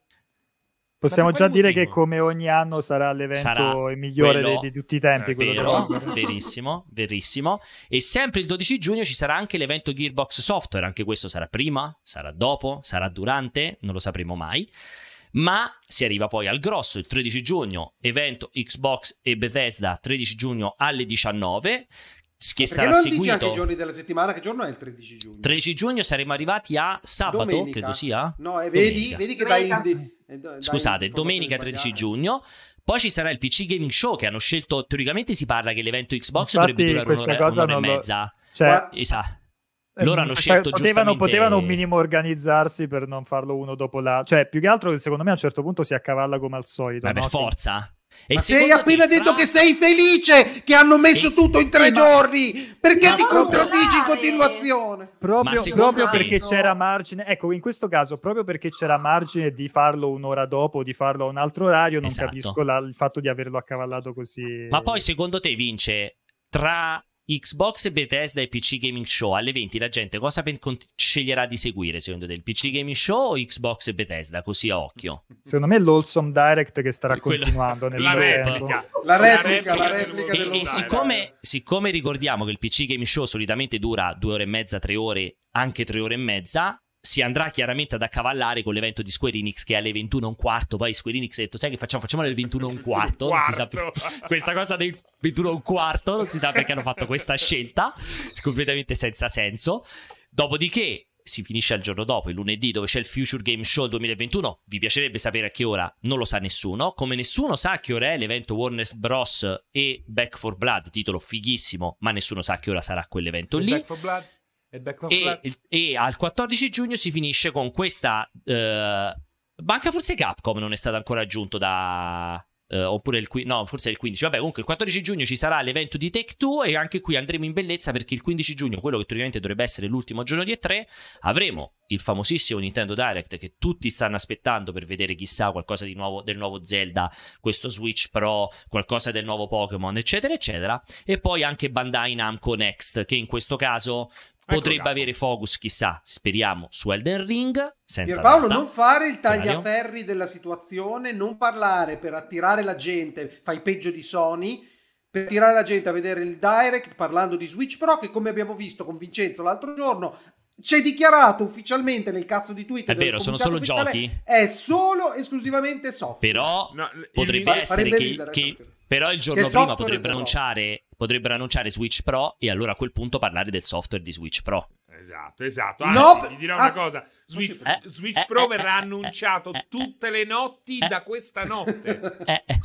Possiamo già dire motivo? che come ogni anno sarà l'evento sarà migliore quello... di, di, tutti i tempi. Eh, vero, verissimo, verissimo. E sempre il 12 giugno ci sarà anche l'evento Gearbox Software, anche questo sarà prima, sarà dopo, sarà durante, non lo sapremo mai. Ma si arriva poi al grosso il 13 giugno, evento Xbox e Bethesda 13 giugno alle 19, che Perché sarà non seguito. Dici anche i giorni della settimana, che giorno è il 13 giugno? 13 giugno saremo arrivati a sabato, domenica. credo sia. No, e vedi, vedi che domenica. Eh, dai, dai Scusate, domenica 13 giugno. Poi ci sarà il PC Gaming Show che hanno scelto, teoricamente si parla che l'evento Xbox Infatti, dovrebbe durare un'ora, un'ora e mezza. Lo... Cioè... Esatto. Loro hanno cioè, scelto potevano, giustamente... potevano un minimo organizzarsi per non farlo uno dopo l'altro. Cioè, più che altro, secondo me, a un certo punto si accavalla come al solito. Vabbè, no? forza. E sei Aquino ha detto Fra... che sei felice che hanno messo e tutto in tre ma... giorni perché ma ti contraddici in continuazione proprio, proprio perché no. c'era margine ecco in questo caso proprio perché c'era margine di farlo un'ora dopo di farlo a un altro orario non esatto. capisco la, il fatto di averlo accavallato così ma poi secondo te vince tra Xbox e Bethesda e PC Gaming Show alle 20 la gente cosa pen- con- sceglierà di seguire secondo te il PC Gaming Show o Xbox e Bethesda così a occhio secondo me l'Awesome Direct che starà Quello... continuando nel la, replica. la replica la replica, replica del e, e siccome, siccome ricordiamo che il PC Gaming Show solitamente dura due ore e mezza tre ore anche tre ore e mezza si andrà chiaramente ad accavallare con l'evento di Square Enix che è alle 21 un quarto. Poi Square Enix ha detto: Sai che facciamo? Facciamo alle 21 un quarto. Non si sa più. questa cosa del 21 un quarto, non si sa perché hanno fatto questa scelta, completamente senza senso. Dopodiché, si finisce al giorno dopo, il lunedì, dove c'è il Future Game Show 2021. Vi piacerebbe sapere a che ora? Non lo sa nessuno. Come nessuno sa a che ora è l'evento Warner Bros. e Back for Blood, titolo fighissimo, ma nessuno sa a che ora sarà quell'evento lì. Back for Blood e, e, al 14 giugno si finisce con questa. Eh, banca forse Capcom non è stato ancora aggiunto da. Eh, oppure il 15, no, forse il 15. Vabbè, comunque il 14 giugno ci sarà l'evento di Take 2. E anche qui andremo in bellezza perché il 15 giugno, quello che teoricamente dovrebbe essere l'ultimo giorno di E3, avremo il famosissimo Nintendo Direct che tutti stanno aspettando per vedere chissà qualcosa di nuovo del nuovo Zelda, questo Switch Pro, qualcosa del nuovo Pokémon, eccetera, eccetera. E poi anche Bandai Namco Next, che in questo caso Potrebbe ecco avere focus, chissà, speriamo, su Elden Ring. Senza Paolo, data. non fare il tagliaferri della situazione, non parlare per attirare la gente, fai peggio di Sony, per attirare la gente a vedere il direct parlando di Switch Pro, che come abbiamo visto con Vincenzo l'altro giorno, c'è dichiarato ufficialmente nel cazzo di Twitter. È vero, sono solo giochi. È solo esclusivamente software. Però no, potrebbe essere che, che, però il giorno che prima potrebbe annunciare potrebbero annunciare Switch Pro e allora a quel punto parlare del software di Switch Pro. Esatto, esatto. Anzi, no, ti dirò ah, una cosa: Switch, eh, Switch eh, Pro eh, verrà eh, eh, annunciato eh, tutte le notti da questa notte.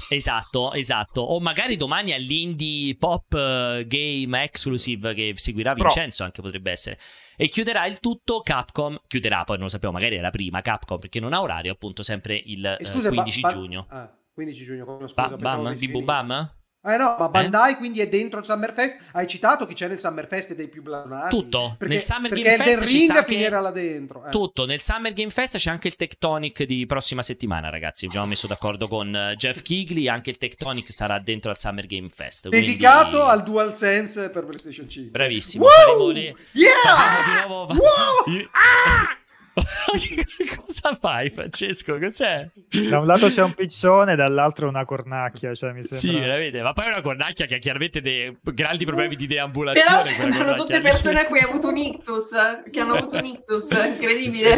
esatto, esatto. O magari domani all'indie pop game exclusive che seguirà Vincenzo, Pro. anche potrebbe essere. E chiuderà il tutto Capcom. Chiuderà, poi non lo sappiamo, magari è la prima Capcom perché non ha orario, appunto, sempre il scusa, 15 ba- giugno. ah, 15 giugno, come scusa, ba- bam, di boom bam? Eh no, ma eh? Bandai eh? quindi è dentro il Summerfest. Hai citato chi c'è nel Summerfest dei più blasonati. Tutto, perché, nel Summer Game Fest il ring finirà là dentro. Eh. Tutto, nel Summer Game Fest c'è anche il Tectonic di prossima settimana, ragazzi. Abbiamo messo d'accordo con eh, Jeff Kigley, anche il Tectonic sarà dentro al Summer Game Fest. Dedicato quindi... al DualSense per PlayStation 5. Bravissimo. Wow! Faremo le... Yeah! Faremo di nuovo... Wow! ah! Cosa fai, Francesco? Cos'è? Da un lato c'è un piccione, dall'altro una cornacchia. Cioè, mi sembra... Sì, veramente. Ma poi è una cornacchia che ha chiaramente dei grandi problemi di deambulazione. Però sembrano tutte persone a cui ha avuto un ictus. Che hanno avuto un ictus, incredibile.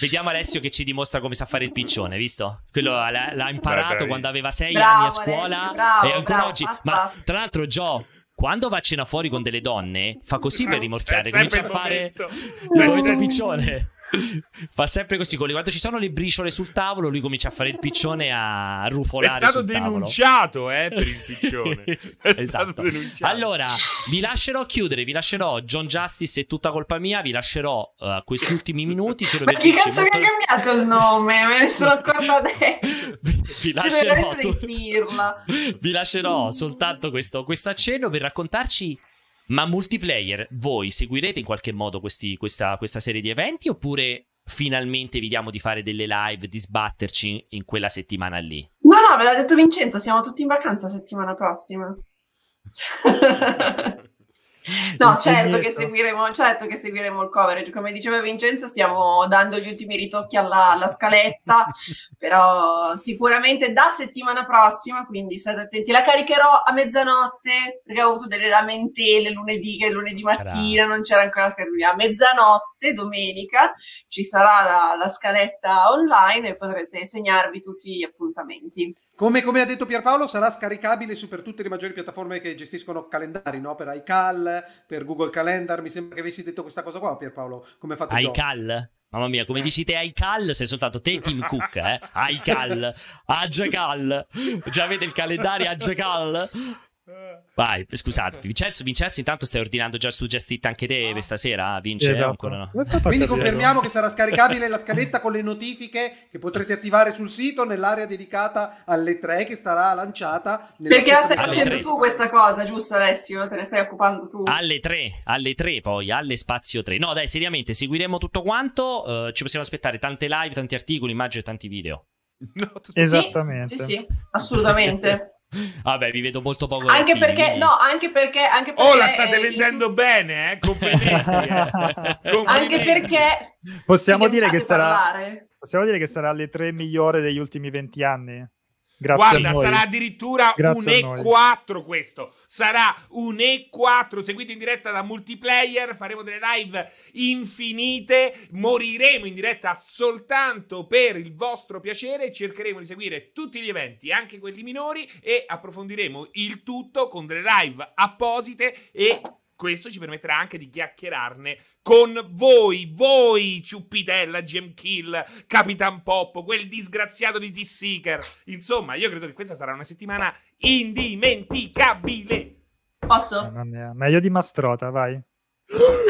Vediamo Alessio che ci dimostra come sa fare il piccione, visto? Quello l'ha, imparato Beh, quando aveva sei bravo, anni a scuola. Alessio, bravo, e ancora bravo, oggi. Fatta. Ma tra l'altro, Gio, quando va a cena fuori con delle donne, fa così per rimorchiare, comincia a fare il momento piccione. Fa sempre così, Colli. Quando ci sono le briciole sul tavolo, lui comincia a fare il piccione a rufolare. È stato denunciato, eh, per il piccione. È esatto. Allora, vi lascerò chiudere, vi lascerò John Justice è tutta colpa mia, vi lascerò uh, questi ultimi minuti. Ma che cazzo molto... mi ha cambiato il nome? Me ne sono accorta adesso. vi lascerò, tu... vi lascerò soltanto questo, questo accenno per raccontarci ma multiplayer, voi seguirete in qualche modo questi, questa, questa serie di eventi oppure finalmente vediamo di fare delle live, di sbatterci in quella settimana lì? No, no, ve l'ha detto Vincenzo, siamo tutti in vacanza settimana prossima. No, certo che, seguiremo, certo che seguiremo il coverage. Come diceva Vincenzo, stiamo dando gli ultimi ritocchi alla, alla scaletta, però sicuramente da settimana prossima, quindi state attenti. La caricherò a mezzanotte perché ho avuto delle lamentele lunedì, che lunedì mattina non c'era ancora la scaletta. A mezzanotte, domenica, ci sarà la, la scaletta online e potrete segnarvi tutti gli appuntamenti. Come, come, ha detto Pierpaolo, sarà scaricabile su per tutte le maggiori piattaforme che gestiscono calendari, no? per iCal, per Google Calendar. Mi sembra che avessi detto questa cosa qua, Pierpaolo. Come hai fatto? iCal? Mamma mia, come eh. dici te iCal? Sei soltanto te Tim Cook, eh? iCal, Agcal, già vede il calendario Agcal. Vai, scusatevi. Vincenzo, Vincenzo, intanto stai ordinando già su Just Eat anche te ah. stasera, Vince? Esatto. Ancora no. Quindi confermiamo che sarà scaricabile la scaletta con le notifiche che potrete attivare sul sito nell'area dedicata alle 3 che sarà lanciata. Perché la stai facendo tu questa cosa, giusto Alessio? Te ne stai occupando tu? Alle 3, alle 3 poi, alle spazio 3. No dai, seriamente, seguiremo tutto quanto, uh, ci possiamo aspettare tante live, tanti articoli, immagini e tanti video. No, Esattamente. Sì, sì, sì assolutamente. Vabbè, vi vedo molto poco. Anche perché, no, anche perché, anche perché. Oh, la state eh, vendendo in... bene, eh? Complimenti. Eh. anche perché. Possiamo dire che sarà. Possiamo dire che sarà le tre migliori degli ultimi 20 anni. Grazie Guarda, sarà addirittura Grazie un E4 questo. Sarà un E4 seguito in diretta da multiplayer. Faremo delle live infinite. Moriremo in diretta soltanto per il vostro piacere. Cercheremo di seguire tutti gli eventi, anche quelli minori, e approfondiremo il tutto con delle live apposite e questo ci permetterà anche di chiacchierarne con voi, voi, Ciuppitella, Gem Kill, Capitan Poppo, quel disgraziato di T-Seeker. Insomma, io credo che questa sarà una settimana indimenticabile. Posso? Meglio di Mastrota, vai.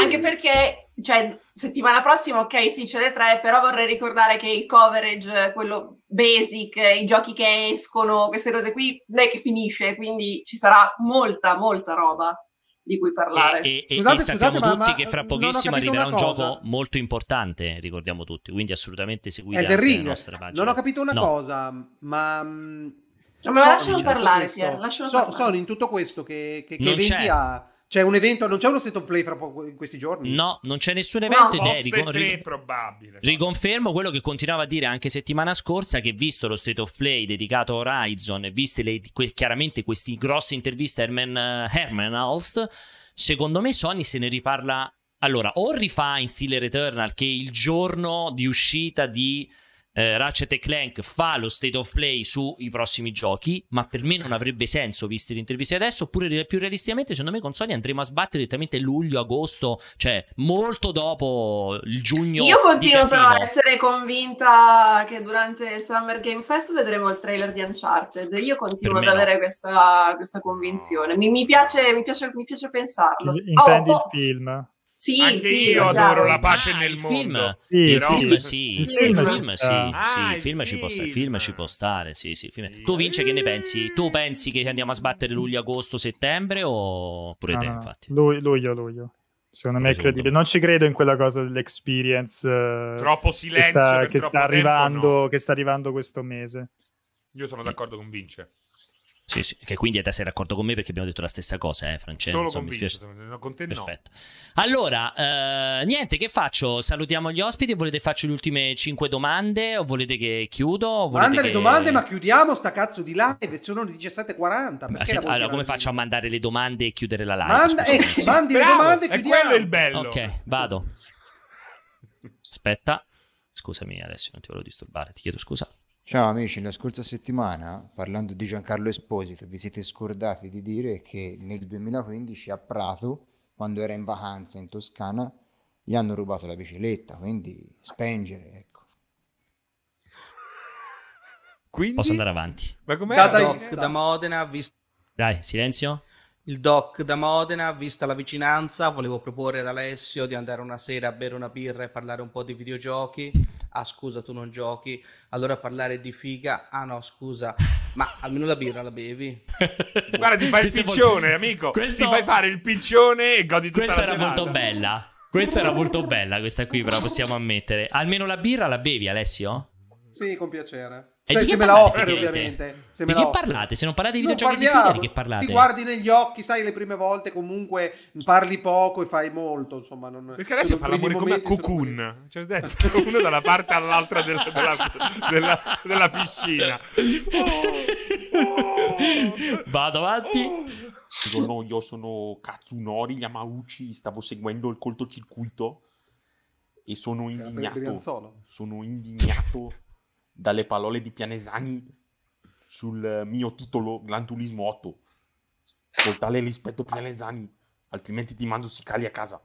Anche perché, cioè, settimana prossima, ok, sì, ce le tre, però vorrei ricordare che il coverage, quello basic, i giochi che escono, queste cose qui, non è che finisce, quindi ci sarà molta, molta roba di cui parlare. E, e, scusate, e sappiamo scusate, tutti ma, che fra pochissimo arriverà un gioco molto importante, ricordiamo tutti, quindi assolutamente seguite Elden Ring. la nostra pagina. Non ho capito una no. cosa, ma... No, mm, ma so, lascialo parlare, Pier, lascialo so, parlare. So in tutto questo che, che, che eventi c'è. ha... C'è un evento, non c'è uno state of play fra in questi giorni? No, non c'è nessun evento. No, ed è rico- probabile. Riconfermo quello che continuavo a dire anche settimana scorsa: che visto lo state of play dedicato a Horizon, viste le, que- chiaramente queste grosse interviste a Herman, uh, eh, Herman Alst, secondo me Sony se ne riparla. Allora, o rifà in stile Returnal che il giorno di uscita di eh, Ratchet Clank fa lo state of play sui prossimi giochi, ma per me non avrebbe senso, visto le interviste adesso, oppure più realisticamente, secondo me con Sony andremo a sbattere direttamente luglio, agosto, cioè molto dopo il giugno. Io continuo però a essere convinta che durante Summer Game Fest vedremo il trailer di Uncharted, io continuo ad avere no. questa, questa, convinzione, mi, mi, piace, mi, piace, mi piace pensarlo. Intendi ah, oh, il oh. film? Sì, Anche film, io adoro chiaro. la pace ah, nel mondo. Film. Sì, il però... film il film, sì, il, film, ci può stare, il film Tu Vince che ne pensi? Tu pensi che andiamo a sbattere luglio, agosto, settembre o pure ah, te infatti? Luglio, luglio. Secondo me è credibile. Non ci credo in quella cosa dell'experience. Eh, troppo silenzio che sta, che sta, arrivando, tempo, no. che sta arrivando questo mese. Io sono d'accordo con Vince. Sì, sì, che quindi adesso sei d'accordo con me perché abbiamo detto la stessa cosa, eh, Francesco. Solo Insomma, convinto, con te Perfetto. No. Allora, eh, niente, che faccio? Salutiamo gli ospiti, volete faccio le ultime 5 domande o volete che chiudo? O Manda che... le domande, ma chiudiamo sta cazzo di live, sono le 17.40. Se, allora, come faccio a mandare le domande e chiudere la live? Manda, eh, mandi Bravo, le domande e chiudiamo. quello è il bello. Ok, vado. Aspetta. Scusami, Alessio, non ti volevo disturbare, ti chiedo scusa. Ciao amici, la scorsa settimana parlando di Giancarlo Esposito vi siete scordati di dire che nel 2015 a Prato, quando era in vacanza in Toscana, gli hanno rubato la bicicletta, quindi spengere, ecco. Quindi? Posso andare avanti. Ma com'è? Da, da, da Modena, visto... Dai, silenzio il doc da Modena, vista la vicinanza, volevo proporre ad Alessio di andare una sera a bere una birra e parlare un po' di videogiochi. Ah, scusa, tu non giochi, allora parlare di figa. Ah, no, scusa, ma almeno la birra la bevi. Guarda, ti fai il piccione, amico. Questo... Ti fai fare il piccione e godi tutta Questa era serata. molto bella. Questa era molto bella, questa qui, però possiamo ammettere. Almeno la birra la bevi, Alessio? Sì, con piacere. Cioè, se me la offri, ovviamente. Se di che parlate? Se non parlate di videogiochi di parliamo, di che parlate? Ti guardi negli occhi, sai, le prime volte comunque parli poco e fai molto, insomma. Non, Perché adesso fa l'amore come a Cocoon. Cioè, detto, uno dalla parte all'altra della, della, della, della piscina. Oh, oh, Vado avanti. Oh. io sono Katsunori Yamauchi, stavo seguendo il cortocircuito e sono indignato. Sono indignato dalle parole di Pianesani sul eh, mio titolo Glantulismo 8. Con tale rispetto Pianesani, altrimenti ti mando Sicali a casa.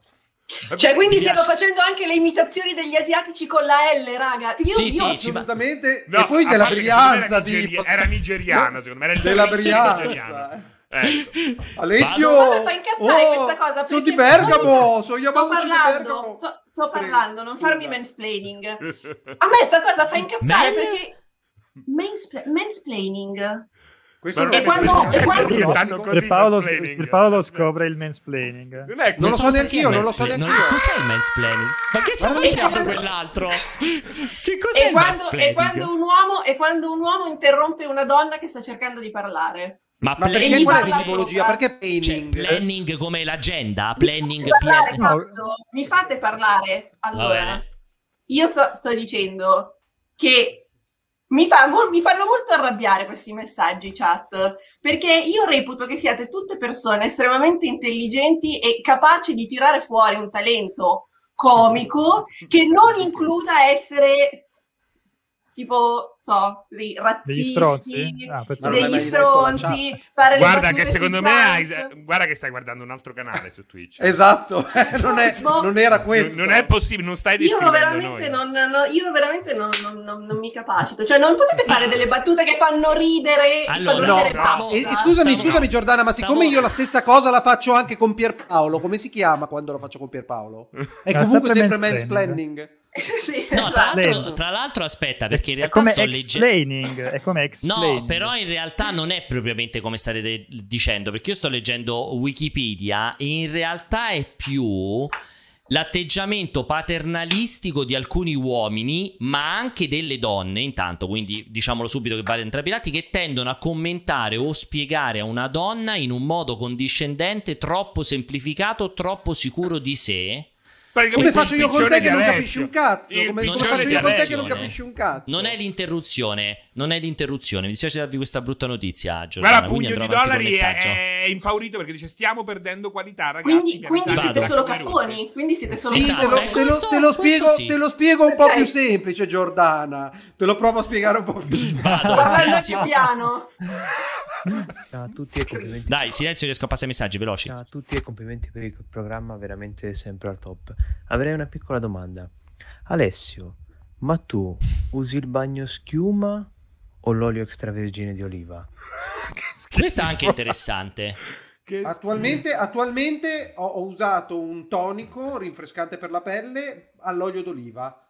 Cioè, quindi stiamo facendo anche le imitazioni degli asiatici con la L, raga. Io, sì, io sì, assolutamente. No, e poi della Brianza, era, nigeri- tipo... era nigeriano, secondo me. Era della Brianza. Ecco. Alessio, Vado. incazzare oh, questa cosa sono di Bergamo, sono Yamaguchi di Bergamo. So, sto parlando, non farmi Scusa. mansplaining. A me sta cosa fa incazzare Man... perché Manspl- mansplaining. Questo non è quando, e quando stanno così per Paolo, per Paolo scopre il mansplaining. Non, è, non, non lo so neanche io, non lo so neanche io. Cos'è il mansplaining? Ma che sta facendo quell'altro? che cos'è e quando, mansplaining? E quando, uomo, e quando un uomo interrompe una donna che sta cercando di parlare. Ma, ma planning, perché quella di tipologia? Perché planning? Cioè, planning come l'agenda? Planning, mi fate, parlare, mi fate parlare, Allora, io so, sto dicendo che mi, fa, mi, fanno molto arrabbiare questi messaggi chat, perché io reputo che siate tutte persone estremamente intelligenti e capaci di tirare fuori un talento comico che non includa essere tipo, so, dei razzisti, degli stronzi, ah, degli stronzi guarda che secondo me hai, guarda che stai guardando un altro canale su Twitch. esatto, non, è, non, era questo. Non, è possibile, non stai descrivendo Io veramente, non, no, io veramente non, non, mi capacito, cioè non potete fare delle battute che fanno ridere, allora, fanno ridere no, e, e, scusami, Stavo scusami no. Giordana, ma siccome Stavo io la stessa cosa la faccio anche con Pierpaolo, come si chiama quando lo faccio con Pierpaolo? È comunque sempre mansplaining. sì, no, tra esatto. l'altro, tra l'altro, aspetta, perché in realtà sto leggendo. È come explaining. No, però in realtà non è propriamente come state de- dicendo, perché io sto leggendo Wikipedia e in realtà è più l'atteggiamento paternalistico di alcuni uomini, ma anche delle donne, intanto, quindi diciamolo subito che vale entrambi i lati, che tendono a commentare o spiegare a una donna in un modo condiscendente, troppo semplificato, troppo sicuro di sé come faccio io con te che non capisci un cazzo? Come, come faccio io con te che non capisci un cazzo? Non è l'interruzione, non è l'interruzione. Mi dispiace darvi questa brutta notizia, Giordana. Ma Pugno di Dollari è, impaurito perché dice stiamo perdendo qualità, ragazzi. Quindi, quindi siete solo caffoni, quindi siete solo esatto, te, lo, te, lo, te, lo spiego, sì. te lo spiego un po' più semplice, Giordana. Te lo provo a spiegare un po' più semplice. Vado, sì, piano. Ciao a tutti e complimenti. Dai, silenzio, riesco a passare messaggi veloci. Ciao a tutti e complimenti per il programma, veramente sempre al top avrei una piccola domanda. Alessio, ma tu usi il bagno schiuma o l'olio extravergine di oliva? Questa è anche interessante. Attualmente, attualmente ho, ho, usato un tonico rinfrescante per la pelle all'olio d'oliva.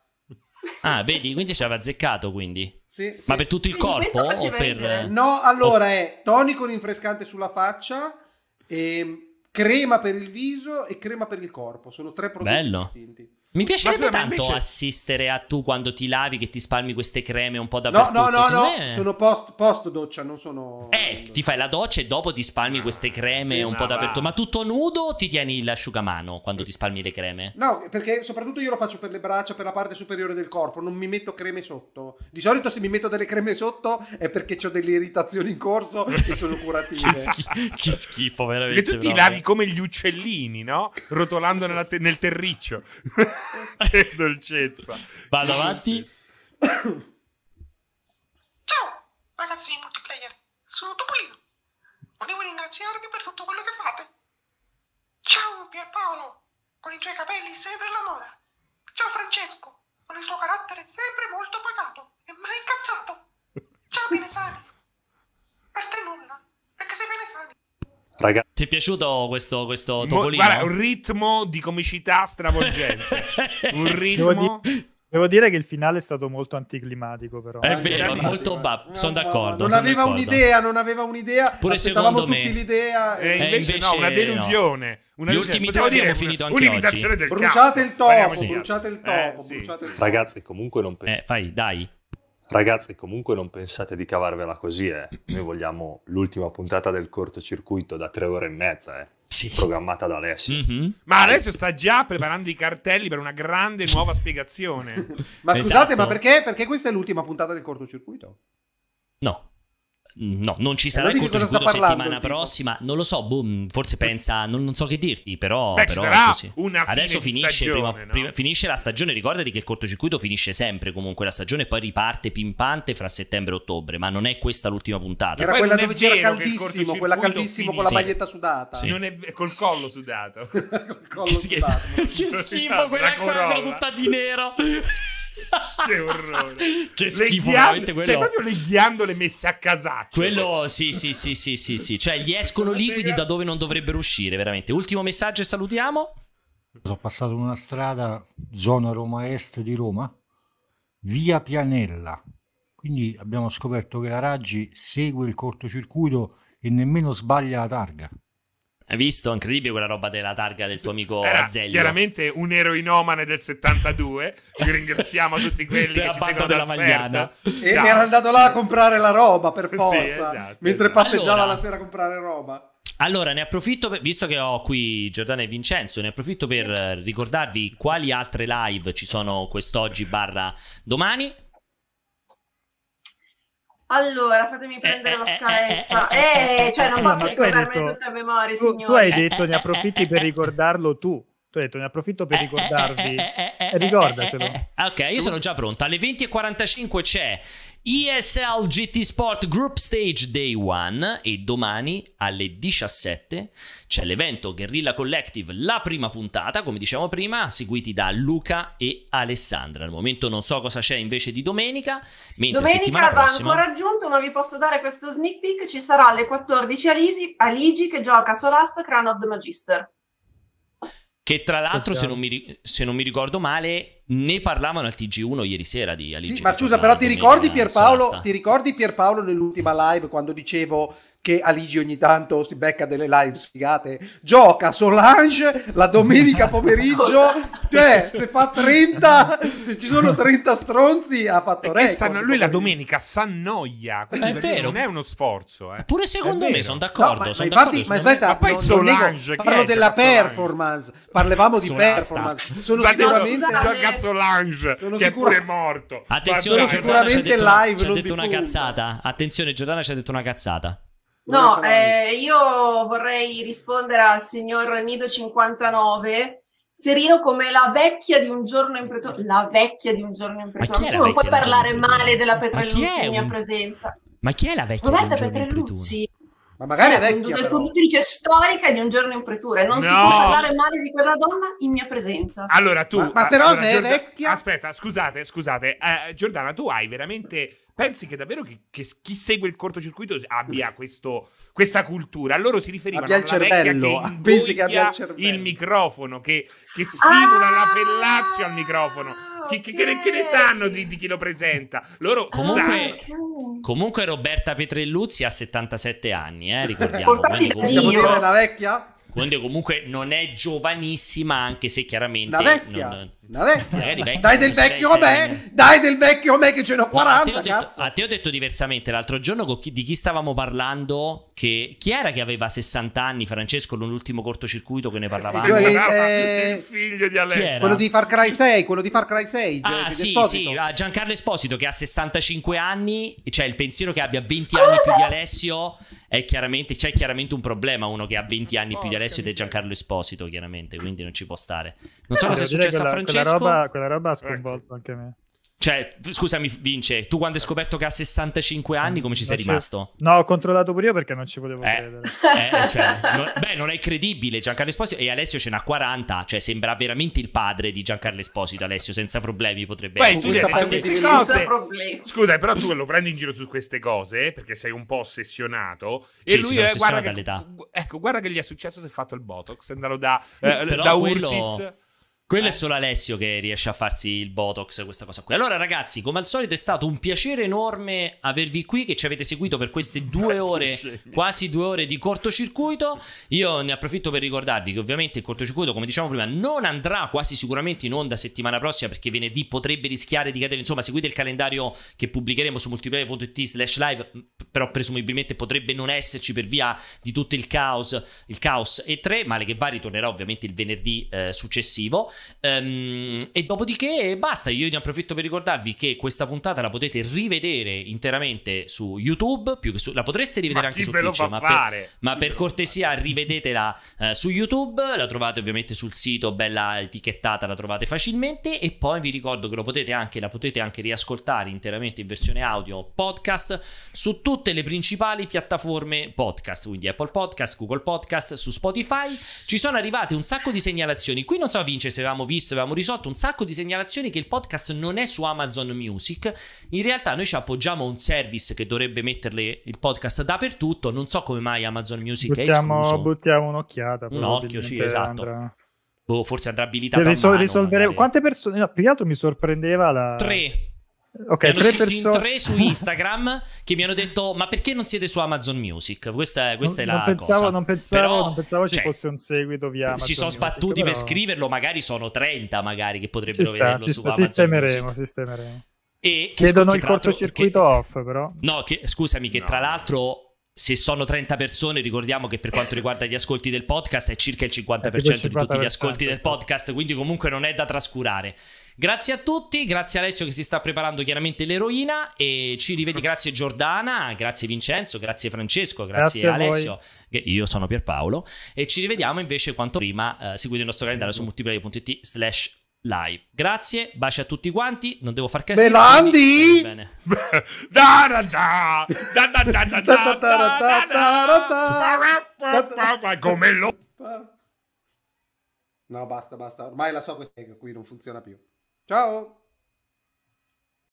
Ah, vedi, quindi ci aveva azzeccato quindi. Sì, sì. Ma per tutto il corpo o per... No, allora o... è tonico rinfrescante sulla faccia e crema per il viso e crema per il corpo. Sono tre prodotti Bello. distinti. Mi piacerebbe scusa, tanto invece... assistere a tu quando ti lavi che ti spalmi queste creme un po' dappertutto. No, no, no, no. Me... sono post, post, doccia, non sono... Eh, ti fai la doccia e dopo ti spalmi queste creme sì, un po' dappertutto. Ma tutto nudo o ti tieni l'asciugamano quando ti spalmi le creme? No, perché soprattutto io lo faccio per le braccia, per la parte superiore del corpo, non mi metto creme sotto. Di solito se mi metto delle creme sotto è perché ho delle irritazioni in corso e sono curative. che, schi- che, schifo, veramente. E tu ti lavi come gli uccellini, no? Rotolando te- nel terriccio che dolcezza. Vado avanti. Ciao, ragazzi di multiplayer. Sono Topolino. Volevo ringraziarvi per tutto quello che fate. Ciao Pierpaolo, con i tuoi capelli sempre la moda. Ciao Francesco, con il tuo carattere sempre molto pagato e mai incazzato. Ciao Pinesani. Per te nulla, perché sei Pinesani. Ragazzi. Ti è piaciuto questo, questo topolino? guarda, un ritmo di comicità stravolgente. un ritmo... Devo dire che il finale è stato molto anticlimatico, però. È vero, molto bab. Sono d'accordo. Non son aveva d'accordo. un'idea, non aveva un'idea. Pure secondo me. l'idea. E eh, invece, eh, invece no, una delusione. No. Una Gli ultimi tre abbiamo finito anche oggi. Del bruciate, cazzo. Il topo, sì. bruciate il topo, eh, bruciate sì. il topo. Ragazzi, comunque non penso. Eh, fai, dai. Ragazzi, comunque non pensate di cavarvela così, eh. Noi vogliamo l'ultima puntata del cortocircuito da tre ore e mezza, eh. Sì. Programmata da Alessio. Mm-hmm. Ma adesso sta già preparando i cartelli per una grande nuova spiegazione. ma scusate, esatto. ma perché? Perché questa è l'ultima puntata del cortocircuito? No. Mm, no, non ci sarà allora il cortocircuito scudo settimana prossima. Non lo so, boh, forse pensa, non, non, so che dirti, però, Beh, però adesso finisce, stagione, prima, no? prima, finisce, la stagione. Ricordati che il cortocircuito finisce sempre comunque la stagione, poi riparte pimpante fra settembre e ottobre. Ma non è questa l'ultima puntata. Era quella dove c'era caldissimo, quella caldissimo con la maglietta sudata. Sì. Non è, col collo sudato. col collo che, sudato, che schifo, quella qua era tutta di nero. che orrore. Che schifo, veramente quello. Cioè, proprio le ghiandole messe a casaccio. Quello, sì, sì, sì, sì, sì, sì. Cioè, gli escono liquidi da dove non dovrebbero uscire, veramente. Ultimo messaggio e salutiamo. Sono passato in una strada, zona Roma Est di Roma, via Pianella. Quindi abbiamo scoperto che la Raggi segue il cortocircuito e nemmeno sbaglia la targa. Hai visto? Incredibile quella roba della targa del tuo amico Era Azeglio. Chiaramente un eroinomane del 72. Vi ringraziamo tutti quelli della che ci seguono della Magliana. E no. era andato là a comprare la roba per forza. Sì, esatto, mentre esatto. passeggiava allora, la sera a comprare roba. Allora, ne approfitto, per, visto che ho qui Giordano e Vincenzo, ne approfitto per eh, ricordarvi quali altre live ci sono quest'oggi barra domani. Allora, fatemi prendere la scaletta. Eh, cioè, non posso ricordarmi ricordarmene tutta a memoria, signore. Tu hai detto, ne approfitti per ricordarlo tu. Tu hai detto, ne approfitto per ricordarvi. Ricordacelo. Ok, io sono già pronta. Alle 20.45 c'è ESL GT Sport Group Stage Day 1 e domani alle 17 c'è l'evento Guerrilla Collective, la prima puntata, come dicevamo prima, seguiti da Luca e Alessandra. Al momento non so cosa c'è invece di domenica. domenica va prossima... ancora aggiunto, ma vi posso dare questo sneak peek, ci sarà alle 14 Aligi, Aligi che gioca Solasta Crown of the Magister. Che tra l'altro, se non, mi, se non mi ricordo male, ne parlavano al TG1 ieri sera di Alice. Sì, ma scusa, però ti ricordi, Pierpaolo, ti ricordi Pierpaolo nell'ultima live quando dicevo che Aligi ogni tanto si becca delle live sfigate, gioca Solange la domenica pomeriggio, cioè se fa 30, se ci sono 30 stronzi ha fatto record. San, lui la domenica s'annoia, quindi è vero. non è uno sforzo. Eh. Pure secondo me sono d'accordo. No, ma, sono ma, infatti, sono ma, aspetta, poi Solange, parlo della performance, parlevamo di Solasta. performance. Sono Guarda, sicuramente... Gioca Solange, sono che sicura... è pure morto. Attenzione, Guarda, sicuramente Giordana live. Ci ha detto, una cazzata. Attenzione, Giordana ci ha detto una cazzata. No, eh, io vorrei rispondere al signor Nido 59. Serino come la vecchia di un giorno in pretorio. La vecchia di un giorno in pretorio. Tu non puoi parlare male della Petrellucci in mia un... presenza. Ma chi è la vecchia Roberta di un giorno Petrellucci? ma magari è cioè, vecchia, una sconditrice storica di un giorno in pretura e non no. si può parlare male di quella donna in mia presenza allora tu ma, ma però allora, sei Giorda- vecchia aspetta scusate scusate eh, Giordana tu hai veramente pensi che davvero che, che chi segue il cortocircuito abbia questo, questa cultura? Loro si riferivano abbia il cervello, che pensi che abbia il cervello. il microfono, che, che simula ah! la fellazio al microfono chi, okay. che, ne sanno di, di, chi lo presenta? Loro comunque, sanno. comunque Roberta Petrelluzzi ha 77 anni, eh, ricordiamo. Portatile, Possiamo dire la vecchia? Conde comunque non è giovanissima, anche se chiaramente... La vecchia, non, la vecchia. vecchia dai del vecchio me, dai del vecchio me che ce n'ho 40, a, te detto, a te ho detto diversamente l'altro giorno chi, di chi stavamo parlando, che, chi era che aveva 60 anni, Francesco, l'ultimo cortocircuito che ne parlavamo? Sì, ah, eh, il figlio di Alessio. Quello di Far Cry 6, quello di Far Cry 6. Ah sì, sì, ah, Giancarlo Esposito che ha 65 anni, cioè il pensiero che abbia 20 anni più di Alessio chiaramente, c'è chiaramente un problema uno che ha 20 anni oh, più di Alessio ed è Giancarlo Esposito, chiaramente, quindi non ci può stare. Non so cosa è successo quella, a Francesco. Quella roba, quella roba ha sconvolto ecco. anche me. Cioè, scusami, Vince, tu quando hai scoperto che ha 65 anni, come ci sei rimasto? No, ho controllato pure io perché non ci potevo eh, credere. Eh, eh, cioè, non, beh, non è credibile Giancarlo Esposito e Alessio ce n'ha 40, cioè sembra veramente il padre di Giancarlo Esposito, Alessio, senza problemi potrebbe beh, essere. Cioè, queste cose, scusa, però tu lo prendi in giro su queste cose perché sei un po' ossessionato sì, e lui è, eh, guarda che, dall'età. Ecco, guarda che gli è successo se è fatto il Botox, andato da, eh, da quello... Urtis quello eh. è solo Alessio che riesce a farsi il Botox, questa cosa qui. Allora, ragazzi, come al solito è stato un piacere enorme avervi qui, che ci avete seguito per queste due ecco, ore, quasi due ore di cortocircuito. Io ne approfitto per ricordarvi che ovviamente il cortocircuito, come diciamo prima, non andrà quasi sicuramente in onda settimana prossima, perché venerdì potrebbe rischiare di cadere. Insomma, seguite il calendario che pubblicheremo su multiplayer.it slash live, però presumibilmente potrebbe non esserci per via di tutto il caos, il caos E3, male che va, ritornerà ovviamente il venerdì eh, successivo. Um, e dopodiché basta, io ne approfitto per ricordarvi che questa puntata la potete rivedere interamente su YouTube, più che su, la potreste rivedere ma anche su Twitch, ma, per, ma per cortesia rivedetela uh, su YouTube, la trovate ovviamente sul sito, bella etichettata, la trovate facilmente e poi vi ricordo che lo potete anche, la potete anche riascoltare interamente in versione audio podcast su tutte le principali piattaforme podcast, quindi Apple Podcast, Google Podcast, su Spotify. Ci sono arrivate un sacco di segnalazioni, qui non so Vince se avevamo visto, avevamo risolto un sacco di segnalazioni che il podcast non è su Amazon Music. In realtà noi ci appoggiamo a un service che dovrebbe metterle il podcast dappertutto. Non so come mai Amazon Music buttiamo, è escluso. Buttiamo un'occhiata. Un occhio, sì, esatto. Andrà... Boh, forse andrà abilitata. Risol- risolvere... Eh. Quante persone? No, più che altro mi sorprendeva la... Tre Ok, tre persone. tre su Instagram che mi hanno detto: Ma perché non siete su Amazon Music? Questa è, questa non, è la non pensavo, cosa. Non pensavo, però, non pensavo ci cioè, fosse un seguito via Amazon. Si sono sbattuti Music, per scriverlo, magari sono 30 magari che potrebbero sta, vederlo su sta, Amazon sistemeremo, Music. Sistemeremo. E Chiedono il cortocircuito che, off, però. No, che, scusami, che no. tra l'altro se sono 30 persone, ricordiamo che per quanto riguarda gli ascolti del podcast è circa il 50%, il 50 di tutti gli ascolti del podcast, quindi comunque non è da trascurare. Grazie a tutti, grazie Alessio che si sta preparando chiaramente l'eroina e ci rivedi, grazie Giordana, grazie Vincenzo, grazie Francesco, grazie, grazie Alessio. Io sono Pierpaolo e ci rivediamo invece quanto prima. Eh, seguite il nostro calendario su multiplayer.it slash live. Grazie, baci a tutti quanti. Non devo far casino. Belandi! Come lo... No, basta, basta. Ormai la so questa qui non funziona più. Ciao!